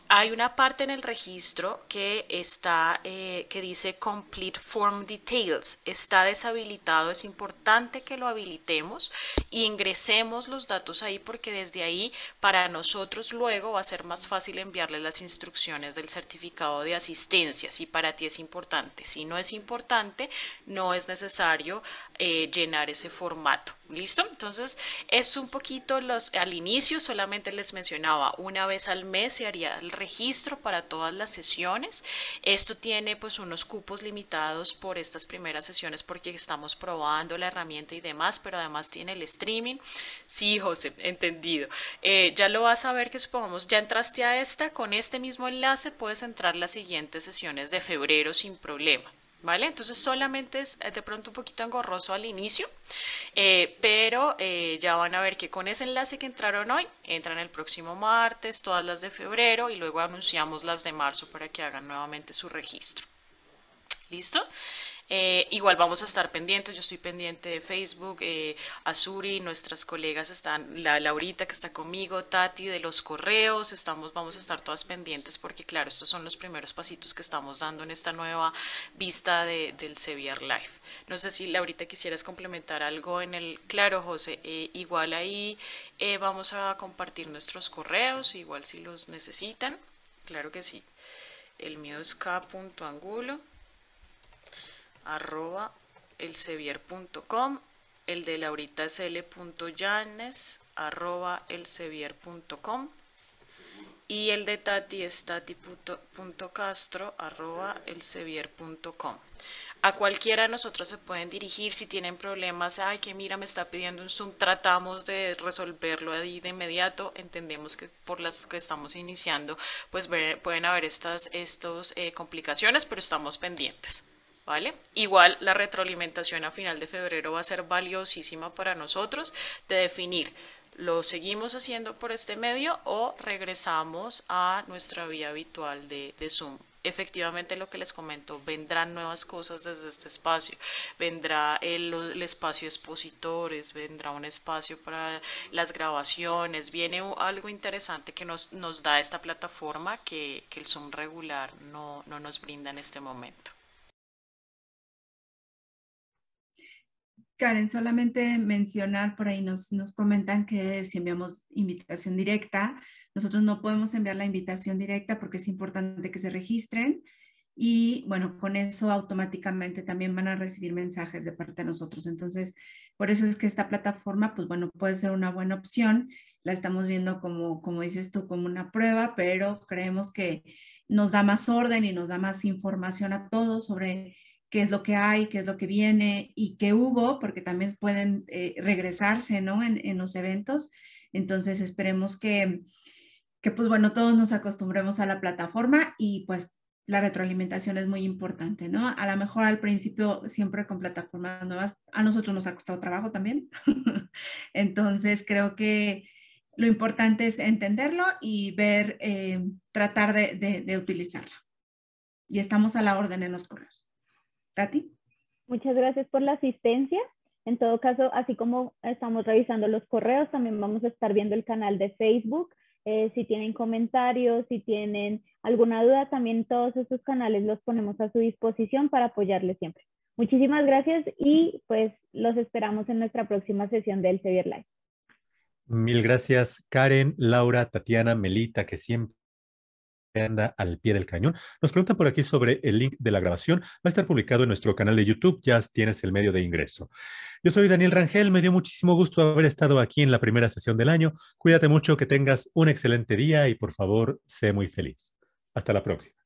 hay una parte en el registro que está eh, que dice complete form details está deshabilitado es importante que lo habilitemos y ingresemos los datos ahí porque desde ahí para nosotros luego va a ser más fácil enviarles las instrucciones del certificado de asistencia si para ti es importante si no es importante no es necesario eh, llenar ese formato listo entonces es un poquito los al inicio solamente les mencionaba una vez al mes se haría el registro para todas las sesiones. Esto tiene pues unos cupos limitados por estas primeras sesiones porque estamos probando la herramienta y demás, pero además tiene el streaming. Sí, José, entendido. Eh, ya lo vas a ver que supongamos, ya entraste a esta, con este mismo enlace puedes entrar las siguientes sesiones de febrero sin problema. ¿vale? Entonces solamente es eh, de pronto un poquito engorroso al inicio, eh, pero eh, ya van a ver que con ese enlace que entraron hoy, entran el próximo martes, todas las de febrero y luego anunciamos las de marzo para que hagan nuevamente su registro. ¿Listo? Eh, igual vamos a estar pendientes, yo estoy pendiente de Facebook, eh, Azuri, nuestras colegas están, la Laurita que está conmigo, Tati de los correos, estamos, vamos a estar todas pendientes porque claro, estos son los primeros pasitos que estamos dando en esta nueva vista de, del Sevier Live, No sé si Laurita quisieras complementar algo en el, claro José, eh, igual ahí eh, vamos a compartir nuestros correos, igual si los necesitan, claro que sí. El mío es k.angulo arroba elsevier.com, el de yanes, arroba elsevier.com y el de Tati es tati.castro arroba elsevier.com. A cualquiera de nosotros se pueden dirigir si tienen problemas, ay que mira me está pidiendo un Zoom, tratamos de resolverlo ahí de inmediato, entendemos que por las que estamos iniciando pues pueden haber estas estos, eh, complicaciones, pero estamos pendientes. Igual la retroalimentación a final de febrero va a ser valiosísima para nosotros de definir lo seguimos haciendo por este medio o regresamos a nuestra vía habitual de, Zoom. Efectivamente, lo que les comento, vendrán nuevas cosas desde este espacio. Vendrá el, espacio expositores, vendrá un espacio para las grabaciones, viene algo interesante que nos, nos da esta plataforma que, el Zoom regular no nos brinda en este momento. Karen, solamente mencionar, por ahí nos, nos comentan que si enviamos invitación directa, nosotros no podemos enviar la invitación directa porque es importante que se registren y bueno, con eso automáticamente también van a recibir mensajes de parte de nosotros. Entonces, por eso es que esta plataforma, pues bueno, puede ser una buena opción. La estamos viendo como, como dices tú, como una prueba, pero creemos que nos da más orden y nos da más información a todos sobre qué es lo que hay, qué es lo que viene y qué hubo, porque también pueden eh, regresarse ¿no? En, los eventos. Entonces esperemos que, que, pues bueno, todos nos acostumbremos a la plataforma y pues la retroalimentación es muy importante, ¿no? A lo mejor al principio siempre con plataformas nuevas, a nosotros nos ha costado trabajo también. (laughs) Entonces creo que lo importante es entenderlo y ver, eh, tratar de, de, de utilizarla. Y estamos a la orden en los correos. Tati. Muchas gracias por la asistencia. En todo caso, así como estamos revisando los correos, también vamos a estar viendo el canal de Facebook. Eh, si tienen comentarios, si tienen alguna duda, también todos esos canales los ponemos a su disposición para apoyarles siempre. Muchísimas gracias y pues los esperamos en nuestra próxima sesión del Sevier Live. Mil gracias, Karen, Laura, Tatiana, Melita, que siempre anda al pie del cañón. Nos preguntan por aquí sobre el link de la grabación. Va a estar publicado en nuestro canal de YouTube. Ya tienes el medio de ingreso. Yo soy Daniel Rangel. Me dio muchísimo gusto haber estado aquí en la primera sesión del año. Cuídate mucho, que tengas un excelente día y por favor, sé muy feliz. Hasta la próxima.